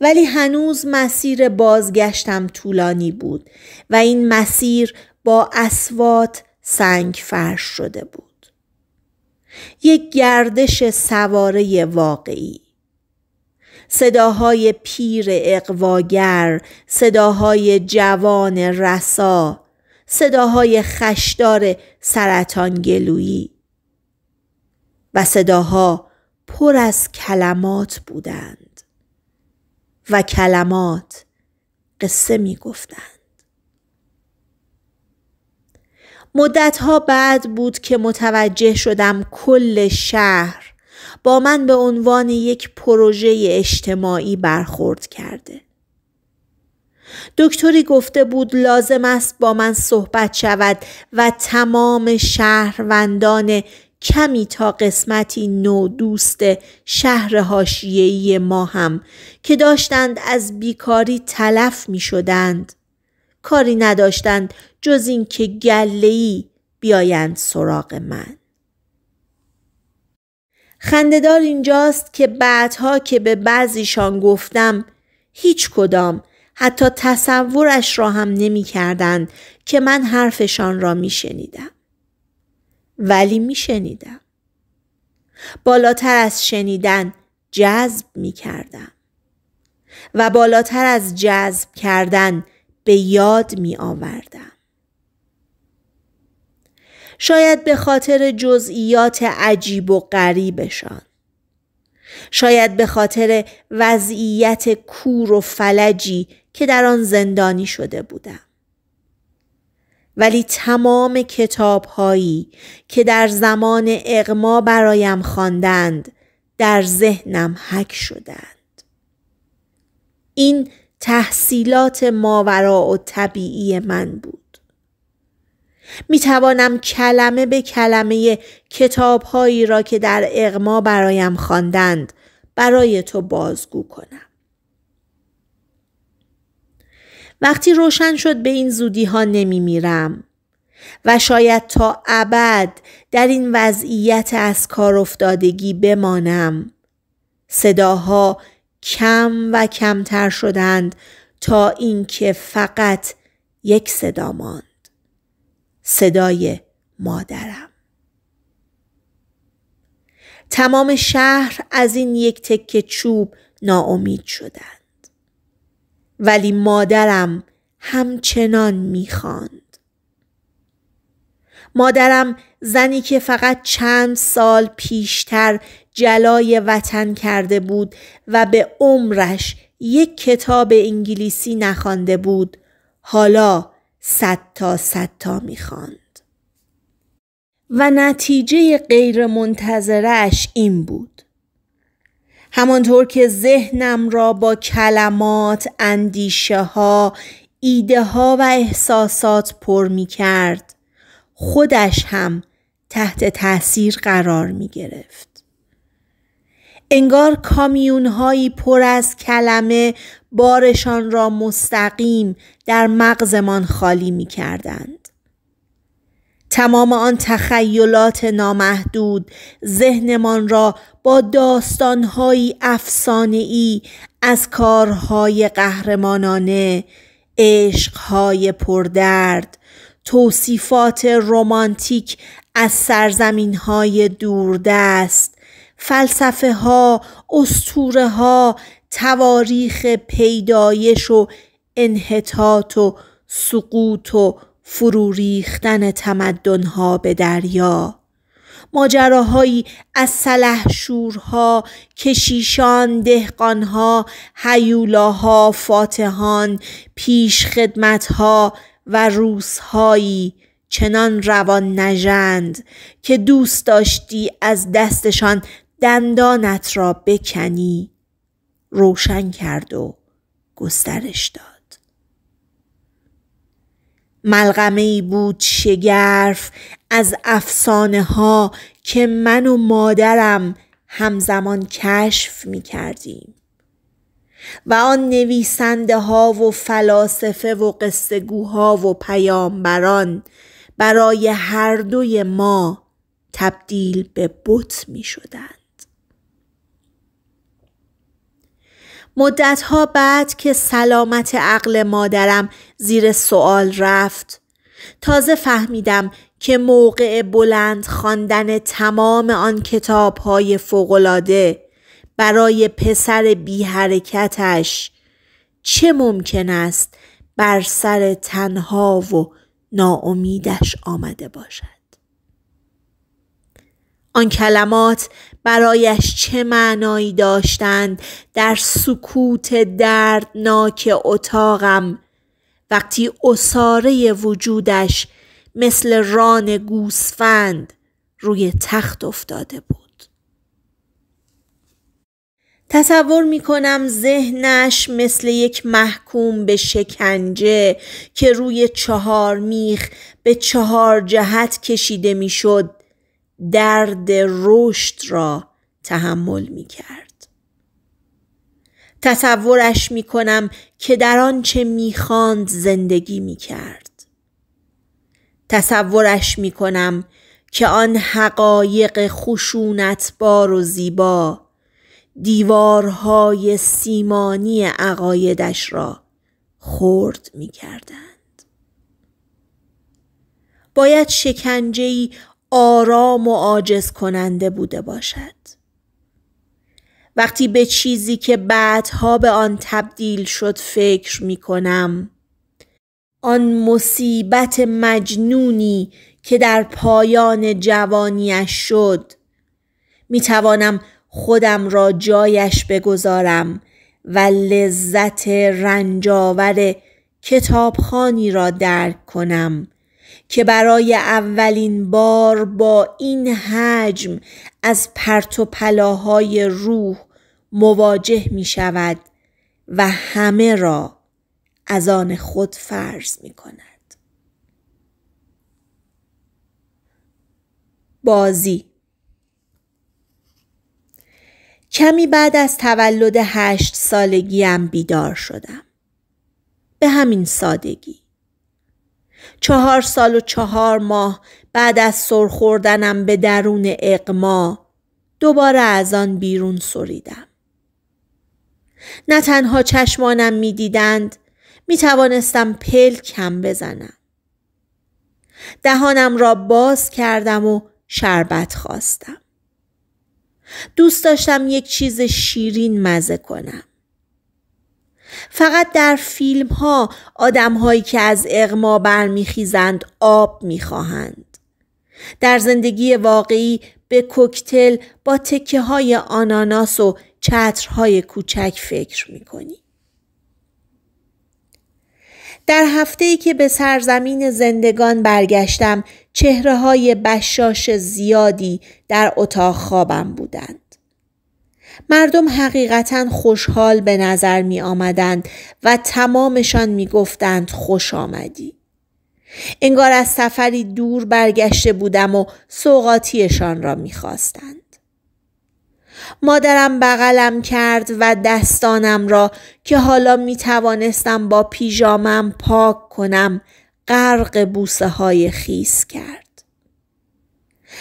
ولی هنوز مسیر بازگشتم طولانی بود و این مسیر با اسوات سنگ فرش شده بود یک گردش سواره واقعی صداهای پیر اقواگر، صداهای جوان رسا، صداهای خشدار گلویی و صداها پر از کلمات بودند و کلمات قصه می گفتند. مدتها بعد بود که متوجه شدم کل شهر با من به عنوان یک پروژه اجتماعی برخورد کرده. دکتری گفته بود لازم است با من صحبت شود و تمام شهروندان کمی تا قسمتی نو دوست شهر هاشیهی ما هم که داشتند از بیکاری تلف می شدند کاری نداشتند جز اینکه گله‌ای بیایند سراغ من خندهدار اینجاست که بعدها که به بعضیشان گفتم هیچ کدام حتی تصورش را هم نمی که من حرفشان را می شنیدم. ولی می شنیدم. بالاتر از شنیدن جذب می کردم. و بالاتر از جذب کردن به یاد می آوردم. شاید به خاطر جزئیات عجیب و غریبشان. شاید به خاطر وضعیت کور و فلجی که در آن زندانی شده بودم. ولی تمام کتاب هایی که در زمان اغما برایم خواندند در ذهنم حک شدند. این تحصیلات ماورا و طبیعی من بود. می توانم کلمه به کلمه کتابهایی را که در اغما برایم خواندند برای تو بازگو کنم. وقتی روشن شد به این زودی ها نمی میرم و شاید تا ابد در این وضعیت از کار افتادگی بمانم صداها کم و کمتر شدند تا اینکه فقط یک صدا ماند صدای مادرم تمام شهر از این یک تکه چوب ناامید شدند ولی مادرم همچنان میخواند مادرم زنی که فقط چند سال پیشتر جلای وطن کرده بود و به عمرش یک کتاب انگلیسی نخوانده بود حالا صد تا صد تا میخواند و نتیجه غیر منتظرش این بود همانطور که ذهنم را با کلمات، اندیشه ها، ایده ها و احساسات پر می کرد خودش هم تحت تاثیر قرار می گرفت. انگار هایی پر از کلمه بارشان را مستقیم در مغزمان خالی می کردند. تمام آن تخیلات نامحدود ذهنمان را با داستانهایی افسانه‌ای از کارهای قهرمانانه، عشقهای پردرد، توصیفات رمانتیک از سرزمینهای دوردست فلسفه ها، استوره ها، تواریخ پیدایش و انحطاط و سقوط و فرو ریختن تمدن ها به دریا ماجراهایی از سلحشورها، کشیشان، دهقانها، هیولاها، فاتحان، پیشخدمتها و روسهایی چنان روان نژند که دوست داشتی از دستشان دندانت را بکنی روشن کرد و گسترش داد ملغمه ای بود شگرف از افسانه ها که من و مادرم همزمان کشف می کردیم و آن نویسنده ها و فلاسفه و قصهگوها و پیامبران برای هر دوی ما تبدیل به بت می مدتها بعد که سلامت عقل مادرم زیر سوال رفت تازه فهمیدم که موقع بلند خواندن تمام آن کتاب های برای پسر بی حرکتش چه ممکن است بر سر تنها و ناامیدش آمده باشد. آن کلمات برایش چه معنایی داشتند در سکوت دردناک اتاقم وقتی اساره وجودش مثل ران گوسفند روی تخت افتاده بود تصور می کنم ذهنش مثل یک محکوم به شکنجه که روی چهار میخ به چهار جهت کشیده میشد درد رشد را تحمل می کرد. تصورش می کنم که در آنچه می خاند زندگی می کرد. تصورش می کنم که آن حقایق خشونتبار و زیبا دیوارهای سیمانی عقایدش را خورد می کردند. باید ای آرام و عاجز کننده بوده باشد وقتی به چیزی که بعدها به آن تبدیل شد فکر می کنم آن مصیبت مجنونی که در پایان جوانیش شد می توانم خودم را جایش بگذارم و لذت رنجاور کتابخانی را درک کنم که برای اولین بار با این حجم از پرت و پلاهای روح مواجه می شود و همه را از آن خود فرض می کند. بازی کمی بعد از تولد هشت سالگیم بیدار شدم. به همین سادگی. چهار سال و چهار ماه بعد از سرخوردنم به درون اقما دوباره از آن بیرون سریدم. نه تنها چشمانم می دیدند می توانستم پل کم بزنم. دهانم را باز کردم و شربت خواستم. دوست داشتم یک چیز شیرین مزه کنم. فقط در فیلم ها آدم هایی که از اغما برمیخیزند آب میخواهند. در زندگی واقعی به کوکتل با تکه های آناناس و چترهای کوچک فکر میکنی. در هفته ای که به سرزمین زندگان برگشتم چهره های بشاش زیادی در اتاق خوابم بودند. مردم حقیقتا خوشحال به نظر می آمدند و تمامشان می گفتند خوش آمدی. انگار از سفری دور برگشته بودم و سوقاتیشان را می خواستند. مادرم بغلم کرد و دستانم را که حالا می توانستم با پیژامم پاک کنم غرق بوسه های خیس کرد.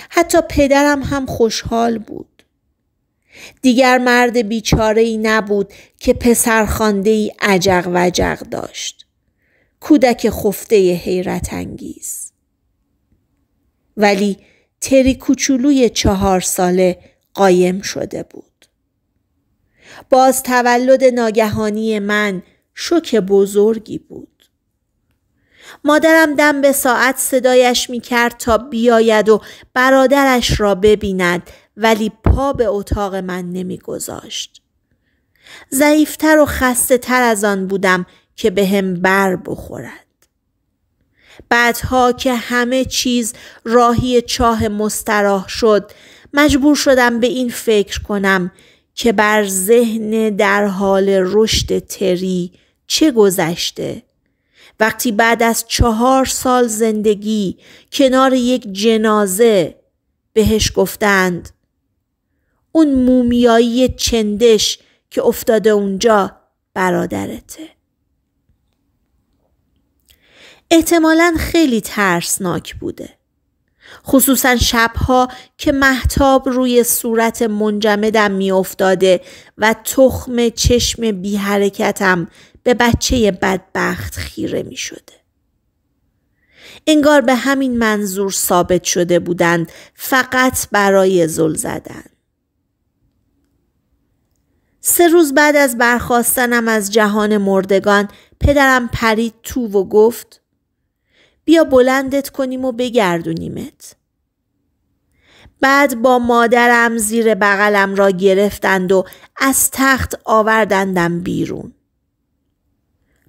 حتی پدرم هم خوشحال بود. دیگر مرد بیچاره ای نبود که پسر خانده ای عجق وجق داشت. کودک خفته حیرت انگیز. ولی تری کوچولوی چهار ساله قایم شده بود. باز تولد ناگهانی من شک بزرگی بود. مادرم دم به ساعت صدایش می کرد تا بیاید و برادرش را ببیند ولی پا به اتاق من نمیگذاشت. ضعیفتر و خسته تر از آن بودم که به هم بر بخورد. بعدها که همه چیز راهی چاه مستراح شد مجبور شدم به این فکر کنم که بر ذهن در حال رشد تری چه گذشته وقتی بعد از چهار سال زندگی کنار یک جنازه بهش گفتند اون مومیایی چندش که افتاده اونجا برادرته احتمالا خیلی ترسناک بوده خصوصا شبها که محتاب روی صورت منجمدم میافتاده و تخم چشم بی حرکتم به بچه بدبخت خیره می شده. انگار به همین منظور ثابت شده بودند فقط برای زل زدن. سه روز بعد از برخواستنم از جهان مردگان پدرم پرید تو و گفت بیا بلندت کنیم و بگردونیمت. بعد با مادرم زیر بغلم را گرفتند و از تخت آوردندم بیرون.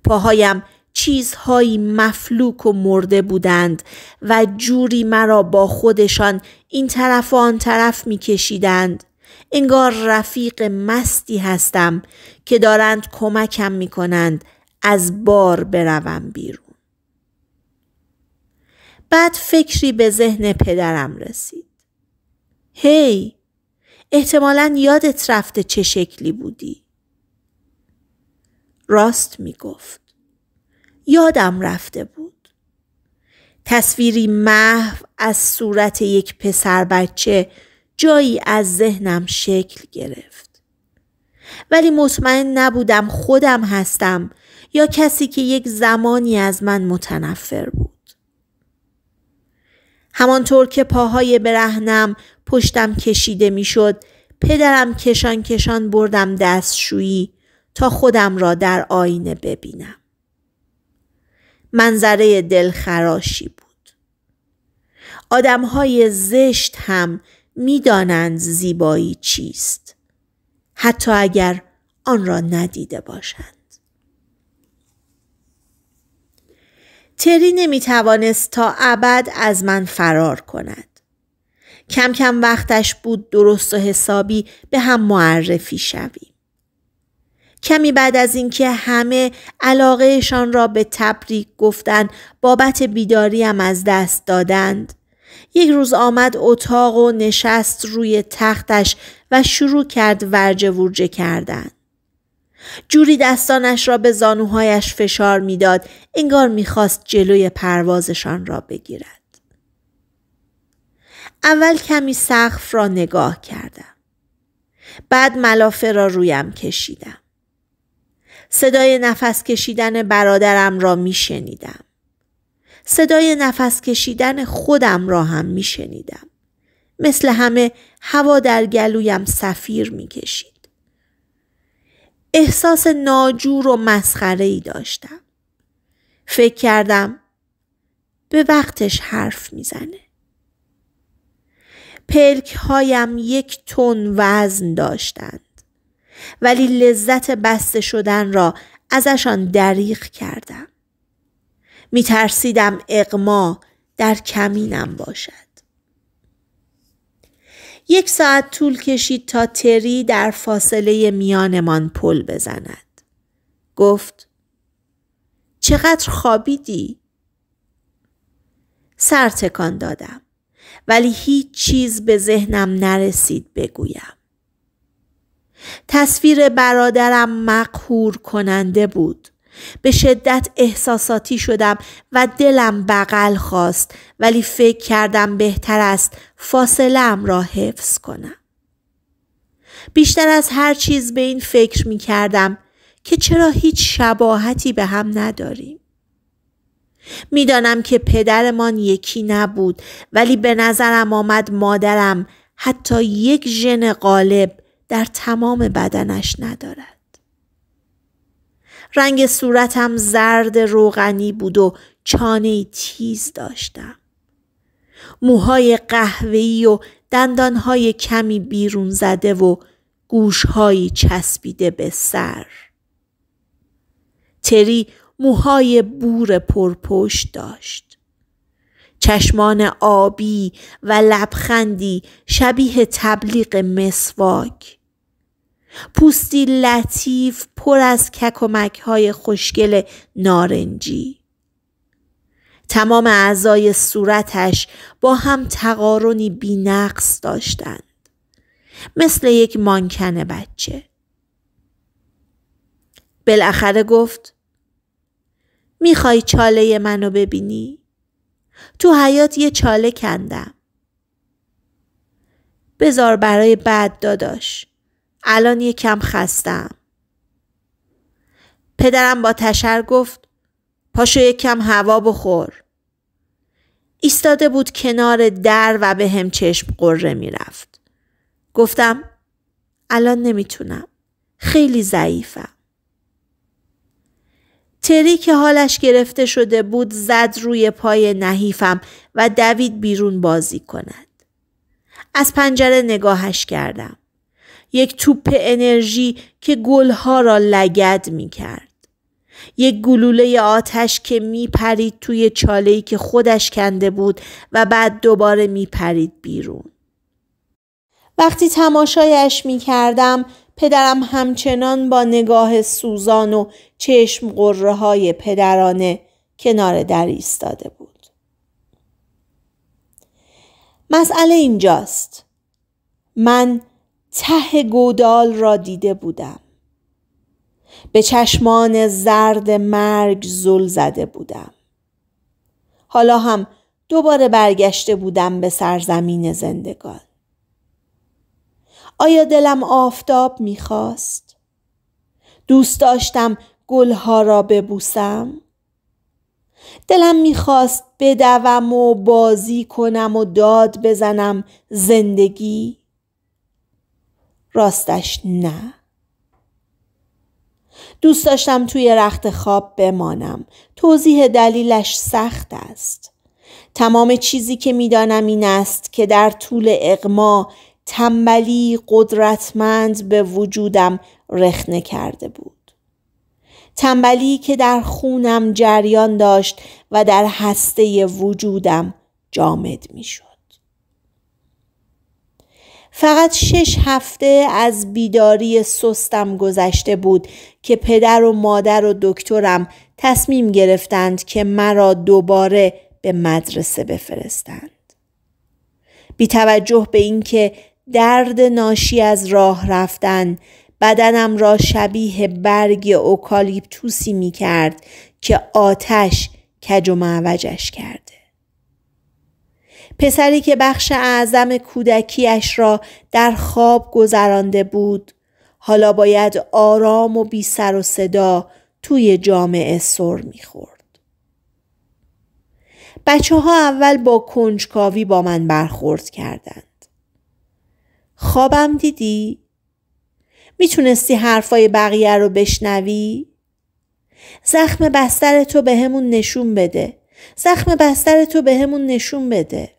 پاهایم چیزهایی مفلوک و مرده بودند و جوری مرا با خودشان این طرف و آن طرف می کشیدند انگار رفیق مستی هستم که دارند کمکم می کنند از بار بروم بیرون. بعد فکری به ذهن پدرم رسید. هی، hey, احتمالا یادت رفته چه شکلی بودی. راست می گفت. یادم رفته بود. تصویری محو از صورت یک پسر بچه جایی از ذهنم شکل گرفت ولی مطمئن نبودم خودم هستم یا کسی که یک زمانی از من متنفر بود همانطور که پاهای برهنم پشتم کشیده میشد پدرم کشان کشان بردم دستشویی تا خودم را در آینه ببینم منظره دلخراشی بود آدمهای زشت هم میدانند زیبایی چیست حتی اگر آن را ندیده باشند تری نمی توانست تا ابد از من فرار کند کم کم وقتش بود درست و حسابی به هم معرفی شویم کمی بعد از اینکه همه علاقهشان را به تبریک گفتن بابت بیداریم از دست دادند یک روز آمد اتاق و نشست روی تختش و شروع کرد ورجه ورجه کردن. جوری دستانش را به زانوهایش فشار میداد انگار میخواست جلوی پروازشان را بگیرد. اول کمی سقف را نگاه کردم. بعد ملافه را رویم کشیدم. صدای نفس کشیدن برادرم را میشنیدم. صدای نفس کشیدن خودم را هم می شنیدم. مثل همه هوا در گلویم سفیر می کشید. احساس ناجور و مسخره ای داشتم. فکر کردم به وقتش حرف میزنه. پلک هایم یک تن وزن داشتند ولی لذت بسته شدن را ازشان دریغ کردم. می ترسیدم اقما در کمینم باشد. یک ساعت طول کشید تا تری در فاصله میانمان پل بزند. گفت چقدر خوابیدی؟ سر تکان دادم ولی هیچ چیز به ذهنم نرسید بگویم. تصویر برادرم مقهور کننده بود. به شدت احساساتی شدم و دلم بغل خواست ولی فکر کردم بهتر است فاصلم را حفظ کنم. بیشتر از هر چیز به این فکر می کردم که چرا هیچ شباهتی به هم نداریم. میدانم که پدرمان یکی نبود ولی به نظرم آمد مادرم حتی یک ژن غالب در تمام بدنش ندارد. رنگ صورتم زرد روغنی بود و چانه تیز داشتم. موهای قهوه‌ای و دندانهای کمی بیرون زده و گوشهایی چسبیده به سر. تری موهای بور پرپشت داشت. چشمان آبی و لبخندی شبیه تبلیغ مسواک پوستی لطیف پر از ککمک های خوشگل نارنجی تمام اعضای صورتش با هم تقارنی بینقص داشتند مثل یک مانکن بچه بالاخره گفت میخوای چاله منو ببینی؟ تو حیات یه چاله کندم بزار برای بعد داداش الان یکم خستم. پدرم با تشر گفت پاشو یکم هوا بخور. ایستاده بود کنار در و به هم چشم قره میرفت. گفتم الان نمیتونم. خیلی ضعیفم. تری که حالش گرفته شده بود زد روی پای نحیفم و دوید بیرون بازی کند. از پنجره نگاهش کردم. یک توپ انرژی که گلها را لگد می کرد. یک گلوله آتش که می پرید توی چالهی که خودش کنده بود و بعد دوباره می پرید بیرون. وقتی تماشایش می کردم پدرم همچنان با نگاه سوزان و چشم قره های پدرانه کنار در ایستاده بود. مسئله اینجاست. من ته گودال را دیده بودم به چشمان زرد مرگ زل زده بودم حالا هم دوباره برگشته بودم به سرزمین زندگان آیا دلم آفتاب میخواست؟ دوست داشتم گلها را ببوسم؟ دلم میخواست بدوم و بازی کنم و داد بزنم زندگی؟ راستش نه دوست داشتم توی رخت خواب بمانم توضیح دلیلش سخت است تمام چیزی که میدانم این است که در طول اقما تنبلی قدرتمند به وجودم رخنه کرده بود تنبلی که در خونم جریان داشت و در هسته وجودم جامد میشد فقط شش هفته از بیداری سستم گذشته بود که پدر و مادر و دکترم تصمیم گرفتند که مرا دوباره به مدرسه بفرستند. بی توجه به اینکه درد ناشی از راه رفتن بدنم را شبیه برگ اوکالیپتوسی می کرد که آتش کج و معوجش کرد. پسری که بخش اعظم کودکیش را در خواب گذرانده بود حالا باید آرام و بی سر و صدا توی جامعه سر میخورد. بچه ها اول با کنجکاوی با من برخورد کردند. خوابم دیدی؟ میتونستی حرفای بقیه رو بشنوی؟ زخم بستر تو به همون نشون بده. زخم بستر تو به همون نشون بده.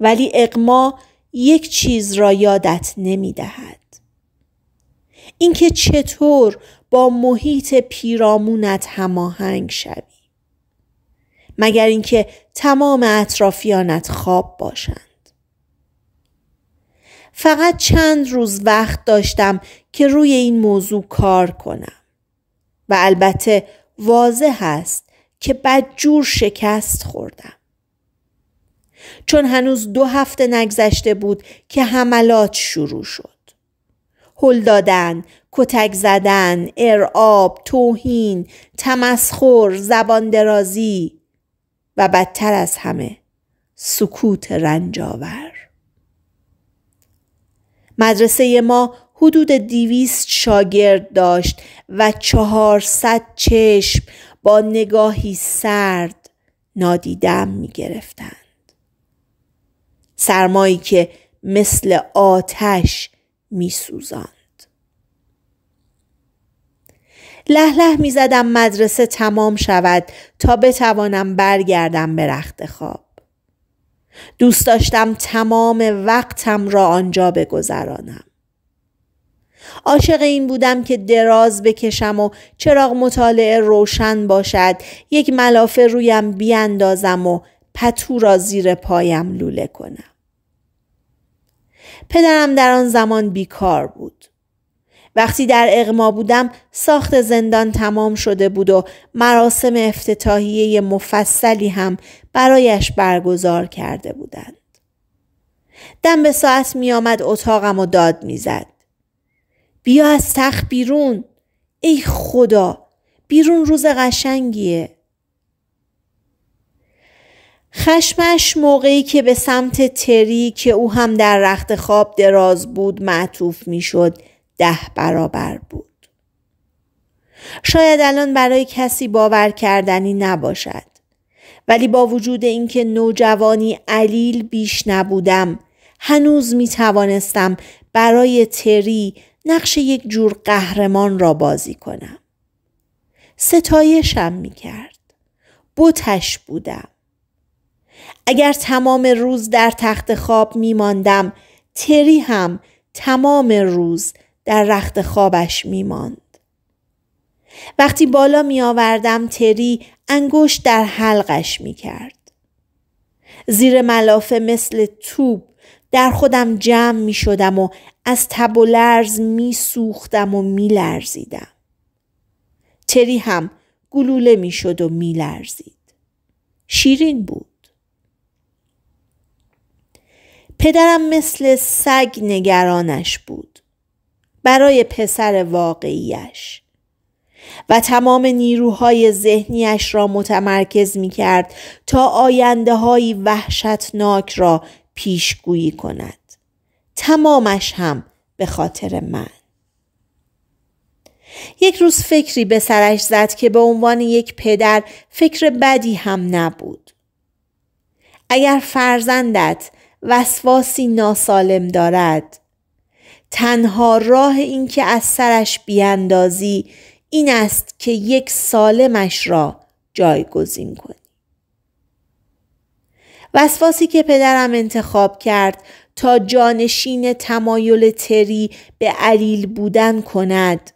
ولی اقما یک چیز را یادت نمی دهد. اینکه چطور با محیط پیرامونت هماهنگ شوی. مگر اینکه تمام اطرافیانت خواب باشند. فقط چند روز وقت داشتم که روی این موضوع کار کنم. و البته واضح است که بدجور شکست خوردم. چون هنوز دو هفته نگذشته بود که حملات شروع شد. هل دادن، کتک زدن، ارعاب، توهین، تمسخر، زبان درازی و بدتر از همه سکوت رنجاور. مدرسه ما حدود دیویست شاگرد داشت و چهارصد چشم با نگاهی سرد نادیدم می گرفتن. سرمایی که مثل آتش میسوزاند لح لح می زدم مدرسه تمام شود تا بتوانم برگردم به رخت خواب. دوست داشتم تمام وقتم را آنجا بگذرانم. عاشق این بودم که دراز بکشم و چراغ مطالعه روشن باشد یک ملافه رویم بیاندازم و پتو را زیر پایم لوله کنم. پدرم در آن زمان بیکار بود. وقتی در اغما بودم ساخت زندان تمام شده بود و مراسم افتتاحیه مفصلی هم برایش برگزار کرده بودند. دم به ساعت می آمد اتاقم و داد میزد. بیا از تخت بیرون ای خدا بیرون روز قشنگیه خشمش موقعی که به سمت تری که او هم در رخت خواب دراز بود معطوف میشد ده برابر بود. شاید الان برای کسی باور کردنی نباشد. ولی با وجود اینکه نوجوانی علیل بیش نبودم هنوز می توانستم برای تری نقش یک جور قهرمان را بازی کنم. ستایشم می کرد. بوتش بودم. اگر تمام روز در تخت خواب میماندم تری هم تمام روز در رخت خوابش ماند. وقتی بالا می آوردم تری انگشت در حلقش می کرد. زیر ملافه مثل توب در خودم جمع می شدم و از تب و لرز می و می لرزیدم. تری هم گلوله می شد و می لرزید. شیرین بود. پدرم مثل سگ نگرانش بود برای پسر واقعیش و تمام نیروهای ذهنیش را متمرکز می کرد تا آینده های وحشتناک را پیشگویی کند. تمامش هم به خاطر من. یک روز فکری به سرش زد که به عنوان یک پدر فکر بدی هم نبود. اگر فرزندت وسواسی ناسالم دارد تنها راه اینکه از سرش بیاندازی این است که یک سالمش را جایگزین کنی وسواسی که پدرم انتخاب کرد تا جانشین تمایل تری به علیل بودن کند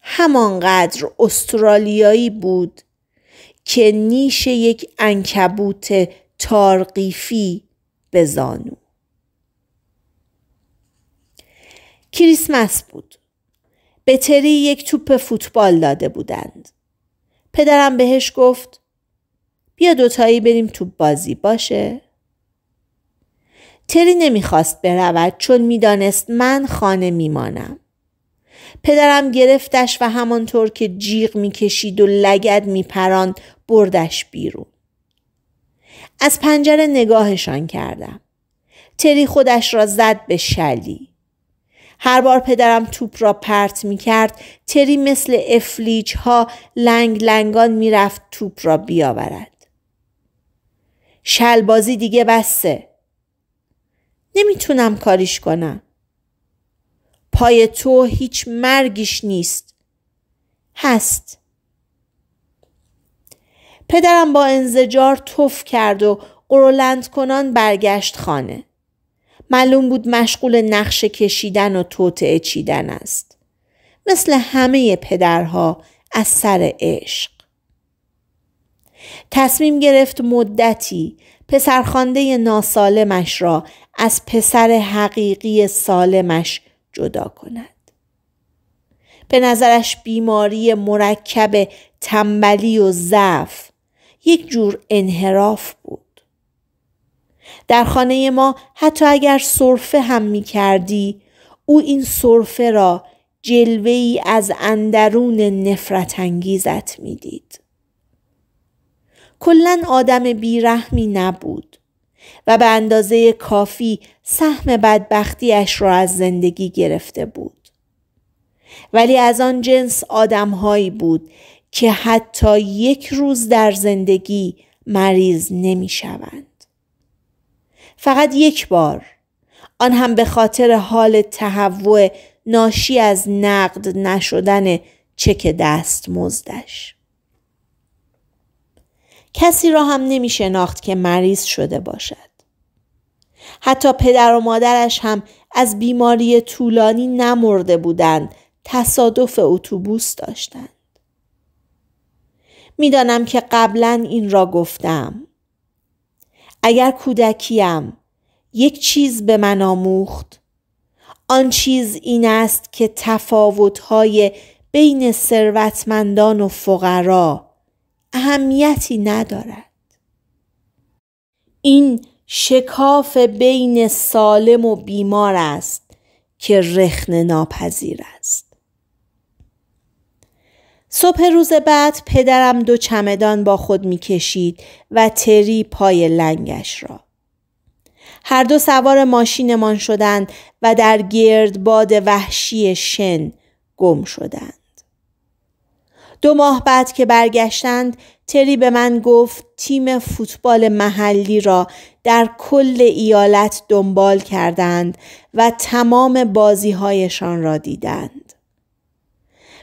همانقدر استرالیایی بود که نیش یک انکبوت تارقیفی به زانو کریسمس بود به تری یک توپ فوتبال داده بودند پدرم بهش گفت بیا دوتایی بریم توپ بازی باشه تری نمیخواست برود چون میدانست من خانه میمانم پدرم گرفتش و همانطور که جیغ میکشید و لگد میپراند بردش بیرون از پنجره نگاهشان کردم. تری خودش را زد به شلی. هر بار پدرم توپ را پرت می کرد تری مثل افلیچ ها لنگ لنگان می رفت توپ را بیاورد. شلبازی بازی دیگه بسه. نمیتونم کاریش کنم. پای تو هیچ مرگیش نیست. هست. پدرم با انزجار توف کرد و قرولند کنان برگشت خانه. معلوم بود مشغول نقش کشیدن و توطعه چیدن است. مثل همه پدرها از سر عشق. تصمیم گرفت مدتی پسرخوانده ناسالمش را از پسر حقیقی سالمش جدا کند. به نظرش بیماری مرکب تنبلی و ضعف یک جور انحراف بود. در خانه ما حتی اگر صرفه هم می کردی او این صرفه را جلوه ای از اندرون نفرت انگیزت می دید. کلن آدم بیرحمی نبود و به اندازه کافی سهم بدبختیش را از زندگی گرفته بود. ولی از آن جنس آدمهایی بود که حتی یک روز در زندگی مریض نمی شوند. فقط یک بار آن هم به خاطر حال تهوع ناشی از نقد نشدن چک دست مزدش. کسی را هم نمی شناخت که مریض شده باشد. حتی پدر و مادرش هم از بیماری طولانی نمرده بودند تصادف اتوبوس داشتند. میدانم که قبلا این را گفتم اگر کودکیم یک چیز به من آموخت آن چیز این است که تفاوت‌های بین ثروتمندان و فقرا اهمیتی ندارد این شکاف بین سالم و بیمار است که رخن ناپذیر است صبح روز بعد پدرم دو چمدان با خود میکشید و تری پای لنگش را. هر دو سوار ماشینمان شدند و در باد وحشی شن گم شدند. دو ماه بعد که برگشتند تری به من گفت تیم فوتبال محلی را در کل ایالت دنبال کردند و تمام بازیهایشان را دیدند.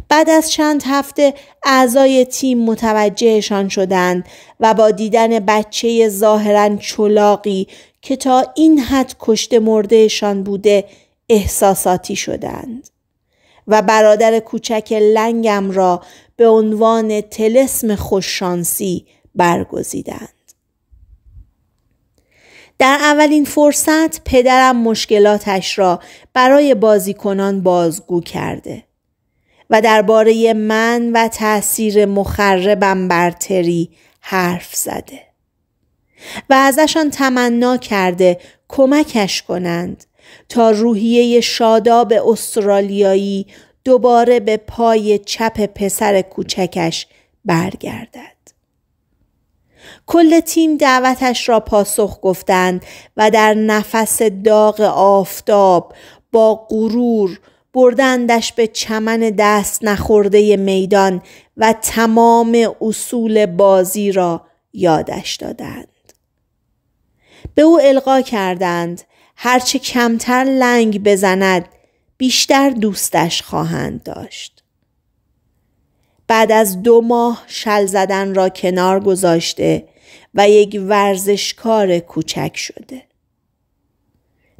بعد از چند هفته اعضای تیم متوجهشان شدند و با دیدن بچه ظاهرا چلاقی که تا این حد کشته مردهشان بوده احساساتی شدند و برادر کوچک لنگم را به عنوان تلسم خوششانسی برگزیدند. در اولین فرصت پدرم مشکلاتش را برای بازیکنان بازگو کرده. و درباره من و تاثیر مخربم بر تری حرف زده و ازشان تمنا کرده کمکش کنند تا روحیه شاداب استرالیایی دوباره به پای چپ پسر کوچکش برگردد. کل تیم دعوتش را پاسخ گفتند و در نفس داغ آفتاب با غرور بردندش به چمن دست نخورده میدان و تمام اصول بازی را یادش دادند. به او القا کردند هرچه کمتر لنگ بزند بیشتر دوستش خواهند داشت. بعد از دو ماه شل زدن را کنار گذاشته و یک ورزشکار کوچک شده.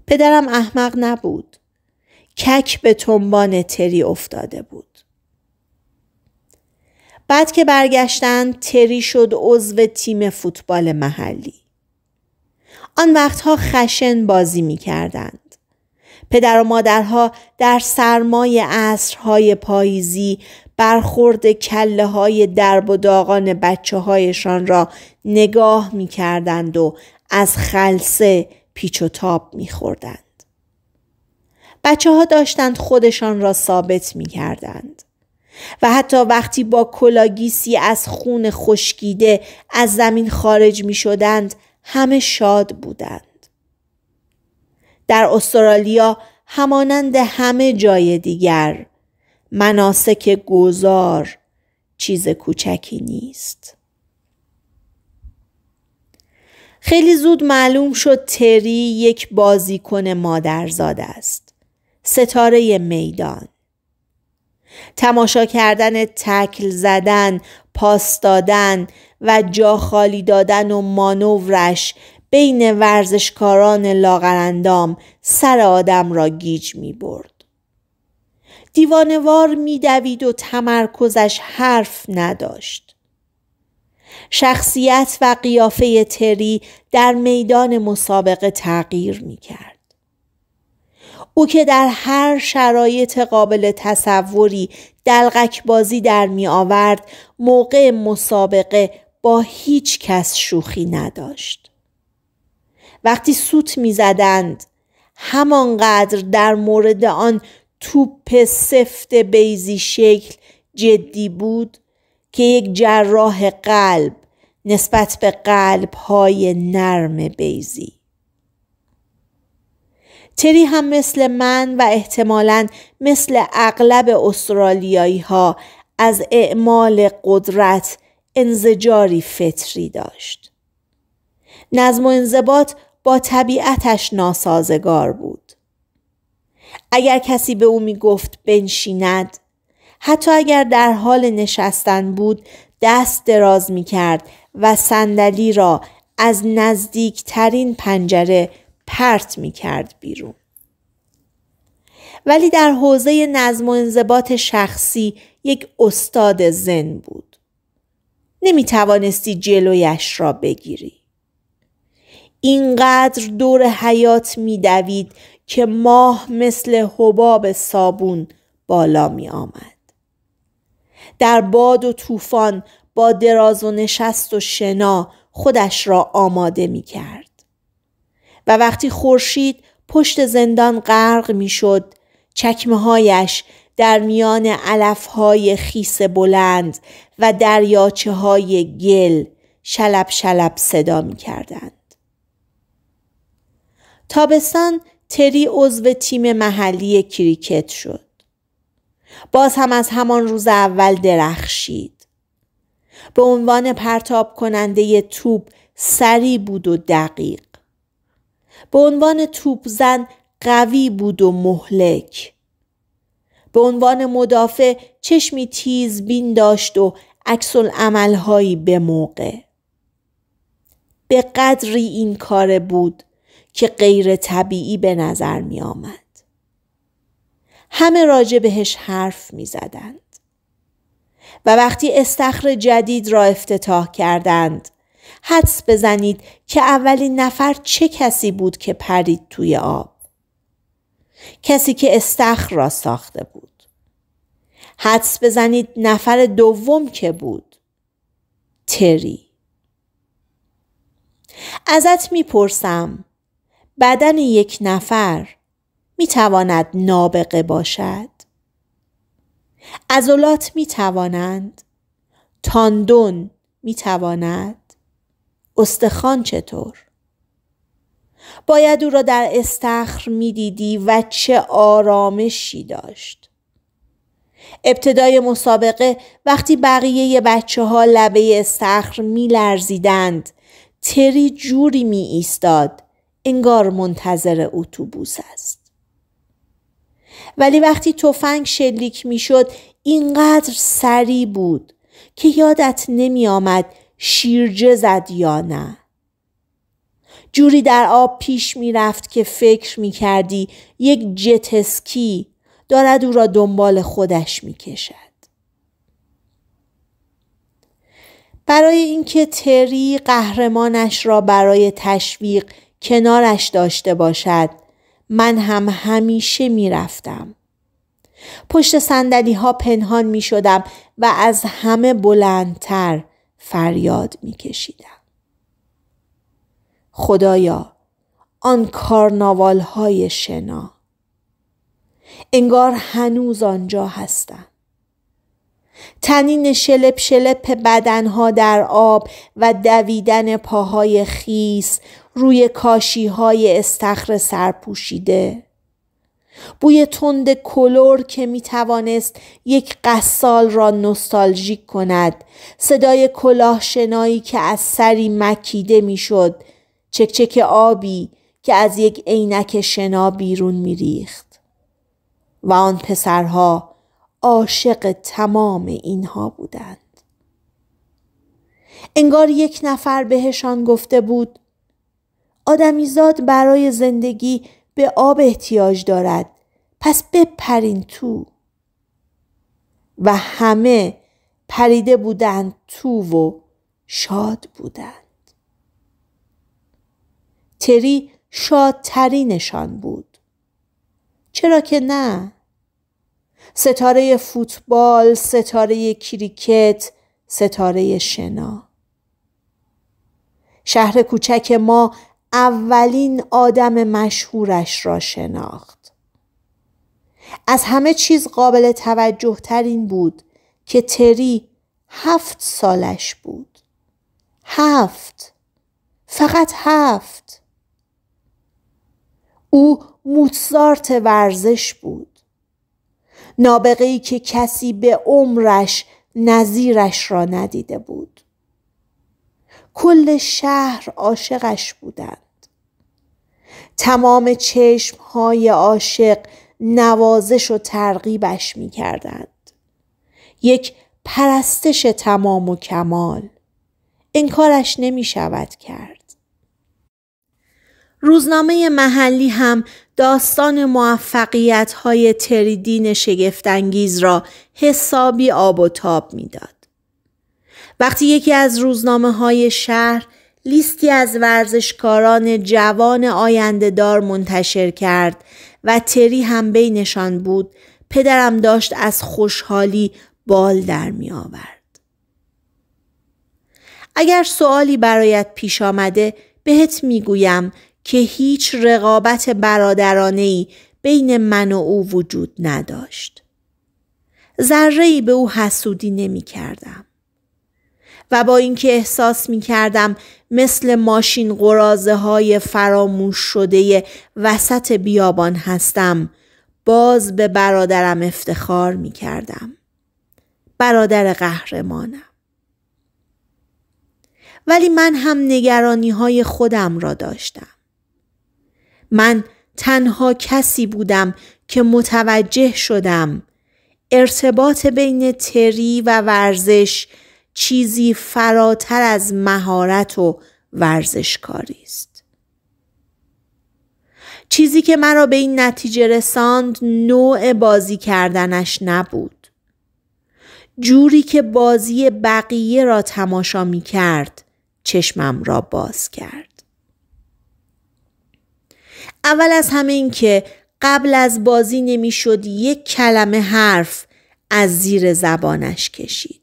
پدرم احمق نبود. کک به تنبان تری افتاده بود. بعد که برگشتن تری شد عضو تیم فوتبال محلی. آن وقتها خشن بازی می کردند. پدر و مادرها در سرمای عصرهای پاییزی برخورد کله های درب و داغان بچه هایشان را نگاه می کردند و از خلصه پیچ و تاب می خوردند. بچه ها داشتند خودشان را ثابت می کردند. و حتی وقتی با کلاگیسی از خون خشکیده از زمین خارج می شدند همه شاد بودند. در استرالیا همانند همه جای دیگر مناسک گذار چیز کوچکی نیست. خیلی زود معلوم شد تری یک بازیکن مادرزاد است. ستاره میدان تماشا کردن تکل زدن پاس دادن و جا خالی دادن و مانورش بین ورزشکاران لاغرندام سر آدم را گیج می برد. دیوانوار می دوید و تمرکزش حرف نداشت. شخصیت و قیافه تری در میدان مسابقه تغییر می کرد. او که در هر شرایط قابل تصوری دلغک بازی در می آورد موقع مسابقه با هیچ کس شوخی نداشت. وقتی سوت می زدند همانقدر در مورد آن توپ سفت بیزی شکل جدی بود که یک جراح قلب نسبت به قلب های نرم بیزی تری هم مثل من و احتمالا مثل اغلب استرالیایی ها از اعمال قدرت انزجاری فطری داشت. نظم و انضباط با طبیعتش ناسازگار بود. اگر کسی به او می گفت بنشیند حتی اگر در حال نشستن بود دست دراز می کرد و صندلی را از نزدیکترین پنجره پرت می کرد بیرون. ولی در حوزه نظم و انضباط شخصی یک استاد زن بود. نمی توانستی جلویش را بگیری. اینقدر دور حیات دوید که ماه مثل حباب صابون بالا می آمد. در باد و طوفان با دراز و نشست و شنا خودش را آماده می کرد. و وقتی خورشید پشت زندان غرق میشد چکمه هایش در میان علف های خیس بلند و دریاچه های گل شلب شلب صدا می کردند. تابستان تری عضو تیم محلی کریکت شد. باز هم از همان روز اول درخشید. به عنوان پرتاب کننده توپ سری بود و دقیق. به عنوان زن قوی بود و مهلک به عنوان مدافع چشمی تیز بین داشت و عکس عملهایی به موقع به قدری این کار بود که غیر طبیعی به نظر می آمد. همه راجع بهش حرف می زدند. و وقتی استخر جدید را افتتاح کردند حدس بزنید که اولین نفر چه کسی بود که پرید توی آب کسی که استخر را ساخته بود حدس بزنید نفر دوم که بود تری ازت میپرسم بدن یک نفر میتواند نابغه باشد عضلات میتوانند تاندون میتواند استخوان چطور؟ باید او را در استخر میدیدی و چه آرامشی داشت ابتدای مسابقه وقتی بقیه بچه ها لبه استخر می لرزیدند تری جوری می ایستاد انگار منتظر اتوبوس است ولی وقتی تفنگ شلیک شد اینقدر سری بود که یادت نمی آمد شیرجه زد یا نه جوری در آب پیش می رفت که فکر می کردی یک جتسکی دارد او را دنبال خودش می کشد. برای اینکه تری قهرمانش را برای تشویق کنارش داشته باشد من هم همیشه می رفتم. پشت سندلی ها پنهان می شدم و از همه بلندتر فریاد میکشیدم خدایا آن کارناوال های شنا انگار هنوز آنجا هستم تنین شلپ شلپ بدنها در آب و دویدن پاهای خیس روی کاشیهای استخر سرپوشیده بوی تند کلور که می توانست یک قصال را نستالژیک کند صدای کلاه شنایی که از سری مکیده می شد چکچک آبی که از یک عینک شنا بیرون می ریخت و آن پسرها عاشق تمام اینها بودند انگار یک نفر بهشان گفته بود آدمیزاد برای زندگی به آب احتیاج دارد پس بپرین تو و همه پریده بودند تو و شاد بودند تری شادترینشان بود چرا که نه ستاره فوتبال ستاره کریکت ستاره شنا شهر کوچک ما اولین آدم مشهورش را شناخت از همه چیز قابل توجه ترین بود که تری هفت سالش بود هفت فقط هفت او موتزارت ورزش بود نابغه ای که کسی به عمرش نظیرش را ندیده بود کل شهر عاشقش بودند تمام های عاشق نوازش و ترغیبش می کردند. یک پرستش تمام و کمال انکارش نمی شود کرد. روزنامه محلی هم داستان موفقیت های تریدین شگفتانگیز را حسابی آب و تاب میداد. وقتی یکی از روزنامه های شهر لیستی از ورزشکاران جوان آینده دار منتشر کرد و تری هم بینشان بود پدرم داشت از خوشحالی بال در می آورد. اگر سوالی برایت پیش آمده بهت میگویم که هیچ رقابت برادرانه ای بین من و او وجود نداشت. ذره ای به او حسودی نمی کردم. و با اینکه احساس می کردم مثل ماشین قرازه های فراموش شده وسط بیابان هستم باز به برادرم افتخار می کردم. برادر قهرمانم. ولی من هم نگرانی های خودم را داشتم. من تنها کسی بودم که متوجه شدم ارتباط بین تری و ورزش چیزی فراتر از مهارت و ورزشکاری است. چیزی که مرا به این نتیجه رساند نوع بازی کردنش نبود. جوری که بازی بقیه را تماشا می کرد چشمم را باز کرد. اول از همه این که قبل از بازی نمیشد یک کلمه حرف از زیر زبانش کشید.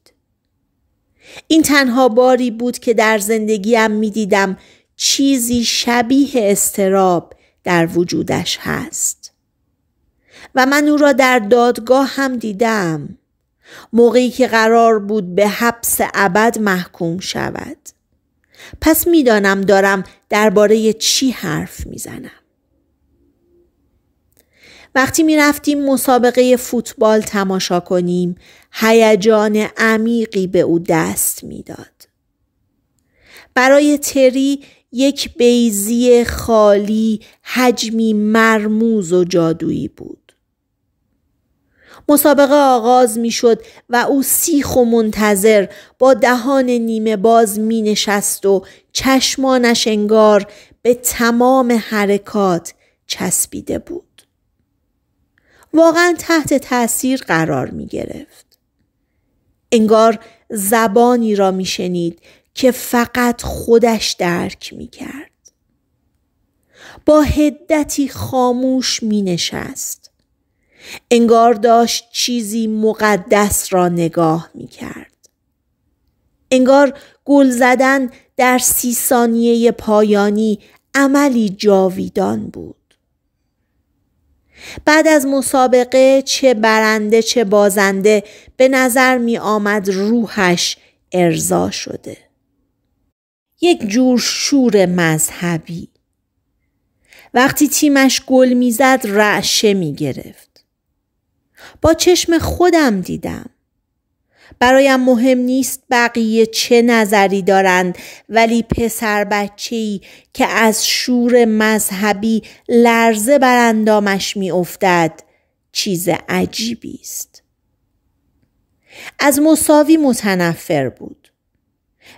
این تنها باری بود که در زندگیم می دیدم چیزی شبیه استراب در وجودش هست. و من او را در دادگاه هم دیدم. موقعی که قرار بود به حبس ابد محکوم شود. پس میدانم دارم درباره چی حرف میزنم. وقتی می رفتیم مسابقه فوتبال تماشا کنیم هیجان عمیقی به او دست میداد. برای تری یک بیزی خالی حجمی مرموز و جادویی بود. مسابقه آغاز می شد و او سیخ و منتظر با دهان نیمه باز می نشست و چشمانش انگار به تمام حرکات چسبیده بود. واقعا تحت تاثیر قرار می گرفت. انگار زبانی را می شنید که فقط خودش درک می کرد. با هدتی خاموش می نشست. انگار داشت چیزی مقدس را نگاه می کرد. انگار گل زدن در سی ثانیه پایانی عملی جاویدان بود. بعد از مسابقه چه برنده چه بازنده به نظر می آمد روحش ارضا شده. یک جور شور مذهبی. وقتی تیمش گل میزد رعشه می گرفت. با چشم خودم دیدم. برایم مهم نیست بقیه چه نظری دارند ولی پسر ای که از شور مذهبی لرزه بر اندامش میافتد چیز عجیبی است از مساوی متنفر بود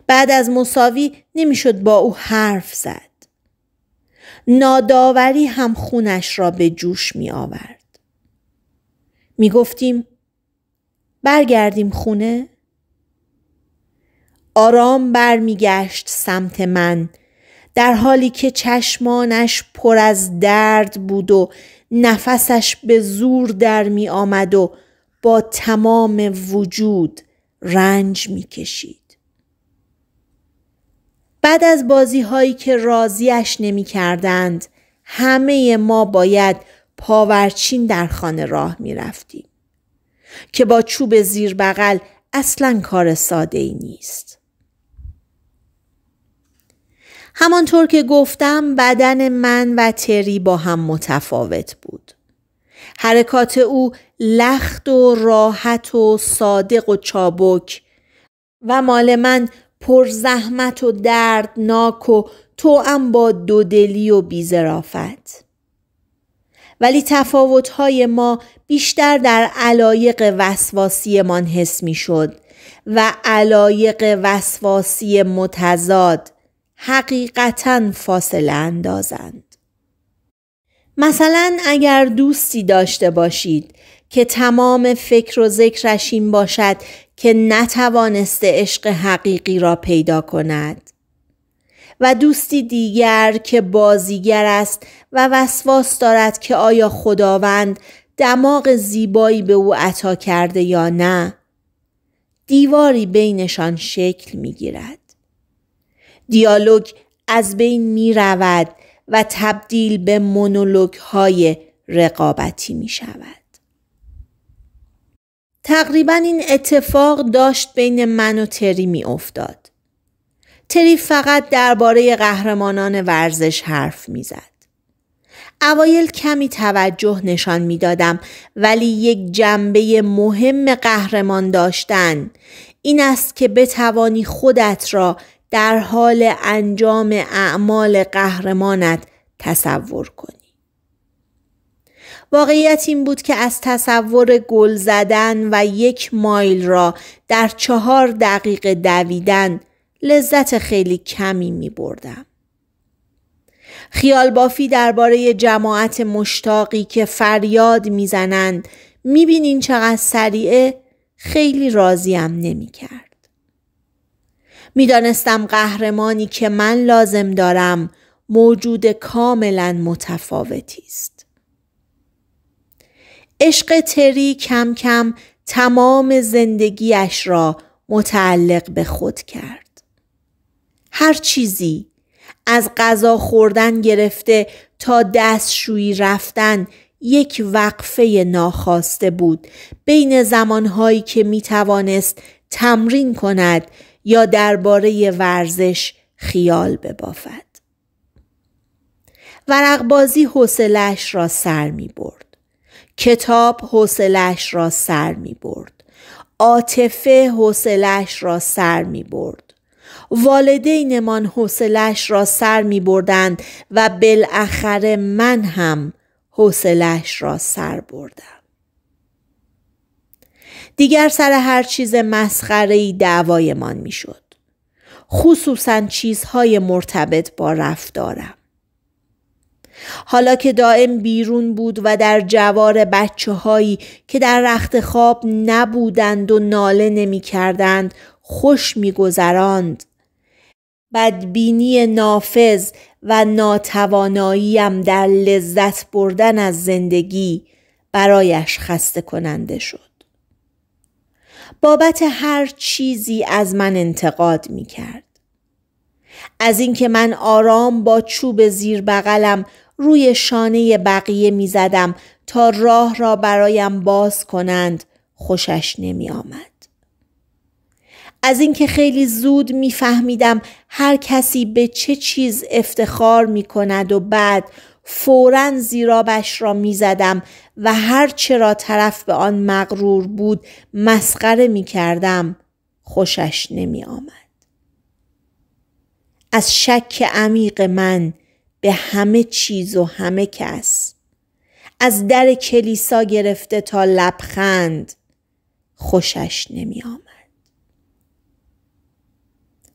بعد از مساوی نمیشد با او حرف زد ناداوری هم خونش را به جوش می آورد. می گفتیم برگردیم خونه؟ آرام برمیگشت سمت من در حالی که چشمانش پر از درد بود و نفسش به زور در می آمد و با تمام وجود رنج می کشید. بعد از بازی هایی که راضیش نمی کردند همه ما باید پاورچین در خانه راه می رفتیم. که با چوب زیر بغل اصلا کار ساده ای نیست. همانطور که گفتم بدن من و تری با هم متفاوت بود. حرکات او لخت و راحت و صادق و چابک و مال من پر زحمت و دردناک و هم با دودلی و بیزرافت. ولی تفاوت‌های ما بیشتر در علایق من حس شد و علایق وسواسی متضاد حقیقتا فاصله اندازند مثلا اگر دوستی داشته باشید که تمام فکر و ذکرش این باشد که نتوانسته عشق حقیقی را پیدا کند و دوستی دیگر که بازیگر است و وسواس دارد که آیا خداوند دماغ زیبایی به او عطا کرده یا نه دیواری بینشان شکل می گیرد دیالوگ از بین می رود و تبدیل به مونولوگ های رقابتی می شود تقریبا این اتفاق داشت بین من و تری می افتاد. تری فقط درباره قهرمانان ورزش حرف میزد. اوایل کمی توجه نشان میدادم ولی یک جنبه مهم قهرمان داشتن این است که بتوانی خودت را در حال انجام اعمال قهرمانت تصور کنی. واقعیت این بود که از تصور گل زدن و یک مایل را در چهار دقیقه دویدن لذت خیلی کمی می بردم. خیال بافی درباره جماعت مشتاقی که فریاد میزنند میبینین چقدر سریعه خیلی راضیم نمیکرد. میدانستم قهرمانی که من لازم دارم موجود کاملا متفاوتی است. عشق تری کم کم تمام زندگیش را متعلق به خود کرد. هر چیزی از غذا خوردن گرفته تا دستشویی رفتن یک وقفه ناخواسته بود بین زمانهایی که می توانست تمرین کند یا درباره ورزش خیال ببافد ورقبازی حوصلش را سر می برد کتاب حوصلش را سر می برد عاطفه حوصلش را سر می برد والدینمان حوصلش را سر می بردند و بالاخره من هم حوصلش را سر بردم. دیگر سر هر چیز مسخره دعوایمان میشد. خصوصا چیزهای مرتبط با رفتارم. حالا که دائم بیرون بود و در جوار بچه هایی که در رخت خواب نبودند و ناله نمیکردند خوش میگذراند، بدبینی نافذ و ناتواناییم در لذت بردن از زندگی برایش خسته کننده شد. بابت هر چیزی از من انتقاد می کرد. از اینکه من آرام با چوب زیر بغلم روی شانه بقیه می زدم تا راه را برایم باز کنند خوشش نمی آمد. از اینکه خیلی زود میفهمیدم هر کسی به چه چیز افتخار می کند و بعد فورا زیرابش را میزدم و هر چرا طرف به آن مغرور بود مسخره می کردم خوشش نمی آمد. از شک عمیق من به همه چیز و همه کس از در کلیسا گرفته تا لبخند خوشش نمی آمد.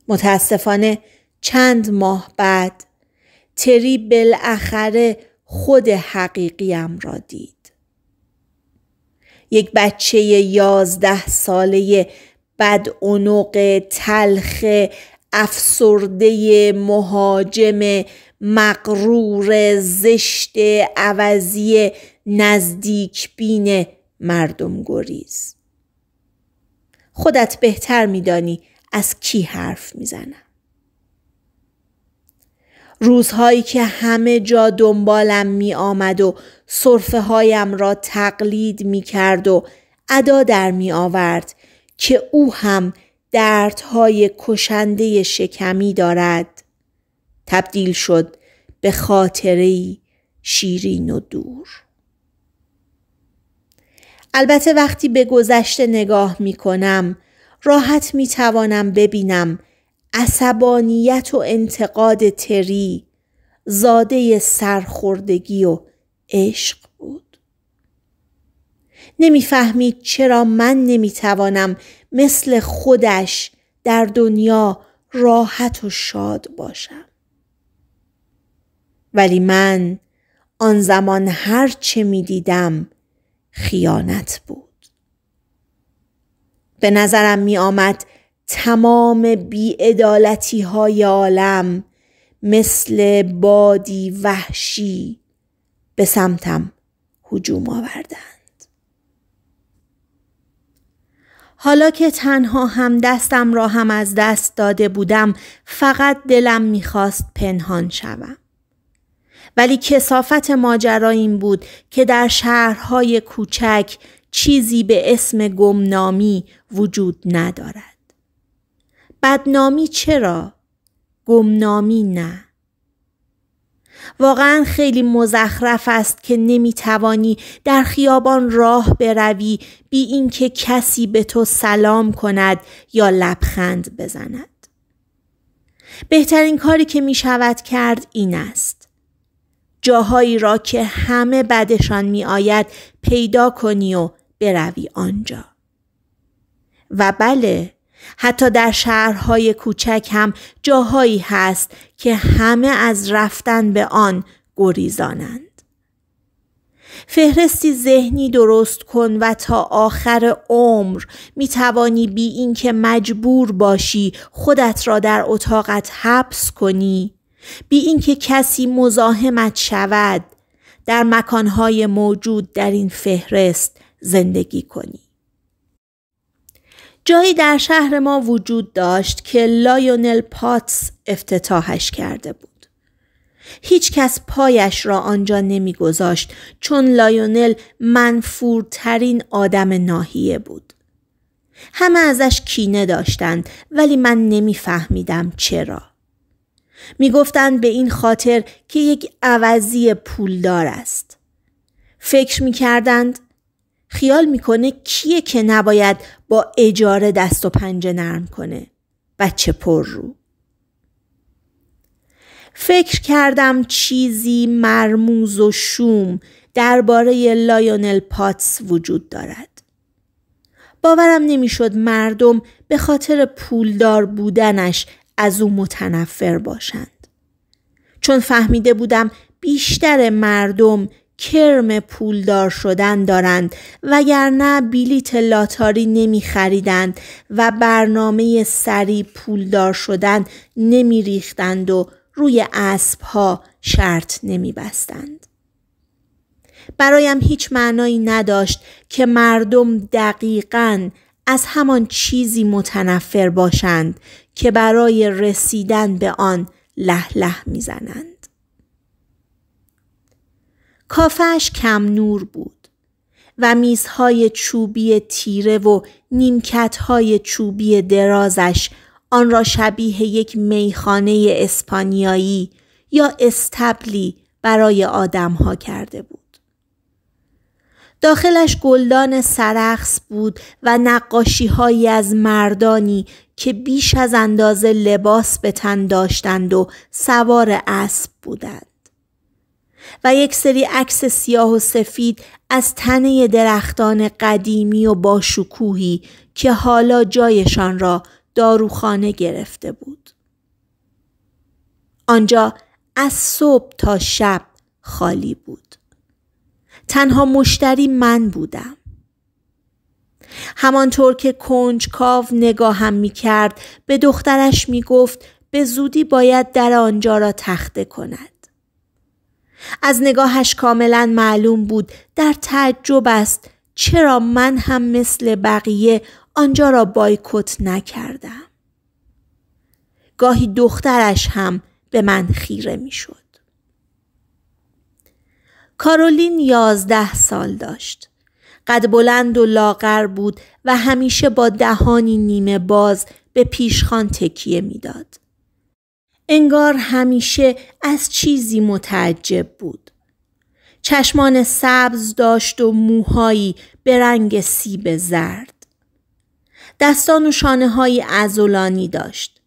متاسفانه چند ماه بعد تری بالاخره خود حقیقیم را دید. یک بچه یازده ساله بد اونق تلخ افسرده مهاجم مقرور زشت عوضی نزدیک بین مردم گریز خودت بهتر میدانی از کی حرف میزنم روزهایی که همه جا دنبالم می آمد و صرفه هایم را تقلید می کرد و ادا در می آورد که او هم دردهای کشنده شکمی دارد تبدیل شد به خاطری شیرین و دور البته وقتی به گذشته نگاه می کنم راحت می توانم ببینم عصبانیت و انتقاد تری زاده سرخوردگی و عشق بود نمیفهمید چرا من نمیتوانم مثل خودش در دنیا راحت و شاد باشم ولی من آن زمان هر چه می دیدم خیانت بود به نظرم می آمد تمام بیعدالتی های عالم مثل بادی وحشی به سمتم هجوم آوردند حالا که تنها هم دستم را هم از دست داده بودم فقط دلم میخواست پنهان شوم ولی کسافت ماجرا این بود که در شهرهای کوچک چیزی به اسم گمنامی وجود ندارد. بدنامی چرا؟ گمنامی نه. واقعا خیلی مزخرف است که نمی توانی در خیابان راه بروی بی اینکه کسی به تو سلام کند یا لبخند بزند. بهترین کاری که می شود کرد این است. جاهایی را که همه بدشان می آید پیدا کنی و بروی آنجا و بله حتی در شهرهای کوچک هم جاهایی هست که همه از رفتن به آن گریزانند فهرستی ذهنی درست کن و تا آخر عمر می توانی بی اینکه مجبور باشی خودت را در اتاقت حبس کنی بی اینکه کسی مزاحمت شود در مکانهای موجود در این فهرست زندگی کنی. جایی در شهر ما وجود داشت که لایونل پاتس افتتاحش کرده بود. هیچ کس پایش را آنجا نمیگذاشت چون لایونل منفورترین آدم ناحیه بود. همه ازش کینه داشتند ولی من نمیفهمیدم چرا. میگفتند به این خاطر که یک عوضی پولدار است. فکر میکردند خیال میکنه کیه که نباید با اجاره دست و پنجه نرم کنه بچه پر رو فکر کردم چیزی مرموز و شوم درباره لایونل پاتس وجود دارد باورم نمیشد مردم به خاطر پولدار بودنش از او متنفر باشند چون فهمیده بودم بیشتر مردم کرم پولدار شدن دارند وگرنه بلیت لاتاری نمی خریدند و برنامه سری پولدار شدن نمی ریختند و روی اسب ها شرط نمی بستند. برایم هیچ معنایی نداشت که مردم دقیقا از همان چیزی متنفر باشند که برای رسیدن به آن لح لح زنند کافش کم نور بود و میزهای چوبی تیره و نیمکتهای چوبی درازش آن را شبیه یک میخانه اسپانیایی یا استبلی برای آدمها کرده بود. داخلش گلدان سرخس بود و نقاشی هایی از مردانی که بیش از اندازه لباس به تن داشتند و سوار اسب بودند. و یک سری عکس سیاه و سفید از تنه درختان قدیمی و باشکوهی که حالا جایشان را داروخانه گرفته بود. آنجا از صبح تا شب خالی بود. تنها مشتری من بودم. همانطور که کاو نگاهم می کرد به دخترش می گفت به زودی باید در آنجا را تخته کند. از نگاهش کاملا معلوم بود در تعجب است چرا من هم مثل بقیه آنجا را بایکوت نکردم. گاهی دخترش هم به من خیره میشد. کارولین یازده سال داشت. قد بلند و لاغر بود و همیشه با دهانی نیمه باز به پیشخان تکیه میداد. انگار همیشه از چیزی متعجب بود. چشمان سبز داشت و موهایی به رنگ سیب زرد. دستان و شانه های ازولانی داشت.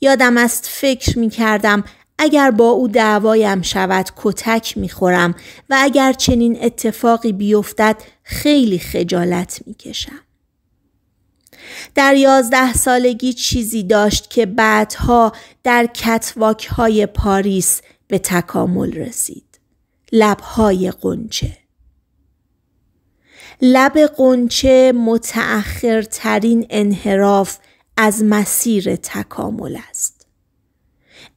یادم است فکر می کردم اگر با او دعوایم شود کتک می خورم و اگر چنین اتفاقی بیفتد خیلی خجالت می کشم. در یازده سالگی چیزی داشت که بعدها در کتواک های پاریس به تکامل رسید. لبهای قنچه لب قنچه متأخرترین انحراف از مسیر تکامل است.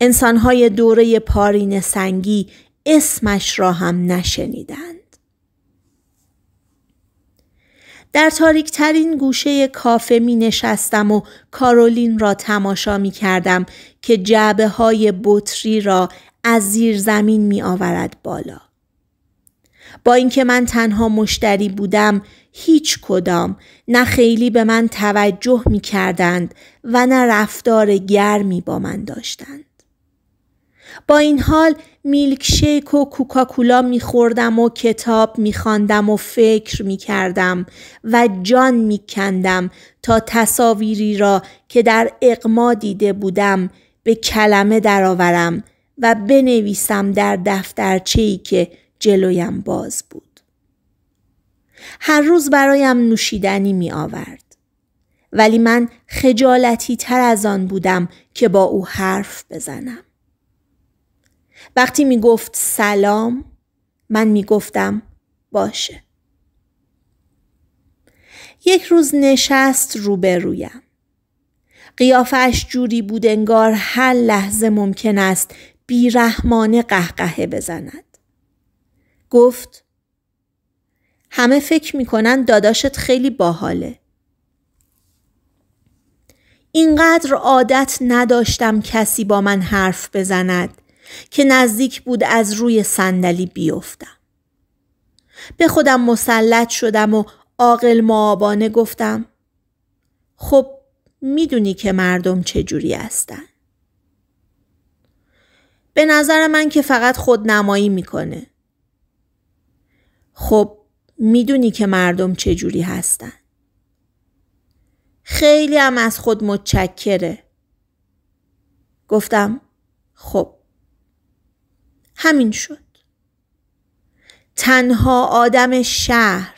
انسانهای دوره پارین سنگی اسمش را هم نشنیدند. در تاریک ترین گوشه کافه می نشستم و کارولین را تماشا می کردم که جعبه های بطری را از زیر زمین می آورد بالا. با اینکه من تنها مشتری بودم هیچ کدام نه خیلی به من توجه می کردند و نه رفتار گرمی با من داشتند. با این حال میلکشیک و کوکاکولا میخوردم و کتاب میخواندم و فکر میکردم و جان میکندم تا تصاویری را که در اقما دیده بودم به کلمه درآورم و بنویسم در دفترچه‌ای که جلویم باز بود. هر روز برایم نوشیدنی می آورد. ولی من خجالتی تر از آن بودم که با او حرف بزنم. وقتی میگفت سلام من میگفتم باشه یک روز نشست روبرویم قیافش جوری بود انگار هر لحظه ممکن است بیرحمانه قهقهه بزند گفت همه فکر میکنن داداشت خیلی باحاله اینقدر عادت نداشتم کسی با من حرف بزند که نزدیک بود از روی صندلی بیفتم به خودم مسلط شدم و عاقل معابانه گفتم خب میدونی که مردم چجوری هستن به نظر من که فقط خود نمایی میکنه خب میدونی که مردم چجوری هستن خیلی هم از خود متشکره گفتم خب همین شد تنها آدم شهر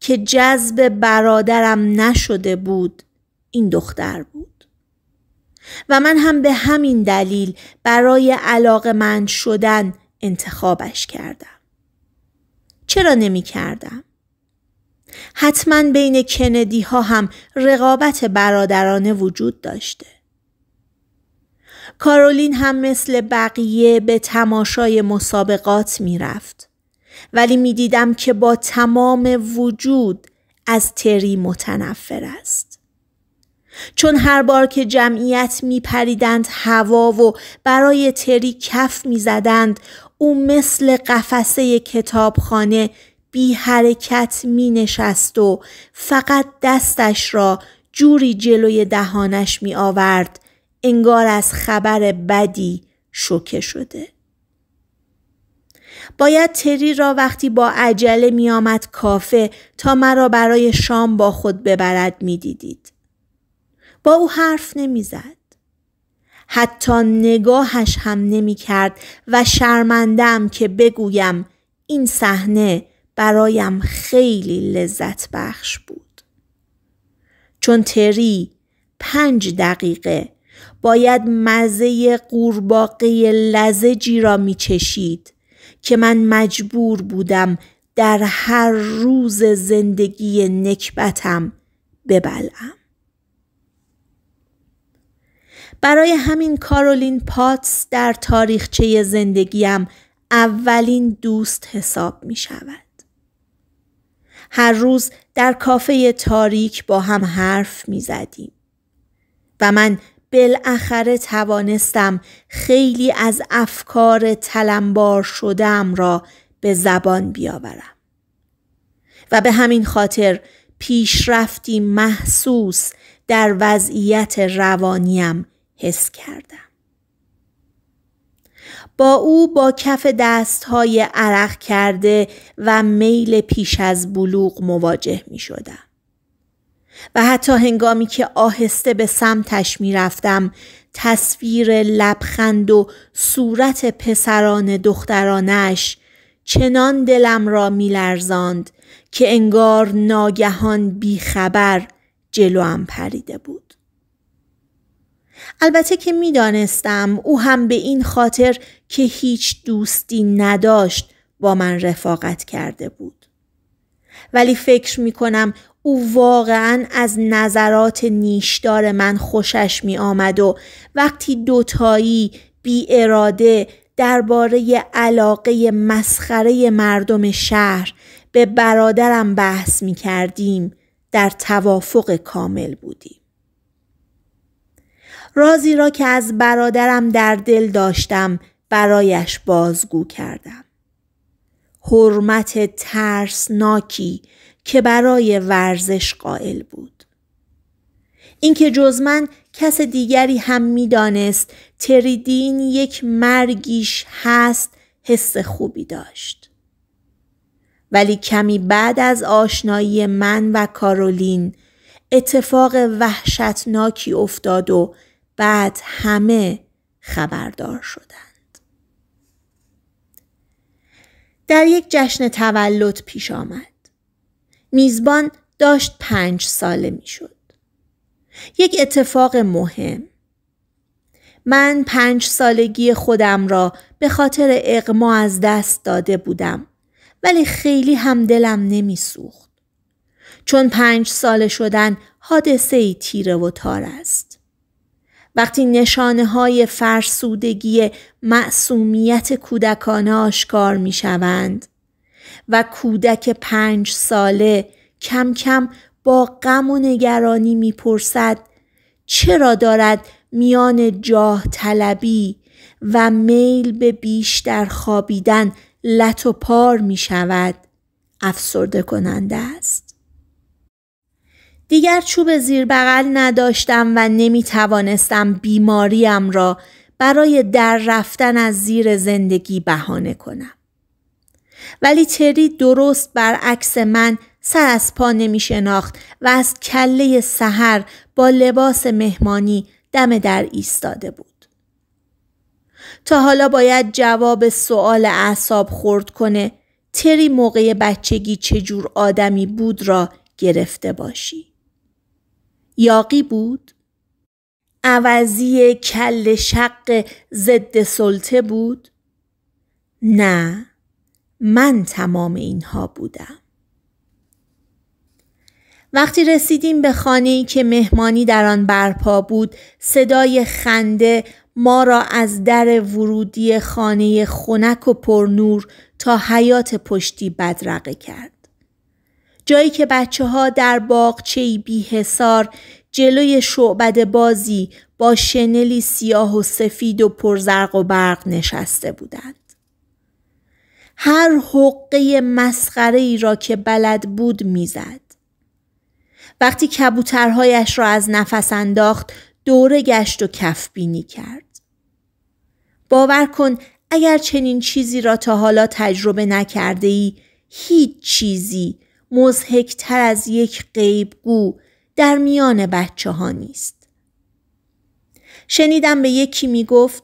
که جذب برادرم نشده بود این دختر بود و من هم به همین دلیل برای علاق من شدن انتخابش کردم چرا نمی کردم؟ حتما بین کندی ها هم رقابت برادرانه وجود داشته کارولین هم مثل بقیه به تماشای مسابقات میرفت. ولی میدیدم که با تمام وجود از تری متنفر است. چون هر بار که جمعیت میپریدند هوا و برای تری کف میزدند او مثل قفسه کتابخانه بی حرکت می نشست و فقط دستش را جوری جلوی دهانش می آورد انگار از خبر بدی شوکه شده. باید تری را وقتی با عجله میآمد کافه تا مرا برای شام با خود ببرد میدیدید. با او حرف زد. حتی نگاهش هم نمی کرد و شرمندم که بگویم این صحنه برایم خیلی لذت بخش بود. چون تری پنج دقیقه باید مزه قورباغه لزجی را میچشید که من مجبور بودم در هر روز زندگی نکبتم ببلم برای همین کارولین پاتس در تاریخچه زندگیم اولین دوست حساب می شود. هر روز در کافه تاریک با هم حرف می زدیم. و من بالاخره توانستم خیلی از افکار تلمبار شدم را به زبان بیاورم و به همین خاطر پیشرفتی محسوس در وضعیت روانیم حس کردم با او با کف دستهای عرق کرده و میل پیش از بلوغ مواجه می شدم. و حتی هنگامی که آهسته به سمتش می رفتم تصویر لبخند و صورت پسران دخترانش چنان دلم را می لرزاند که انگار ناگهان بیخبر جلوام پریده بود. البته که دانستم او هم به این خاطر که هیچ دوستی نداشت با من رفاقت کرده بود. ولی فکر می کنم او واقعا از نظرات نیشدار من خوشش می آمد و وقتی دوتایی بی اراده درباره علاقه مسخره مردم شهر به برادرم بحث می کردیم در توافق کامل بودیم. رازی را که از برادرم در دل داشتم برایش بازگو کردم. حرمت ترسناکی که برای ورزش قائل بود. اینکه جز من کس دیگری هم میدانست تریدین یک مرگیش هست حس خوبی داشت. ولی کمی بعد از آشنایی من و کارولین اتفاق وحشتناکی افتاد و بعد همه خبردار شدند. در یک جشن تولد پیش آمد. میزبان داشت پنج ساله میشد. یک اتفاق مهم من پنج سالگی خودم را به خاطر اقما از دست داده بودم ولی خیلی هم دلم نمیسوخت. چون پنج ساله شدن حادثه ای تیره و تار است. وقتی نشانه های فرسودگی معصومیت کودکانه آشکار می شوند و کودک پنج ساله کم کم با غم و نگرانی میپرسد چرا دارد میان جاه طلبی و میل به بیشتر خوابیدن لط و پار می شود افسرده کننده است. دیگر چوب زیر بغل نداشتم و نمی توانستم بیماریم را برای در رفتن از زیر زندگی بهانه کنم. ولی تری درست برعکس من سر از پا نمی شناخت و از کله سحر با لباس مهمانی دم در ایستاده بود. تا حالا باید جواب سوال اعصاب خورد کنه تری موقع بچگی چجور آدمی بود را گرفته باشی. یاقی بود؟ عوضی کل شق ضد سلطه بود؟ نه من تمام اینها بودم. وقتی رسیدیم به خانه ای که مهمانی در آن برپا بود صدای خنده ما را از در ورودی خانه خنک و پرنور تا حیات پشتی بدرقه کرد. جایی که بچه ها در باغچه حسار جلوی شعبد بازی با شنلی سیاه و سفید و پرزرق و برق نشسته بودند. هر حقه مسخره ای را که بلد بود میزد. وقتی کبوترهایش را از نفس انداخت دوره گشت و کف بینی کرد. باور کن اگر چنین چیزی را تا حالا تجربه نکرده ای هیچ چیزی مزهکتر از یک قیبگو در میان بچه ها نیست. شنیدم به یکی می گفت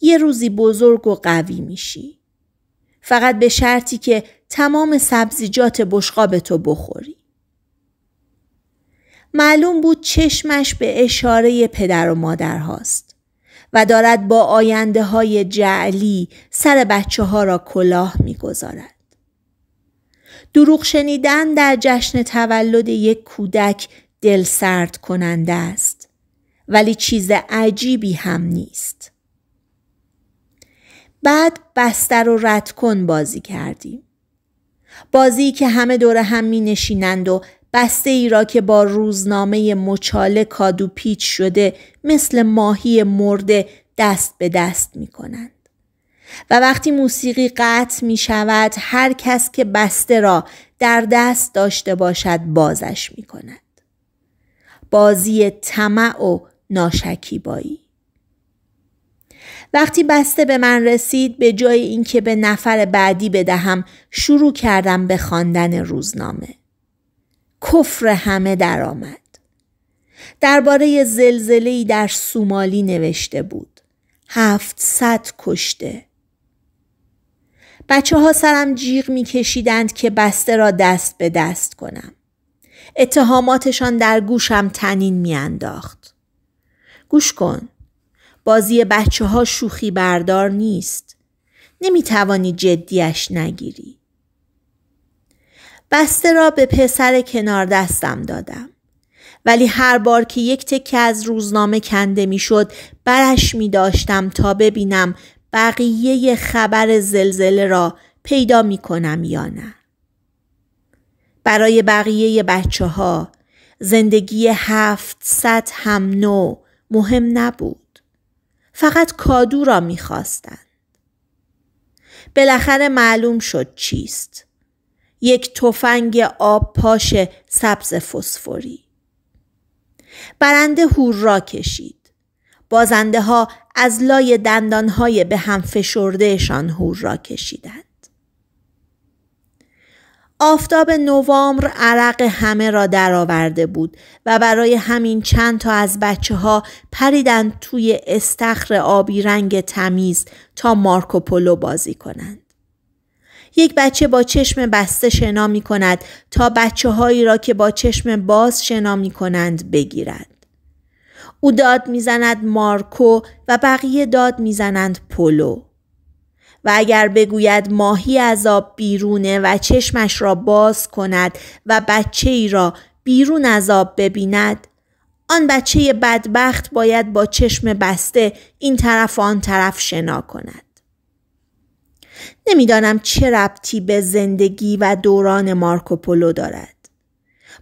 یه روزی بزرگ و قوی میشی. فقط به شرطی که تمام سبزیجات بشقاب تو بخوری. معلوم بود چشمش به اشاره پدر و مادر هاست و دارد با آینده های جعلی سر بچه ها را کلاه میگذارد. دروغ شنیدن در جشن تولد یک کودک دل سرد کننده است ولی چیز عجیبی هم نیست. بعد بستر و رد کن بازی کردیم. بازی که همه دور هم می نشینند و بسته ای را که با روزنامه مچاله کادو پیچ شده مثل ماهی مرده دست به دست می کنند. و وقتی موسیقی قطع می شود هر کس که بسته را در دست داشته باشد بازش می کند. بازی طمع و ناشکیبایی وقتی بسته به من رسید به جای اینکه به نفر بعدی بدهم شروع کردم به خواندن روزنامه کفر همه درآمد درباره ای در سومالی نوشته بود هفتصد کشته بچه ها سرم جیغ میکشیدند که بسته را دست به دست کنم اتهاماتشان در گوشم تنین میانداخت گوش کن بازی بچه ها شوخی بردار نیست. نمی توانی جدیش نگیری. بسته را به پسر کنار دستم دادم. ولی هر بار که یک تکه از روزنامه کنده شد برش می داشتم تا ببینم بقیه خبر زلزله را پیدا می کنم یا نه. برای بقیه بچه ها زندگی هفت هم نو مهم نبود. فقط کادو را میخواستند. بالاخره معلوم شد چیست. یک تفنگ آب پاش سبز فسفوری. برنده هور را کشید. بازنده ها از لای دندان های به هم فشردهشان هور را کشیدند. آفتاب نوامبر عرق همه را درآورده بود و برای همین چند تا از بچه ها پریدند توی استخر آبی رنگ تمیز تا مارکوپولو بازی کنند. یک بچه با چشم بسته شنا می کند تا بچه هایی را که با چشم باز شنا می کنند بگیرد. او داد میزند مارکو و بقیه داد میزنند پولو. و اگر بگوید ماهی از آب بیرونه و چشمش را باز کند و بچه ای را بیرون از آب ببیند آن بچه بدبخت باید با چشم بسته این طرف و آن طرف شنا کند. نمیدانم چه ربطی به زندگی و دوران مارکوپولو دارد.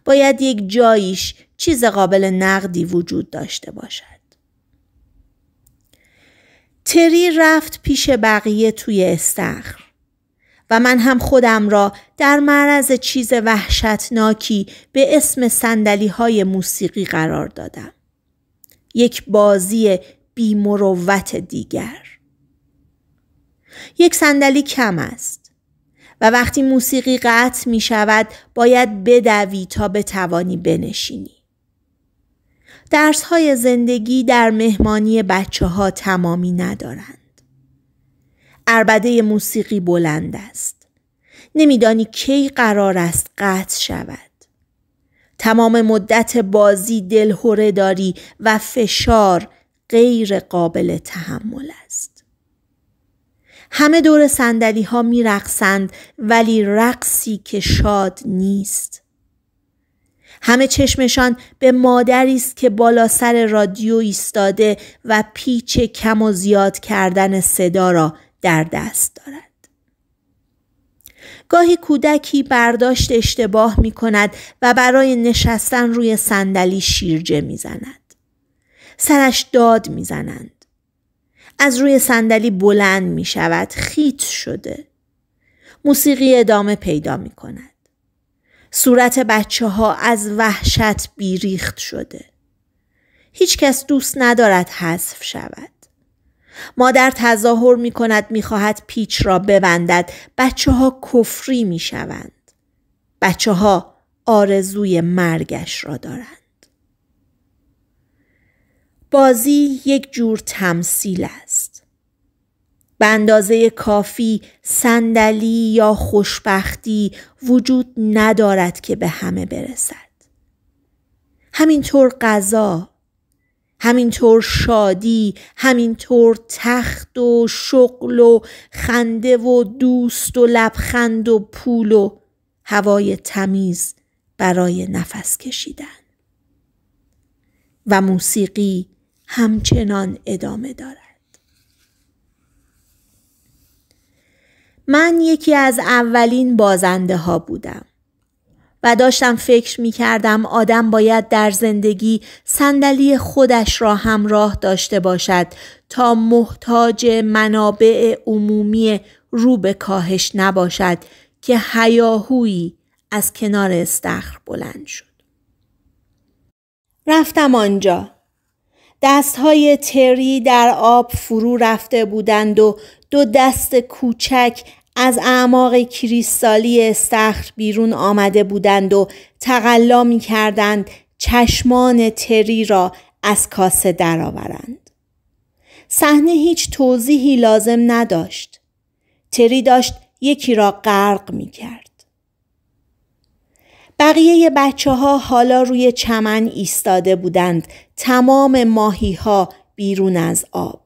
باید یک جاییش چیز قابل نقدی وجود داشته باشد. تری رفت پیش بقیه توی استخر و من هم خودم را در معرض چیز وحشتناکی به اسم سندلی های موسیقی قرار دادم. یک بازی بیمروت دیگر. یک صندلی کم است و وقتی موسیقی قطع می شود باید بدوی تا توانی بنشینی. درس های زندگی در مهمانی بچه ها تمامی ندارند. اربده موسیقی بلند است. نمیدانی کی قرار است قطع شود. تمام مدت بازی دلهوره داری و فشار غیر قابل تحمل است. همه دور سندلی ها می رقصند ولی رقصی که شاد نیست. همه چشمشان به مادری است که بالا سر رادیو ایستاده و پیچ کم و زیاد کردن صدا را در دست دارد. گاهی کودکی برداشت اشتباه می کند و برای نشستن روی صندلی شیرجه می زند. سرش داد می زنند. از روی صندلی بلند می شود. خیت شده. موسیقی ادامه پیدا می کند. صورت بچه ها از وحشت بیریخت شده. هیچکس دوست ندارد حذف شود. مادر تظاهر می کند می خواهد پیچ را ببندد. بچه ها کفری می شوند. بچه ها آرزوی مرگش را دارند. بازی یک جور تمثیل است. به اندازه کافی صندلی یا خوشبختی وجود ندارد که به همه برسد همینطور غذا همینطور شادی همینطور تخت و شغل و خنده و دوست و لبخند و پول و هوای تمیز برای نفس کشیدن و موسیقی همچنان ادامه دارد من یکی از اولین بازنده ها بودم. و داشتم فکر می کردم آدم باید در زندگی صندلی خودش را همراه داشته باشد تا محتاج منابع عمومی رو به کاهش نباشد که هیاهویی از کنار استخر بلند شد. رفتم آنجا. دستهای تری در آب فرو رفته بودند و دو دست کوچک از اعماق کریستالی استخر بیرون آمده بودند و تقلا می کردند چشمان تری را از کاسه درآورند. صحنه هیچ توضیحی لازم نداشت. تری داشت یکی را غرق می کرد. بقیه بچه ها حالا روی چمن ایستاده بودند. تمام ماهی ها بیرون از آب.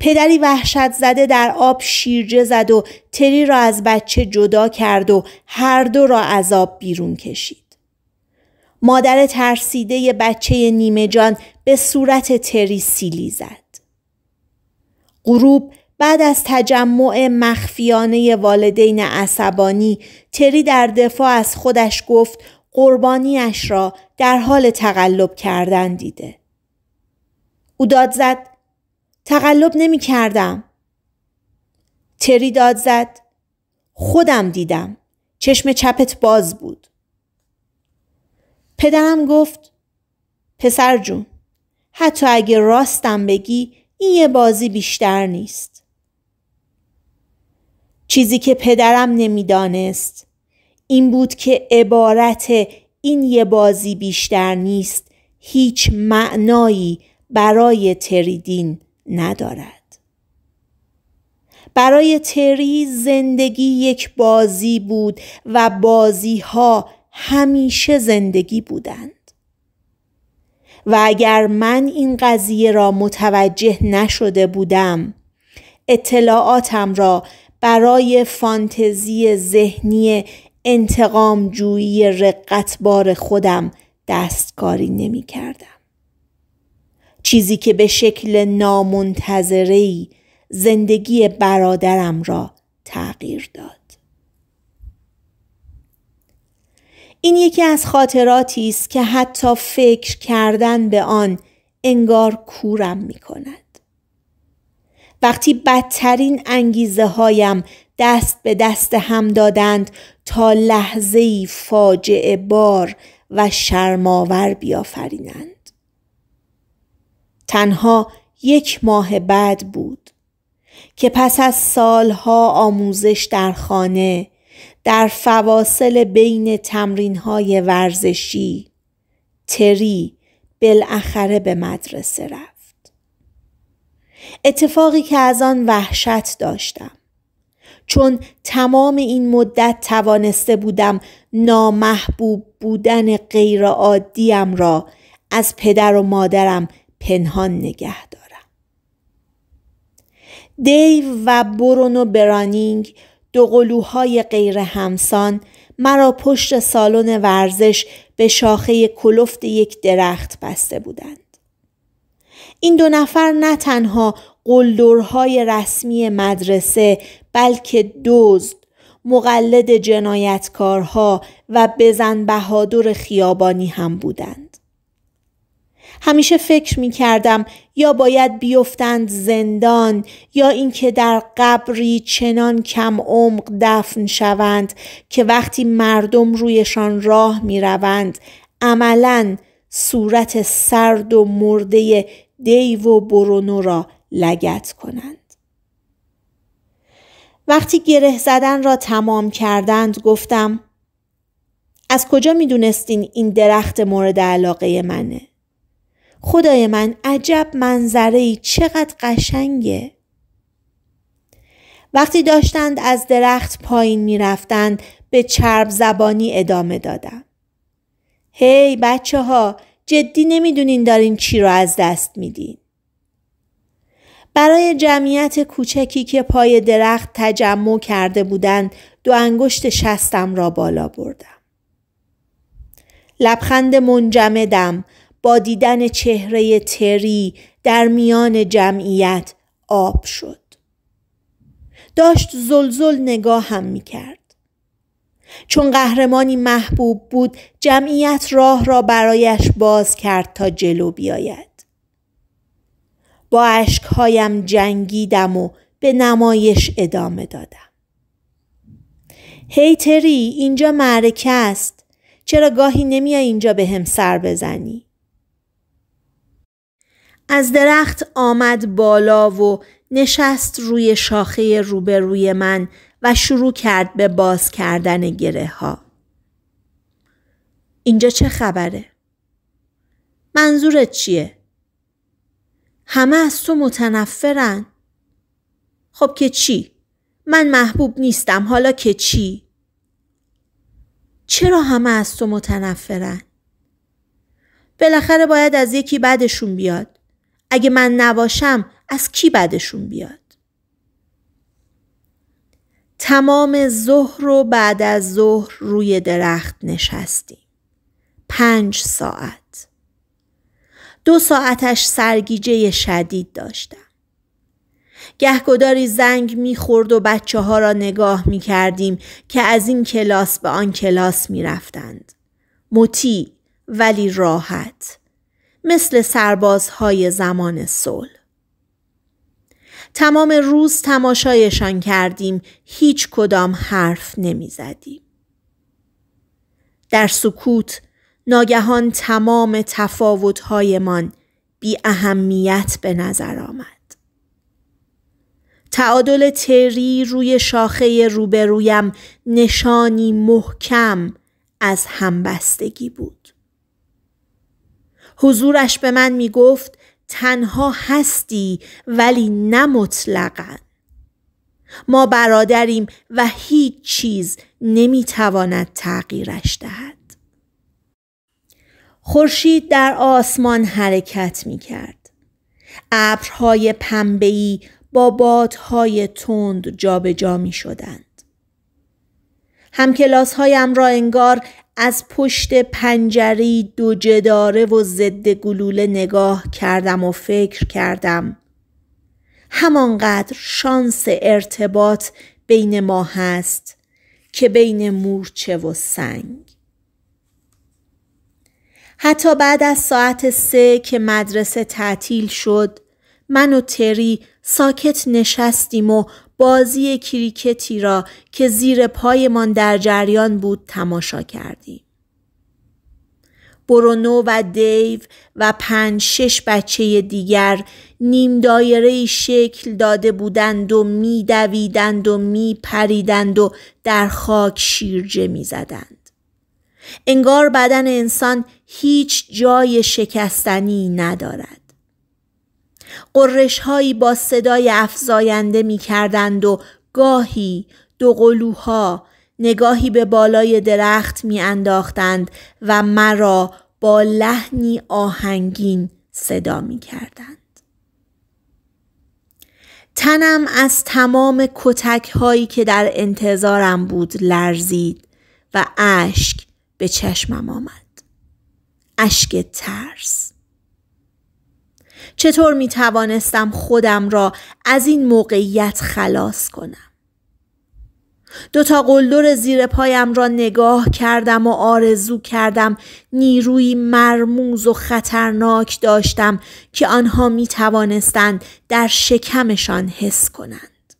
پدری وحشت زده در آب شیرجه زد و تری را از بچه جدا کرد و هر دو را از آب بیرون کشید. مادر ترسیده بچه نیمه جان به صورت تری سیلی زد. غروب بعد از تجمع مخفیانه والدین عصبانی تری در دفاع از خودش گفت قربانیش را در حال تقلب کردن دیده. او داد زد تقلب نمی کردم. تری داد زد. خودم دیدم. چشم چپت باز بود. پدرم گفت پسر جون حتی اگه راستم بگی این یه بازی بیشتر نیست. چیزی که پدرم نمیدانست این بود که عبارت این یه بازی بیشتر نیست هیچ معنایی برای تریدین ندارد برای تری زندگی یک بازی بود و بازی ها همیشه زندگی بودند و اگر من این قضیه را متوجه نشده بودم اطلاعاتم را برای فانتزی ذهنی انتقام جویی رقتبار خودم دستکاری نمی کردم. چیزی که به شکل نامنتظری زندگی برادرم را تغییر داد. این یکی از خاطراتی است که حتی فکر کردن به آن انگار کورم می کند. وقتی بدترین انگیزه هایم دست به دست هم دادند تا لحظه فاجعه بار و شرماور بیافرینند. تنها یک ماه بعد بود که پس از سالها آموزش در خانه در فواصل بین تمرینهای ورزشی تری بالاخره به مدرسه رفت اتفاقی که از آن وحشت داشتم چون تمام این مدت توانسته بودم نامحبوب بودن غیرعادیم را از پدر و مادرم پنهان نگه دارم دیو و برونو برانینگ دو قلوهای غیر همسان مرا پشت سالن ورزش به شاخه کلفت یک درخت بسته بودند. این دو نفر نه تنها قلدرهای رسمی مدرسه بلکه دزد مقلد جنایتکارها و بزن بهادر خیابانی هم بودند. همیشه فکر می کردم یا باید بیفتند زندان یا اینکه در قبری چنان کم عمق دفن شوند که وقتی مردم رویشان راه می روند عملا صورت سرد و مرده دیو و برونو را لگت کنند. وقتی گره زدن را تمام کردند گفتم از کجا می دونستین این درخت مورد علاقه منه؟ خدای من عجب منظره ای چقدر قشنگه وقتی داشتند از درخت پایین رفتند به چرب زبانی ادامه دادم هی hey, بچه ها جدی نمیدونین دارین چی رو از دست میدین برای جمعیت کوچکی که پای درخت تجمع کرده بودند دو انگشت شستم را بالا بردم لبخند منجمدم با دیدن چهره تری در میان جمعیت آب شد. داشت زلزل نگاه هم می کرد. چون قهرمانی محبوب بود جمعیت راه را برایش باز کرد تا جلو بیاید. با اشکهایم جنگیدم و به نمایش ادامه دادم. هی تری اینجا معرکه است. چرا گاهی نمیای اینجا به هم سر بزنی؟ از درخت آمد بالا و نشست روی شاخه روبروی من و شروع کرد به باز کردن گره ها. اینجا چه خبره؟ منظورت چیه؟ همه از تو متنفرن. خب که چی؟ من محبوب نیستم حالا که چی؟ چرا همه از تو متنفرن؟ بالاخره باید از یکی بعدشون بیاد. اگه من نباشم از کی بدشون بیاد تمام ظهر و بعد از ظهر روی درخت نشستیم پنج ساعت دو ساعتش سرگیجه شدید داشتم گهگداری زنگ میخورد و بچه ها را نگاه میکردیم که از این کلاس به آن کلاس میرفتند مطیع ولی راحت مثل سربازهای زمان صلح. تمام روز تماشایشان کردیم هیچ کدام حرف نمی زدیم. در سکوت ناگهان تمام تفاوتهایمان بی اهمیت به نظر آمد. تعادل تری روی شاخه روبرویم نشانی محکم از همبستگی بود. حضورش به من می گفت تنها هستی ولی نه مطلقا ما برادریم و هیچ چیز نمیتواند تغییرش دهد خورشید در آسمان حرکت می کرد. ابرهای پنبه‌ای با بادهای تند جابجا جا می شدند. همکلاس هایم را انگار از پشت پنجری دو جداره و ضد گلوله نگاه کردم و فکر کردم. همانقدر شانس ارتباط بین ما هست که بین مورچه و سنگ. حتی بعد از ساعت سه که مدرسه تعطیل شد من و تری ساکت نشستیم و بازی کریکتی را که زیر پایمان در جریان بود تماشا کردیم. برونو و دیو و پنج شش بچه دیگر نیم دایره شکل داده بودند و دویدند و پریدند و در خاک شیرجه میزدند. انگار بدن انسان هیچ جای شکستنی ندارد. قررش هایی با صدای افزاینده می کردند و گاهی دو قلوها نگاهی به بالای درخت می انداختند و مرا با لحنی آهنگین صدا می کردند. تنم از تمام کتک هایی که در انتظارم بود لرزید و اشک به چشمم آمد. اشک ترس. چطور می توانستم خودم را از این موقعیت خلاص کنم؟ دوتا قلدر زیر پایم را نگاه کردم و آرزو کردم نیروی مرموز و خطرناک داشتم که آنها می توانستند در شکمشان حس کنند.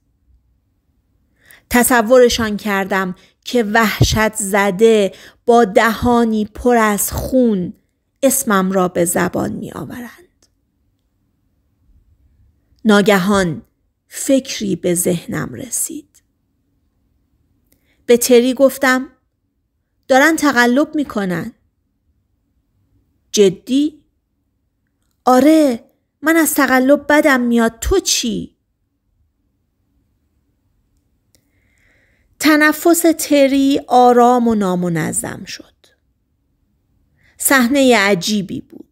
تصورشان کردم که وحشت زده با دهانی پر از خون اسمم را به زبان می آورند. ناگهان فکری به ذهنم رسید. به تری گفتم دارن تقلب میکنن. جدی؟ آره من از تقلب بدم میاد تو چی؟ تنفس تری آرام و نامنظم شد. صحنه عجیبی بود.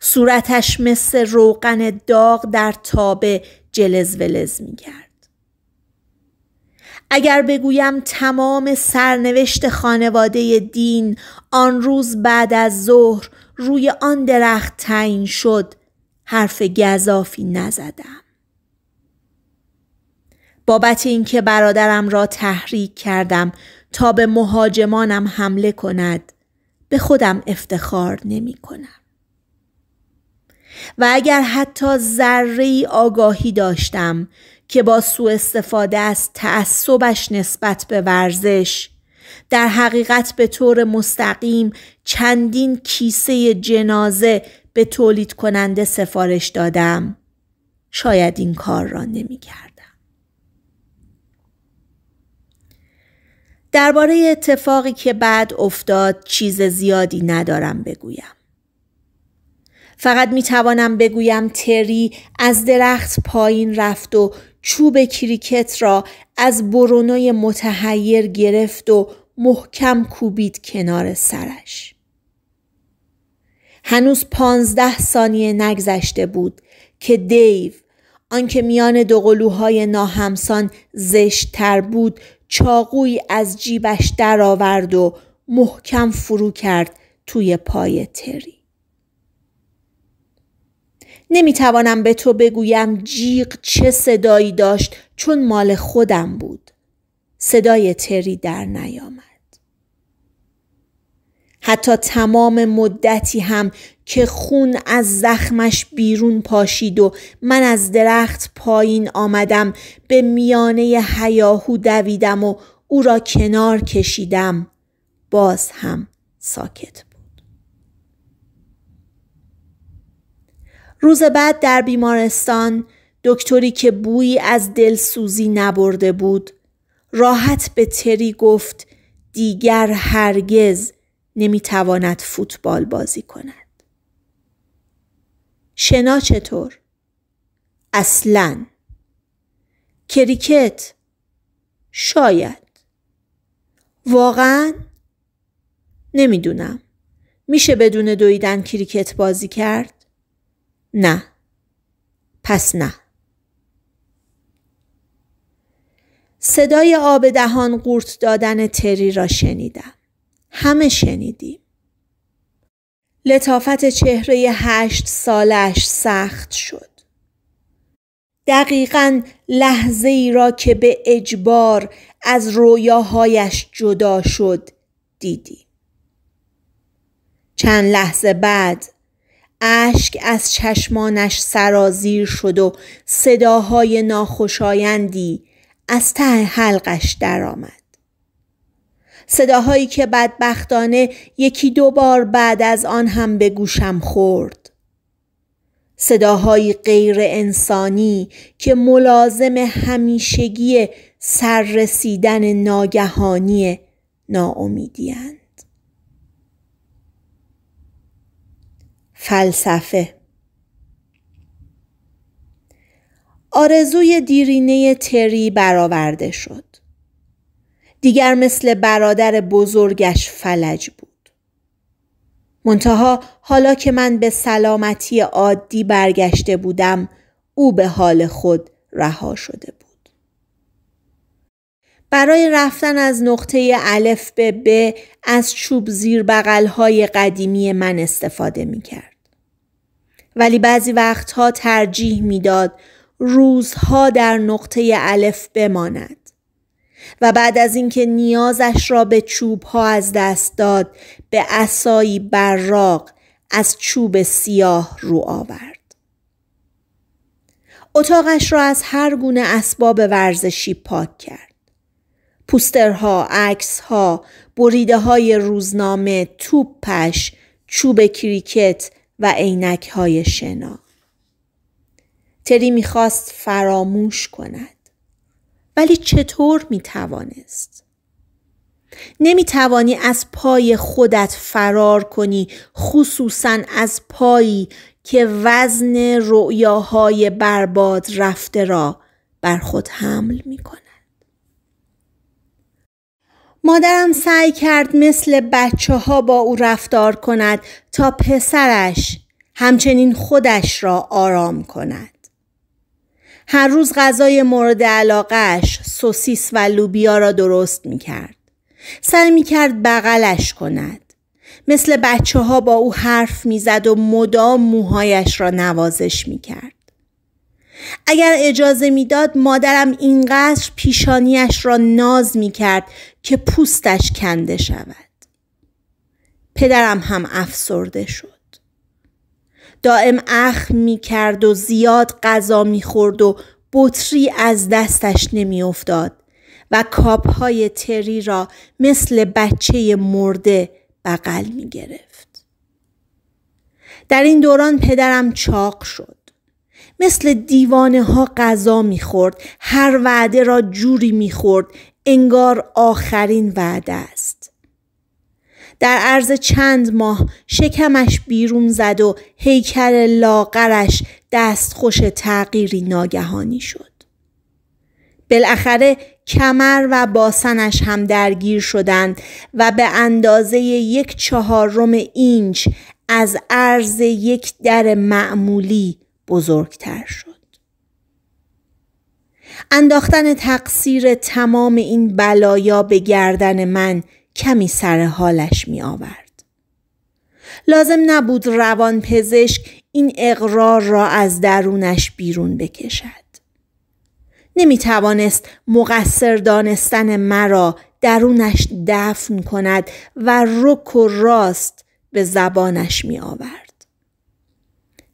صورتش مثل روغن داغ در تابه جلز ولز می کرد. اگر بگویم تمام سرنوشت خانواده دین آن روز بعد از ظهر روی آن درخت تعیین شد حرف گذافی نزدم بابت اینکه برادرم را تحریک کردم تا به مهاجمانم حمله کند به خودم افتخار نمی کنم. و اگر حتی ذره آگاهی داشتم که با سوء استفاده از تعصبش نسبت به ورزش در حقیقت به طور مستقیم چندین کیسه جنازه به تولید کننده سفارش دادم شاید این کار را نمی کردم. درباره اتفاقی که بعد افتاد چیز زیادی ندارم بگویم. فقط می توانم بگویم تری از درخت پایین رفت و چوب کریکت را از برونوی متحیر گرفت و محکم کوبید کنار سرش. هنوز پانزده ثانیه نگذشته بود که دیو آنکه میان دو قلوهای ناهمسان زشتتر بود چاقوی از جیبش درآورد و محکم فرو کرد توی پای تری نمیتوانم به تو بگویم جیغ چه صدایی داشت چون مال خودم بود. صدای تری در نیامد. حتی تمام مدتی هم که خون از زخمش بیرون پاشید و من از درخت پایین آمدم به میانه حیاهو دویدم و او را کنار کشیدم باز هم ساکت روز بعد در بیمارستان دکتری که بویی از دلسوزی نبرده بود راحت به تری گفت دیگر هرگز نمیتواند فوتبال بازی کند. شنا چطور؟ اصلا کریکت شاید واقعا نمیدونم میشه بدون دویدن کریکت بازی کرد نه پس نه صدای آب دهان قورت دادن تری را شنیدم همه شنیدیم لطافت چهره هشت سالش سخت شد دقیقا لحظه ای را که به اجبار از رویاهایش جدا شد دیدی چند لحظه بعد اشک از چشمانش سرازیر شد و صداهای ناخوشایندی از ته حلقش درآمد صداهایی که بدبختانه یکی دو بار بعد از آن هم به گوشم خورد صداهایی غیر انسانی که ملازم همیشگی سررسیدن ناگهانی ناامیدیاند فلسفه آرزوی دیرینه تری برآورده شد. دیگر مثل برادر بزرگش فلج بود. منتها حالا که من به سلامتی عادی برگشته بودم او به حال خود رها شده بود. برای رفتن از نقطه الف به ب از چوب زیر بغلهای قدیمی من استفاده می ولی بعضی وقتها ترجیح میداد روزها در نقطه الف بماند و بعد از اینکه نیازش را به ها از دست داد به اسایی براق از چوب سیاه رو آورد اتاقش را از هر گونه اسباب ورزشی پاک کرد پوسترها، عکسها، بریده های روزنامه، توپش، چوب کریکت و عینک های شنا. تری میخواست فراموش کند. ولی چطور میتوانست؟ نمیتوانی از پای خودت فرار کنی خصوصا از پایی که وزن رؤیاهای برباد رفته را بر خود حمل میکند مادرم سعی کرد مثل بچه ها با او رفتار کند تا پسرش همچنین خودش را آرام کند. هر روز غذای مورد علاقهش سوسیس و لوبیا را درست می کرد. سعی می کرد بغلش کند. مثل بچه ها با او حرف میزد و مدام موهایش را نوازش می کرد. اگر اجازه میداد مادرم اینقدر پیشانیش را ناز می کرد که پوستش کنده شود پدرم هم افسرده شد دائم اخ می کرد و زیاد غذا می خورد و بطری از دستش نمی افتاد و کابهای تری را مثل بچه مرده بغل می گرفت. در این دوران پدرم چاق شد. مثل دیوانه ها غذا خورد، هر وعده را جوری خورد، انگار آخرین وعده است. در عرض چند ماه شکمش بیرون زد و هیکل لاغرش دستخوش تغییری ناگهانی شد. بالاخره کمر و باسنش هم درگیر شدند و به اندازه یک چهارم اینچ از عرض یک در معمولی بزرگتر شد. انداختن تقصیر تمام این بلایا به گردن من کمی سر حالش می آورد. لازم نبود روان پزشک این اقرار را از درونش بیرون بکشد. نمی توانست مقصر دانستن مرا درونش دفن کند و رک و راست به زبانش می آورد.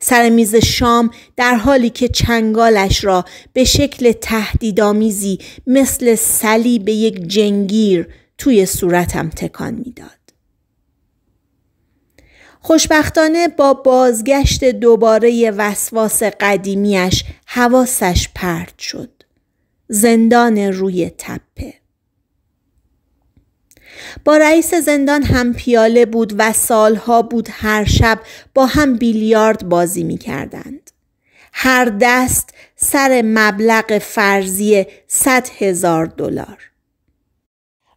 سر میز شام در حالی که چنگالش را به شکل تهدیدآمیزی مثل به یک جنگیر توی صورتم تکان میداد. خوشبختانه با بازگشت دوباره وسواس قدیمیش حواسش پرد شد. زندان روی تپه با رئیس زندان هم پیاله بود و سالها بود هر شب با هم بیلیارد بازی می کردند. هر دست سر مبلغ فرضی 100 هزار دلار.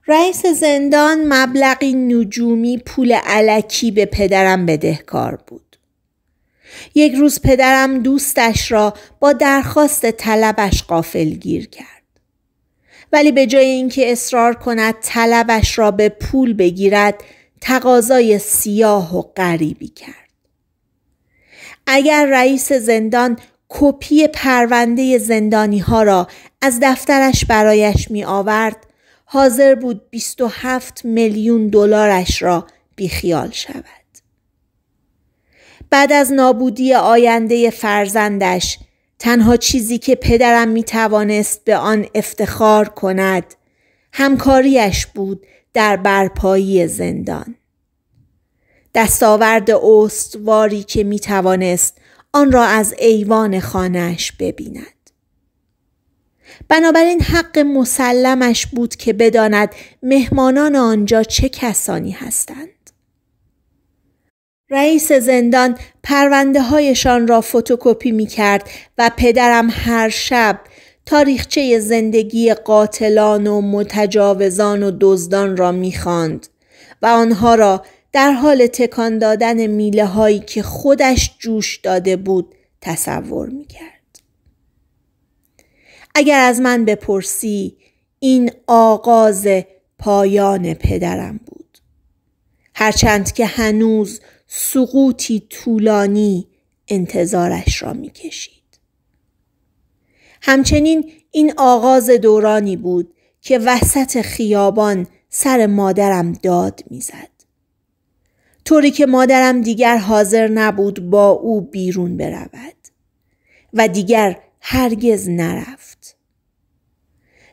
رئیس زندان مبلغی نجومی پول علکی به پدرم بدهکار بود. یک روز پدرم دوستش را با درخواست طلبش قافل گیر کرد. ولی به جای اینکه اصرار کند طلبش را به پول بگیرد تقاضای سیاه و غریبی کرد اگر رئیس زندان کپی پرونده زندانی ها را از دفترش برایش می آورد حاضر بود 27 میلیون دلارش را بیخیال شود بعد از نابودی آینده فرزندش تنها چیزی که پدرم می توانست به آن افتخار کند همکاریش بود در برپایی زندان. دستاورد واری که می توانست آن را از ایوان خانهش ببیند. بنابراین حق مسلمش بود که بداند مهمانان آنجا چه کسانی هستند. رئیس زندان پرونده هایشان را فتوکپی می کرد و پدرم هر شب تاریخچه زندگی قاتلان و متجاوزان و دزدان را میخواند و آنها را در حال تکان دادن میله هایی که خودش جوش داده بود تصور میکرد. اگر از من بپرسی این آغاز پایان پدرم بود. هرچند که هنوز سقوطی طولانی انتظارش را کشید همچنین این آغاز دورانی بود که وسط خیابان سر مادرم داد میزد. طوری که مادرم دیگر حاضر نبود با او بیرون برود و دیگر هرگز نرفت.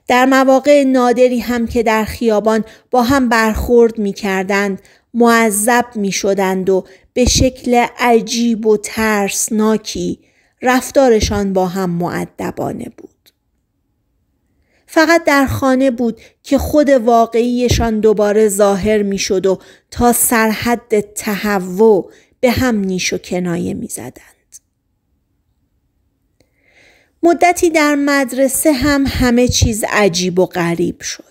در مواقع نادری هم که در خیابان با هم برخورد می کردند معذب می شدند و به شکل عجیب و ترسناکی رفتارشان با هم معدبانه بود. فقط در خانه بود که خود واقعیشان دوباره ظاهر می شد و تا سرحد تهوع به هم نیش و کنایه می زدند. مدتی در مدرسه هم همه چیز عجیب و غریب شد.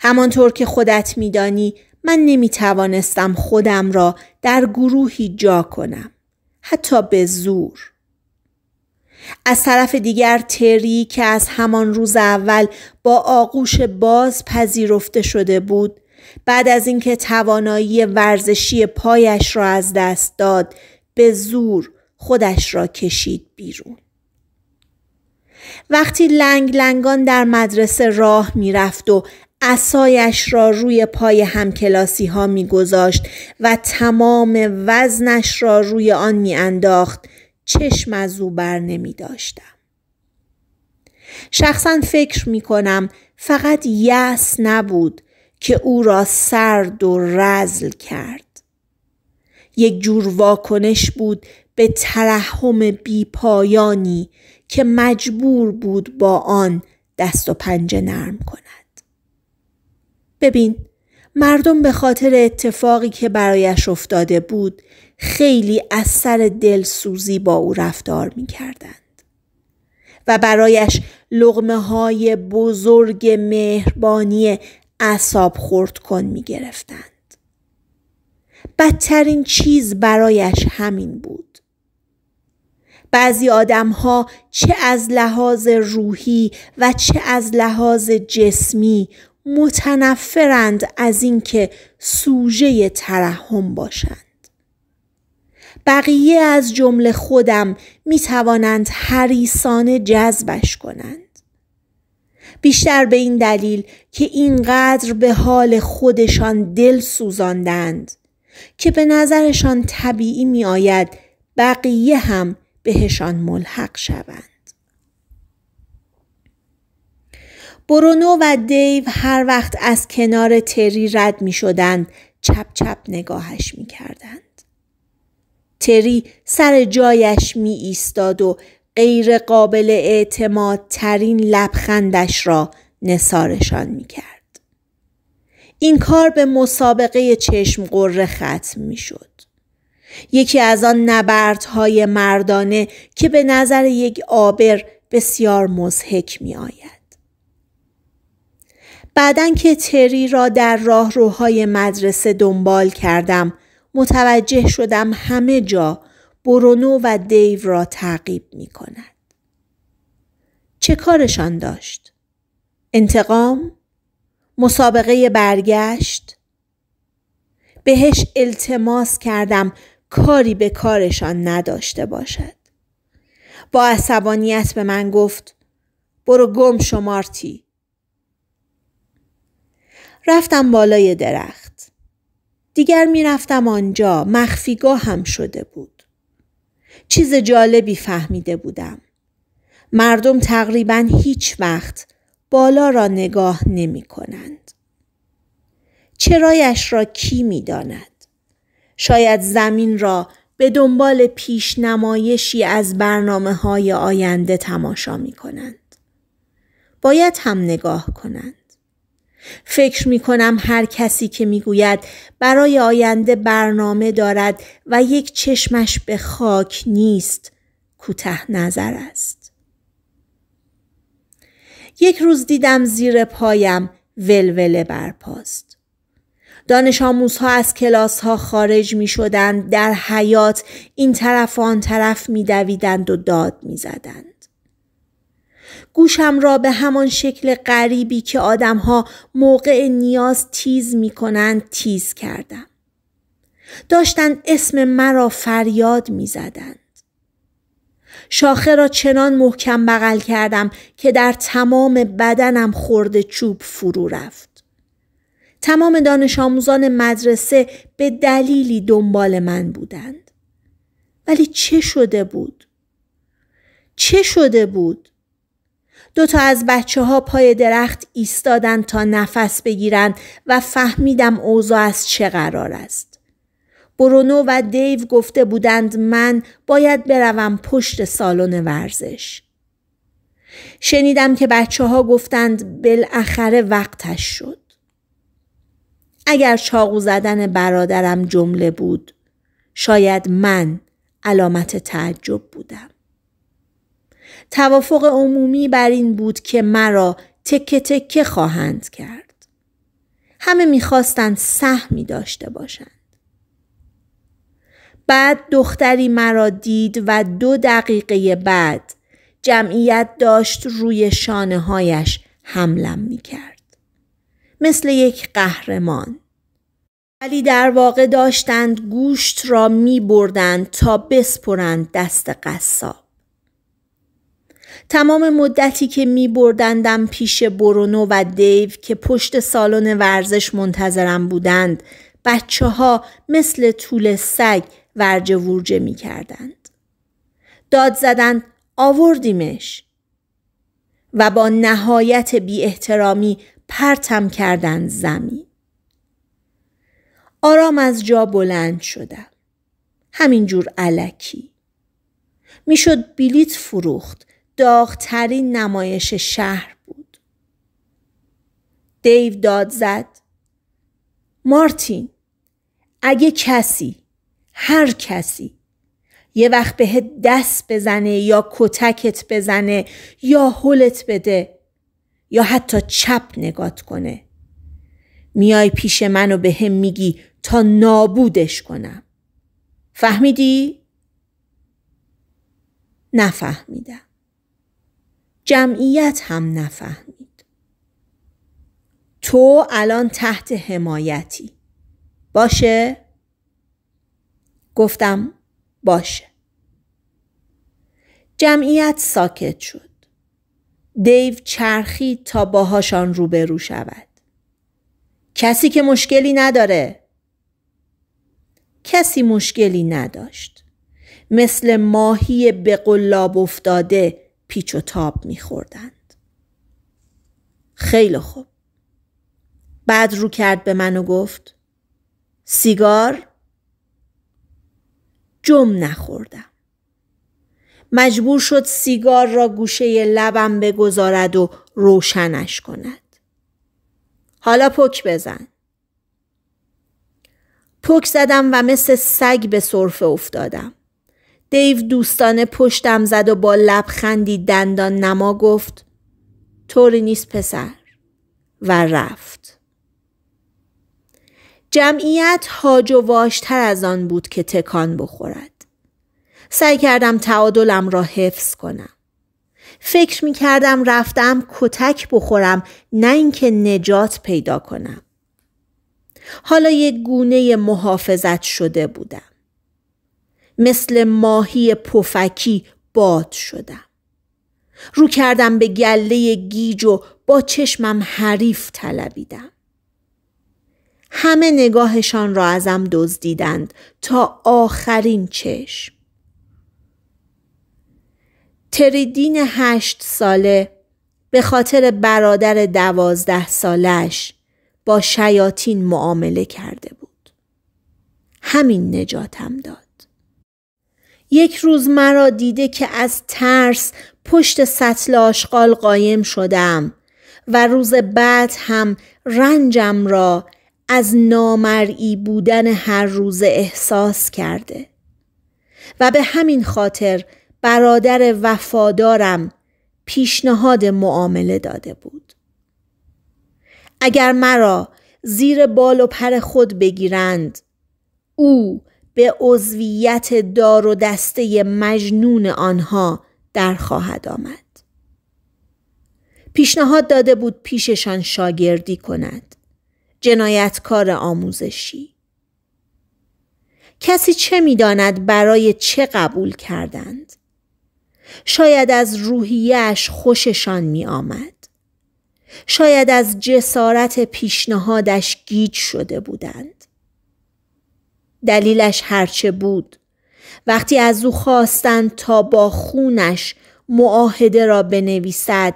همانطور که خودت میدانی من نمی توانستم خودم را در گروهی جا کنم. حتی به زور. از طرف دیگر تری که از همان روز اول با آغوش باز پذیرفته شده بود بعد از اینکه توانایی ورزشی پایش را از دست داد به زور خودش را کشید بیرون وقتی لنگ لنگان در مدرسه راه میرفت و اسایش را روی پای همکلاسی ها می گذاشت و تمام وزنش را روی آن می انداخت. چشم از او بر نمی داشتم. شخصا فکر می کنم فقط یس نبود که او را سرد و رزل کرد. یک جور واکنش بود به ترحم بیپایانی که مجبور بود با آن دست و پنجه نرم کند. ببین مردم به خاطر اتفاقی که برایش افتاده بود خیلی از سر دلسوزی با او رفتار می کردند. و برایش لغمه های بزرگ مهربانی اصاب خورد کن می گرفتند. بدترین چیز برایش همین بود. بعضی آدم ها چه از لحاظ روحی و چه از لحاظ جسمی متنفرند از اینکه سوژه ترحم باشند بقیه از جمله خودم می توانند حریسانه جذبش کنند بیشتر به این دلیل که اینقدر به حال خودشان دل سوزاندند که به نظرشان طبیعی می آید بقیه هم بهشان ملحق شوند برونو و دیو هر وقت از کنار تری رد می شدند چپ چپ نگاهش می کردند. تری سر جایش می ایستاد و غیر قابل اعتماد ترین لبخندش را نسارشان می کرد. این کار به مسابقه چشم قره ختم می شد. یکی از آن نبردهای مردانه که به نظر یک آبر بسیار مزهک می آید. بعدا که تری را در راه روهای مدرسه دنبال کردم متوجه شدم همه جا برونو و دیو را تعقیب می کند. چه کارشان داشت؟ انتقام؟ مسابقه برگشت؟ بهش التماس کردم کاری به کارشان نداشته باشد. با عصبانیت به من گفت برو گم شمارتی رفتم بالای درخت. دیگر میرفتم آنجا مخفیگاه هم شده بود. چیز جالبی فهمیده بودم. مردم تقریبا هیچ وقت بالا را نگاه نمی کنند. چرایش را کی می داند؟ شاید زمین را به دنبال پیش نمایشی از برنامه های آینده تماشا می کنند. باید هم نگاه کنند. فکر می کنم هر کسی که می گوید برای آینده برنامه دارد و یک چشمش به خاک نیست کوته نظر است. یک روز دیدم زیر پایم ولوله برپاست. دانش آموزها از کلاس ها خارج می شدند در حیات این طرف و آن طرف می دویدند و داد می زدند. گوشم را به همان شکل غریبی که آدمها موقع نیاز تیز می کنند تیز کردم. داشتند اسم مرا فریاد می زدند. شاخه را چنان محکم بغل کردم که در تمام بدنم خورده چوب فرو رفت. تمام دانش آموزان مدرسه به دلیلی دنبال من بودند. ولی چه شده بود؟ چه شده بود؟ تا از بچه ها پای درخت ایستادن تا نفس بگیرند و فهمیدم اوضاع از چه قرار است. برونو و دیو گفته بودند من باید بروم پشت سالن ورزش. شنیدم که بچه ها گفتند بالاخره وقتش شد. اگر چاقو زدن برادرم جمله بود شاید من علامت تعجب بودم. توافق عمومی بر این بود که مرا تکه تکه خواهند کرد. همه میخواستند سهمی داشته باشند. بعد دختری مرا دید و دو دقیقه بعد جمعیت داشت روی شانه هایش حملم می کرد. مثل یک قهرمان. ولی در واقع داشتند گوشت را می بردند تا بسپرند دست قصاب. تمام مدتی که می بردندم پیش برونو و دیو که پشت سالن ورزش منتظرم بودند بچه ها مثل طول سگ ورجه ورجه می کردند. داد زدند آوردیمش و با نهایت بی احترامی پرتم کردند زمین. آرام از جا بلند شدم. همینجور علکی. میشد بلیت فروخت داغترین نمایش شهر بود. دیو داد زد. مارتین اگه کسی هر کسی یه وقت بهت دست بزنه یا کتکت بزنه یا هلت بده یا حتی چپ نگات کنه میای پیش من و به میگی تا نابودش کنم فهمیدی؟ نفهمیدم جمعیت هم نفهمید تو الان تحت حمایتی باشه؟ گفتم باشه جمعیت ساکت شد دیو چرخید تا باهاشان روبرو شود کسی که مشکلی نداره کسی مشکلی نداشت مثل ماهی به قلاب افتاده پیچ و تاب میخوردند. خیلی خوب. بعد رو کرد به من و گفت سیگار جم نخوردم. مجبور شد سیگار را گوشه لبم بگذارد و روشنش کند. حالا پک بزن. پک زدم و مثل سگ به صرفه افتادم. دیو دوستانه پشتم زد و با لبخندی دندان نما گفت طوری نیست پسر و رفت. جمعیت هاج و واشتر از آن بود که تکان بخورد. سعی کردم تعادلم را حفظ کنم. فکر می کردم رفتم کتک بخورم نه اینکه نجات پیدا کنم. حالا یک گونه محافظت شده بودم. مثل ماهی پفکی باد شدم رو کردم به گله گیج و با چشمم حریف طلبیدم همه نگاهشان را ازم دزدیدند تا آخرین چشم تریدین هشت ساله به خاطر برادر دوازده سالش با شیاطین معامله کرده بود همین نجاتم داد یک روز مرا دیده که از ترس پشت سطل آشغال قایم شدم و روز بعد هم رنجم را از نامرئی بودن هر روز احساس کرده و به همین خاطر برادر وفادارم پیشنهاد معامله داده بود اگر مرا زیر بال و پر خود بگیرند او به عضویت دار و دسته مجنون آنها در خواهد آمد. پیشنهاد داده بود پیششان شاگردی کند. جنایتکار آموزشی. کسی چه میداند برای چه قبول کردند؟ شاید از روحیش خوششان می آمد. شاید از جسارت پیشنهادش گیج شده بودند. دلیلش هرچه بود وقتی از او خواستند تا با خونش معاهده را بنویسد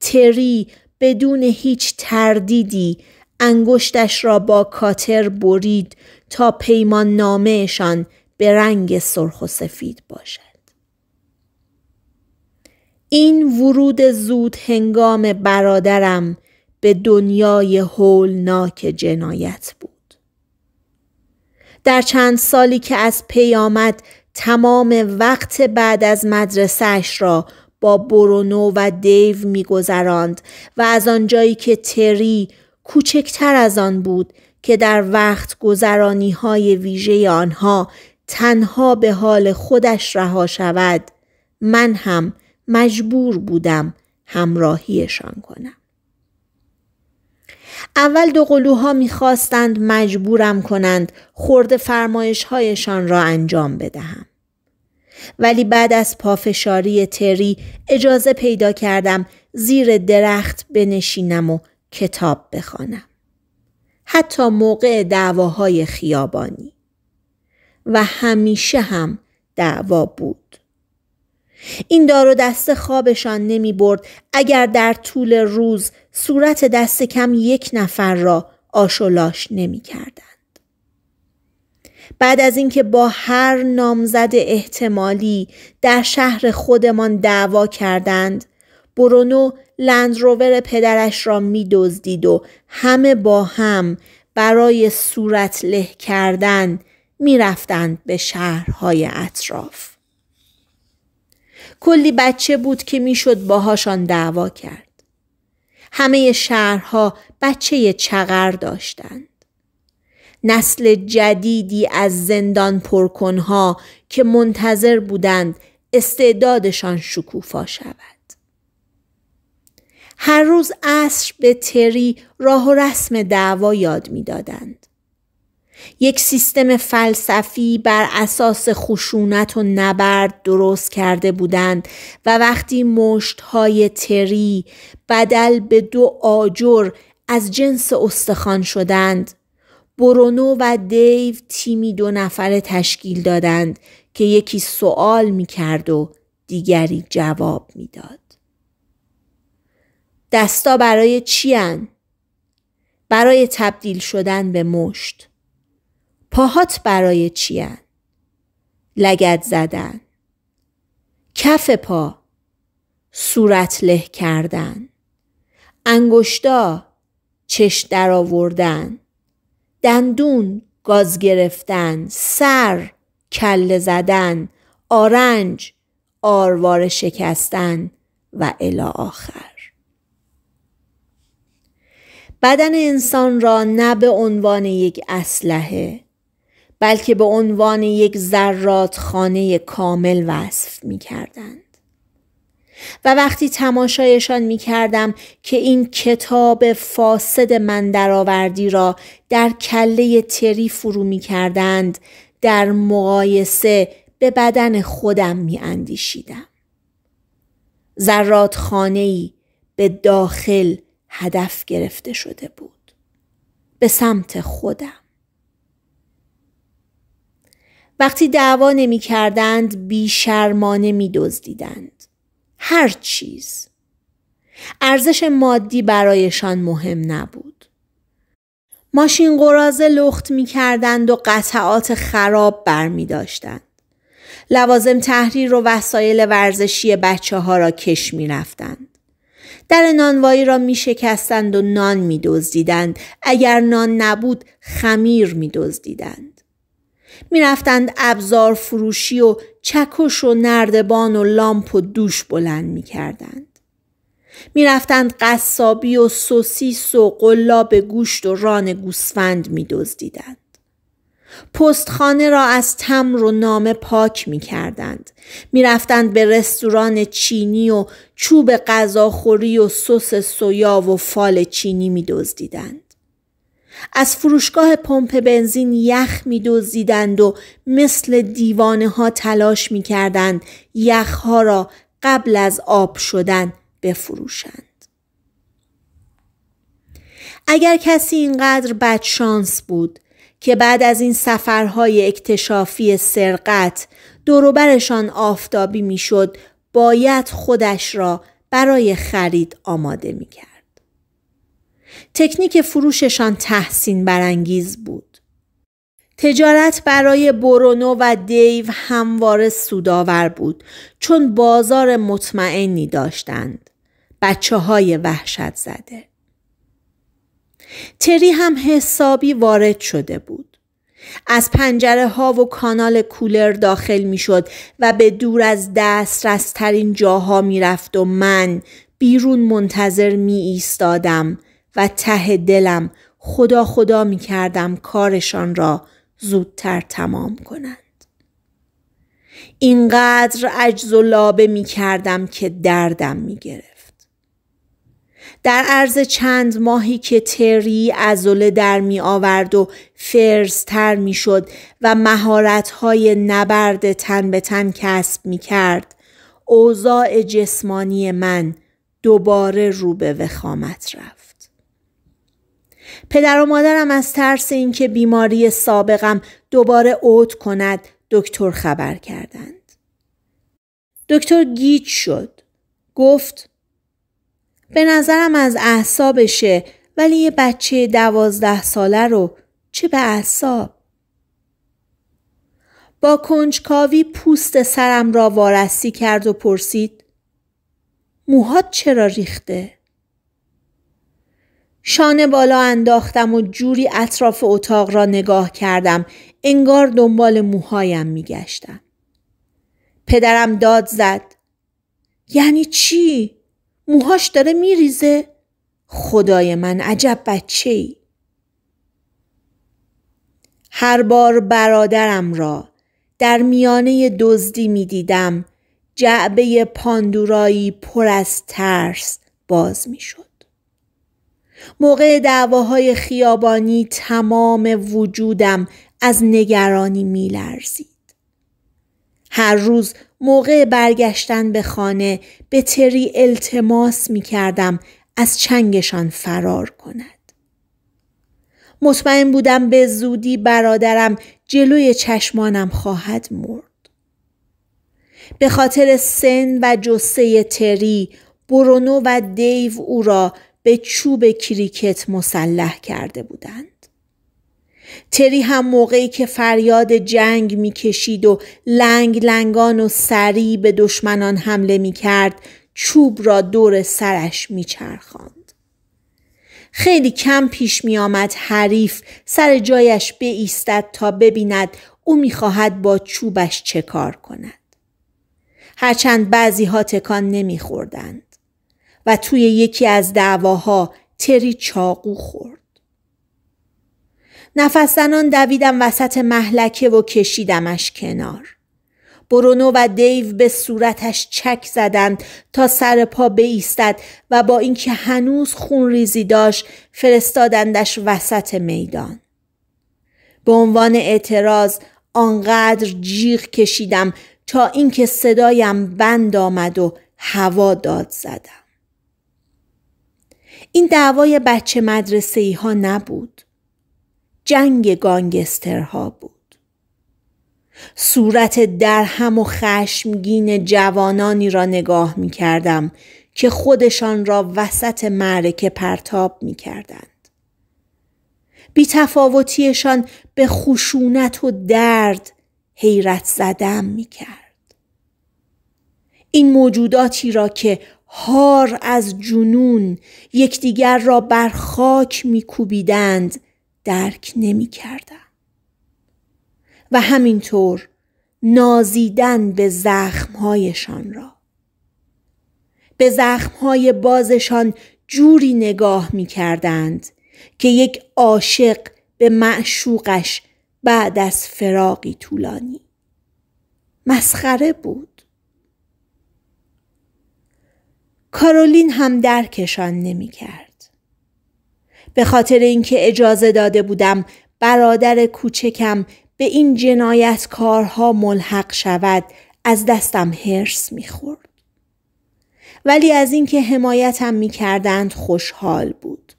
تری بدون هیچ تردیدی انگشتش را با کاتر برید تا پیمان نامهشان به رنگ سرخ و سفید باشد. این ورود زود هنگام برادرم به دنیای هولناک جنایت بود. در چند سالی که از پی آمد تمام وقت بعد از مدرسهش را با برونو و دیو میگذراند و از آنجایی که تری کوچکتر از آن بود که در وقت گذرانی های ویژه آنها تنها به حال خودش رها شود من هم مجبور بودم همراهیشان کنم اول دو قلوها میخواستند مجبورم کنند خورد فرمایش هایشان را انجام بدهم. ولی بعد از پافشاری تری اجازه پیدا کردم زیر درخت بنشینم و کتاب بخوانم. حتی موقع دعواهای خیابانی. و همیشه هم دعوا بود. این دار و دست خوابشان نمی برد اگر در طول روز صورت دست کم یک نفر را آشولاش نمی کردند. بعد از اینکه با هر نامزد احتمالی در شهر خودمان دعوا کردند برونو لندروور پدرش را می دزدید و همه با هم برای صورت له کردن می رفتند به شهرهای اطراف. کلی بچه بود که میشد باهاشان دعوا کرد. همه شهرها بچه چغر داشتند. نسل جدیدی از زندان پرکنها که منتظر بودند استعدادشان شکوفا شود. هر روز عصر به تری راه و رسم دعوا یاد میدادند. یک سیستم فلسفی بر اساس خشونت و نبرد درست کرده بودند و وقتی های تری بدل به دو آجر از جنس استخوان شدند برونو و دیو تیمی دو نفره تشکیل دادند که یکی سوال کرد و دیگری جواب داد دستا برای چی برای تبدیل شدن به مشت پاهات برای چیان؟ لگت زدن کف پا صورت له کردن انگشتا چش در آوردن دندون گاز گرفتن سر کله زدن آرنج آروار شکستن و الی آخر بدن انسان را نه به عنوان یک اسلحه بلکه به عنوان یک ذرات خانه کامل وصف می کردند. و وقتی تماشایشان می کردم که این کتاب فاسد من درآوردی را در کله تری فرو می کردند در مقایسه به بدن خودم می اندیشیدم. زرات به داخل هدف گرفته شده بود. به سمت خودم. وقتی دعوا نمی کردند شرمانه می دزدیدند. هر چیز. ارزش مادی برایشان مهم نبود. ماشین قرازه لخت می کردند و قطعات خراب بر می داشتند. لوازم تحریر و وسایل ورزشی بچه ها را کش می رفتند. در نانوایی را می شکستند و نان می دزدیدند. اگر نان نبود خمیر می دزدیدند. میرفتند ابزار فروشی و چکش و نردبان و لامپ و دوش بلند میکردند. میرفتند قصابی و سوسیس و قلاب گوشت و ران گوسفند میدزدیدند. پستخانه را از تمر و نامه پاک می کردند. می رفتند به رستوران چینی و چوب غذاخوری و سس سویا و فال چینی می دزدیدند. از فروشگاه پمپ بنزین یخ می دوزیدند و مثل دیوانه ها تلاش می کردند یخ ها را قبل از آب شدن بفروشند. اگر کسی اینقدر بدشانس بود که بعد از این سفرهای اکتشافی سرقت دوروبرشان آفتابی میشد باید خودش را برای خرید آماده می کرد. تکنیک فروششان تحسین برانگیز بود. تجارت برای برونو و دیو همواره سودآور بود چون بازار مطمئنی داشتند. بچه های وحشت زده. تری هم حسابی وارد شده بود. از پنجره ها و کانال کولر داخل می شد و به دور از دست رسترین جاها می رفت و من بیرون منتظر می ایستادم و ته دلم خدا خدا می کردم کارشان را زودتر تمام کنند. اینقدر عجز و لابه می کردم که دردم می گرفت. در عرض چند ماهی که تری ازوله در می آورد و فرزتر می شد و مهارتهای نبرد تن به تن کسب می کرد اوضاع جسمانی من دوباره رو به وخامت رفت. پدر و مادرم از ترس اینکه بیماری سابقم دوباره اوت کند دکتر خبر کردند. دکتر گیج شد. گفت به نظرم از اعصابشه ولی یه بچه دوازده ساله رو چه به اعصاب؟ با کنجکاوی پوست سرم را وارسی کرد و پرسید موهات چرا ریخته؟ شانه بالا انداختم و جوری اطراف اتاق را نگاه کردم انگار دنبال موهایم میگشتم پدرم داد زد یعنی چی؟ موهاش داره میریزه؟ خدای من عجب بچه ای. هر بار برادرم را در میانه دزدی می دیدم جعبه پاندورایی پر از ترس باز می شد. موقع دعواهای خیابانی تمام وجودم از نگرانی میلرزید. هر روز موقع برگشتن به خانه به تری التماس می کردم از چنگشان فرار کند. مطمئن بودم به زودی برادرم جلوی چشمانم خواهد مرد. به خاطر سن و جسه تری برونو و دیو او را به چوب کریکت مسلح کرده بودند. تری هم موقعی که فریاد جنگ میکشید و لنگ لنگان و سری به دشمنان حمله میکرد چوب را دور سرش میچرخاند. خیلی کم پیش میآمد حریف سر جایش بیستد تا ببیند او میخواهد با چوبش چه کار کند. هرچند بعضی ها تکان خوردند و توی یکی از دعواها تری چاقو خورد. نفسنان دویدم وسط محلکه و کشیدمش کنار. برونو و دیو به صورتش چک زدند تا سر پا بیستد و با اینکه هنوز خون ریزی داشت فرستادندش وسط میدان. به عنوان اعتراض آنقدر جیغ کشیدم تا اینکه صدایم بند آمد و هوا داد زدم. این دعوای بچه مدرسه ای ها نبود. جنگ گانگسترها بود. صورت درهم و خشمگین جوانانی را نگاه می کردم که خودشان را وسط معرکه پرتاب می کردند. بی تفاوتیشان به خشونت و درد حیرت زدم می کرد. این موجوداتی را که هار از جنون یکدیگر را بر خاک میکوبیدند درک نمیکردم و همینطور نازیدن به زخمهایشان را به زخمهای بازشان جوری نگاه میکردند که یک عاشق به معشوقش بعد از فراقی طولانی مسخره بود کارولین هم درکشان نمی کرد. به خاطر اینکه اجازه داده بودم برادر کوچکم به این جنایت کارها ملحق شود از دستم هرس میخورد. ولی از اینکه حمایتم کردند خوشحال بود.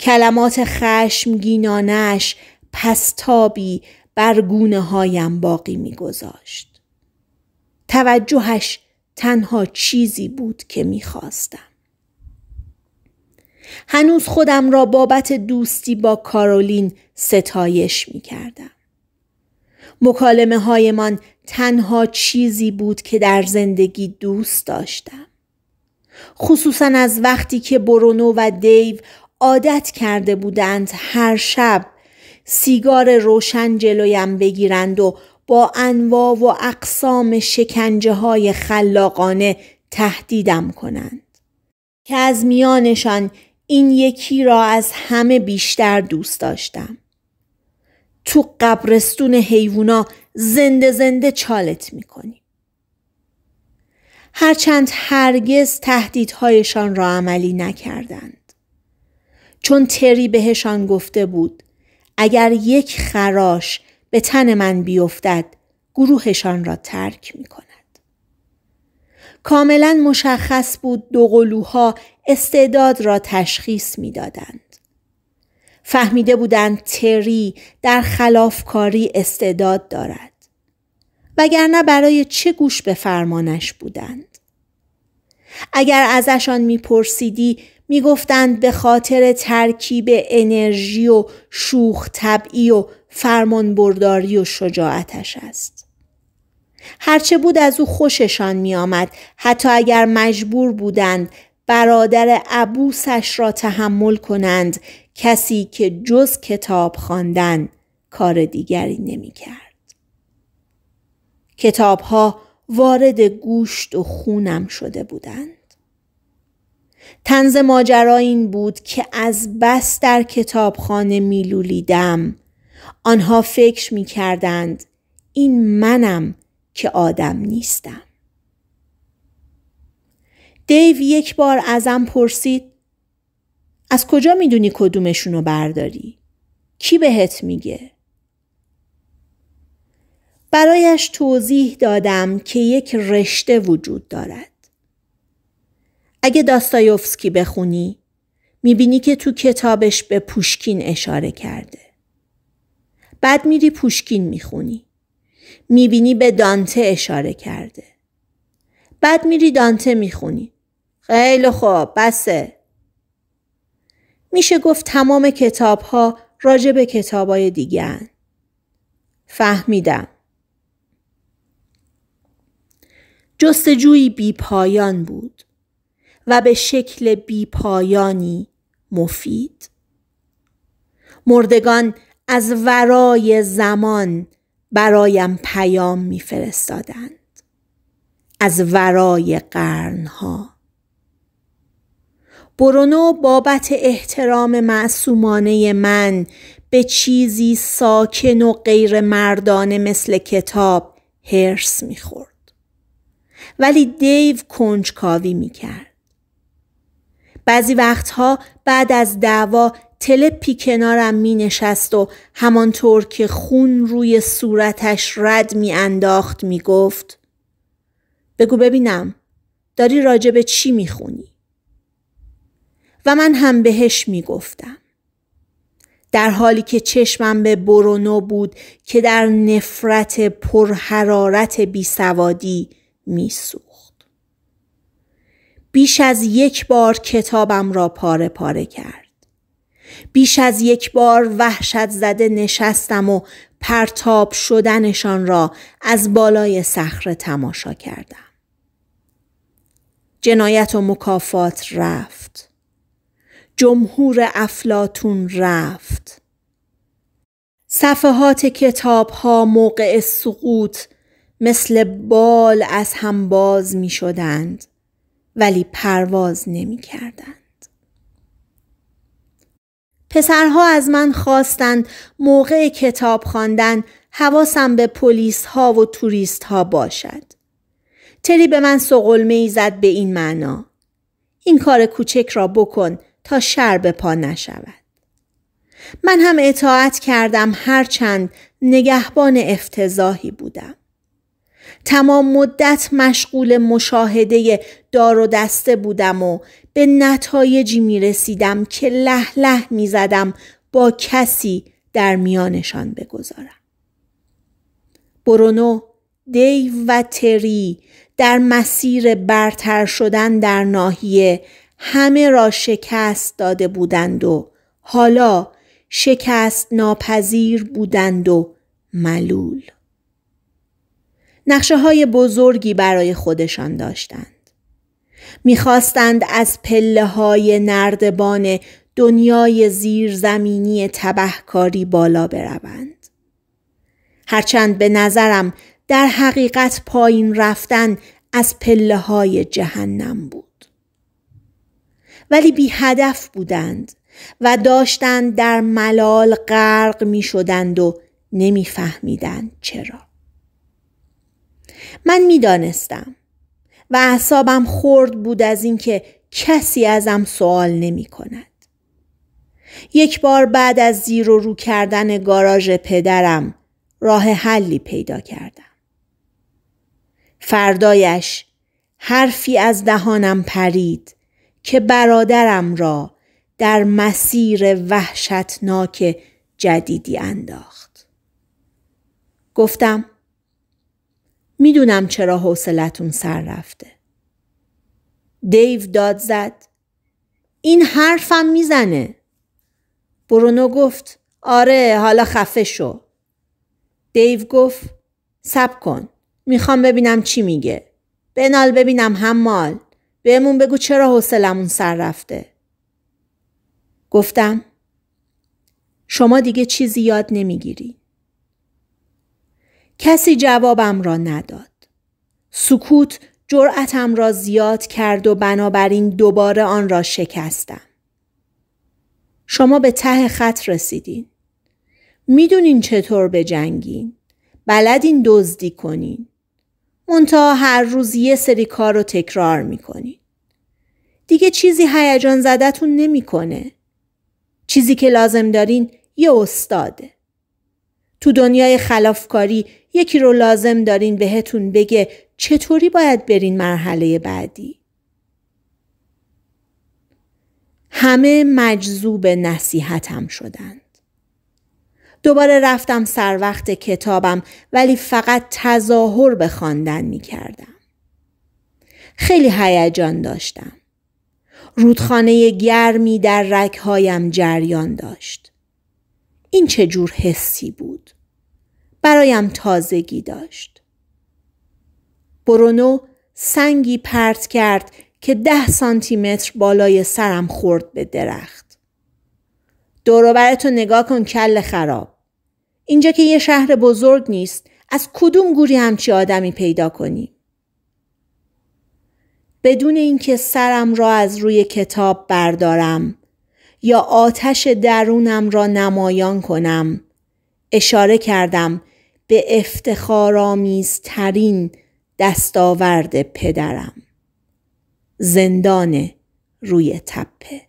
کلمات خشم خشمگینانش پستابی بر گونه هایم باقی میگذاشت. توجهش تنها چیزی بود که میخواستم. هنوز خودم را بابت دوستی با کارولین ستایش میکردم. مکالمه های من تنها چیزی بود که در زندگی دوست داشتم. خصوصا از وقتی که برونو و دیو عادت کرده بودند هر شب سیگار روشن جلویم بگیرند و با انواع و اقسام شکنجه های خلاقانه تهدیدم کنند که از میانشان این یکی را از همه بیشتر دوست داشتم تو قبرستون حیوونا زنده زنده چالت میکنیم هرچند هرگز تهدیدهایشان را عملی نکردند چون تری بهشان گفته بود اگر یک خراش به تن من بیفتد گروهشان را ترک می کند. کاملا مشخص بود دو قلوها استعداد را تشخیص می دادند. فهمیده بودند تری در خلافکاری استعداد دارد. وگرنه برای چه گوش به فرمانش بودند. اگر ازشان میپرسیدی میگفتند به خاطر ترکیب انرژی و شوخ طبعی و فرمانبرداری و شجاعتش است. هرچه بود از او خوششان می آمد حتی اگر مجبور بودند برادر عبوسش را تحمل کنند کسی که جز کتاب خواندن کار دیگری نمی کرد. کتابها وارد گوشت و خونم شده بودند. تنز ماجرا این بود که از بس در کتابخانه میلولیدم آنها فکر می کردند این منم که آدم نیستم. دیو یک بار ازم پرسید از کجا میدونی کدومشونو برداری؟ کی بهت میگه؟ برایش توضیح دادم که یک رشته وجود دارد. اگه داستایوفسکی بخونی میبینی که تو کتابش به پوشکین اشاره کرده. بعد میری پوشکین میخونی میبینی به دانته اشاره کرده بعد میری دانته میخونی خیلی خوب بسه میشه گفت تمام کتاب ها راجع به کتاب های دیگه هن. فهمیدم جستجوی بی پایان بود و به شکل بی پایانی مفید مردگان از ورای زمان برایم پیام میفرستادند از ورای قرنها برونو بابت احترام معصومانه من به چیزی ساکن و غیر مردانه مثل کتاب هرس میخورد ولی دیو کنجکاوی میکرد بعضی وقتها بعد از دعوا تلپی کنارم می نشست و همانطور که خون روی صورتش رد می انداخت می گفت بگو ببینم داری راجب چی می خونی؟ و من هم بهش می گفتم. در حالی که چشمم به برونو بود که در نفرت پرحرارت بیسوادی سوخت بیش از یک بار کتابم را پاره پاره کرد. بیش از یک بار وحشت زده نشستم و پرتاب شدنشان را از بالای صخره تماشا کردم. جنایت و مکافات رفت. جمهور افلاتون رفت. صفحات کتاب ها موقع سقوط مثل بال از هم باز می شدند ولی پرواز نمی کردند. پسرها از من خواستند موقع کتاب خواندن حواسم به پلیس ها و توریست ها باشد. تری به من سقلمه ای زد به این معنا. این کار کوچک را بکن تا شر به پا نشود. من هم اطاعت کردم هرچند نگهبان افتضاحی بودم. تمام مدت مشغول مشاهده دار و دسته بودم و به نتایجی می رسیدم که له له می زدم با کسی در میانشان بگذارم. برونو، دیو و تری در مسیر برتر شدن در ناحیه همه را شکست داده بودند و حالا شکست ناپذیر بودند و ملول. نقشه های بزرگی برای خودشان داشتند. میخواستند از پله های نردبان دنیای زیرزمینی تبهکاری بالا بروند. هرچند به نظرم در حقیقت پایین رفتن از پله های جهنم بود. ولی بی هدف بودند و داشتند در ملال غرق می شدند و نمیفهمیدند چرا. من میدانستم. و اعصابم خورد بود از اینکه کسی ازم سوال نمی کند. یک بار بعد از زیر و رو کردن گاراژ پدرم راه حلی پیدا کردم. فردایش حرفی از دهانم پرید که برادرم را در مسیر وحشتناک جدیدی انداخت. گفتم میدونم چرا حوصلتون سر رفته. دیو داد زد. این حرفم میزنه. برونو گفت آره حالا خفه شو. دیو گفت سب کن. میخوام ببینم چی میگه. بنال ببینم مال. بهمون بگو چرا حوصلمون سر رفته. گفتم شما دیگه چیزی یاد نمیگیری. کسی جوابم را نداد. سکوت جرأتم را زیاد کرد و بنابراین دوباره آن را شکستم. شما به ته خط رسیدین. میدونین چطور به جنگین. بلدین دزدی کنین. تا هر روز یه سری کار رو تکرار میکنین. دیگه چیزی هیجان زدتون نمیکنه. چیزی که لازم دارین یه استاده. تو دنیای خلافکاری یکی رو لازم دارین بهتون بگه چطوری باید برین مرحله بعدی همه مجذوب نصیحتم شدند دوباره رفتم سر وقت کتابم ولی فقط تظاهر به خواندن می کردم. خیلی هیجان داشتم. رودخانه گرمی در رکهایم جریان داشت. این چه جور حسی بود؟ برایم تازگی داشت. برونو سنگی پرت کرد که ده سانتی متر بالای سرم خورد به درخت. دوروبرتو نگاه کن کل خراب. اینجا که یه شهر بزرگ نیست از کدوم گوری همچی آدمی پیدا کنی؟ بدون اینکه سرم را از روی کتاب بردارم یا آتش درونم را نمایان کنم اشاره کردم به افتخارآمیزترین دستاورد پدرم زندان روی تپه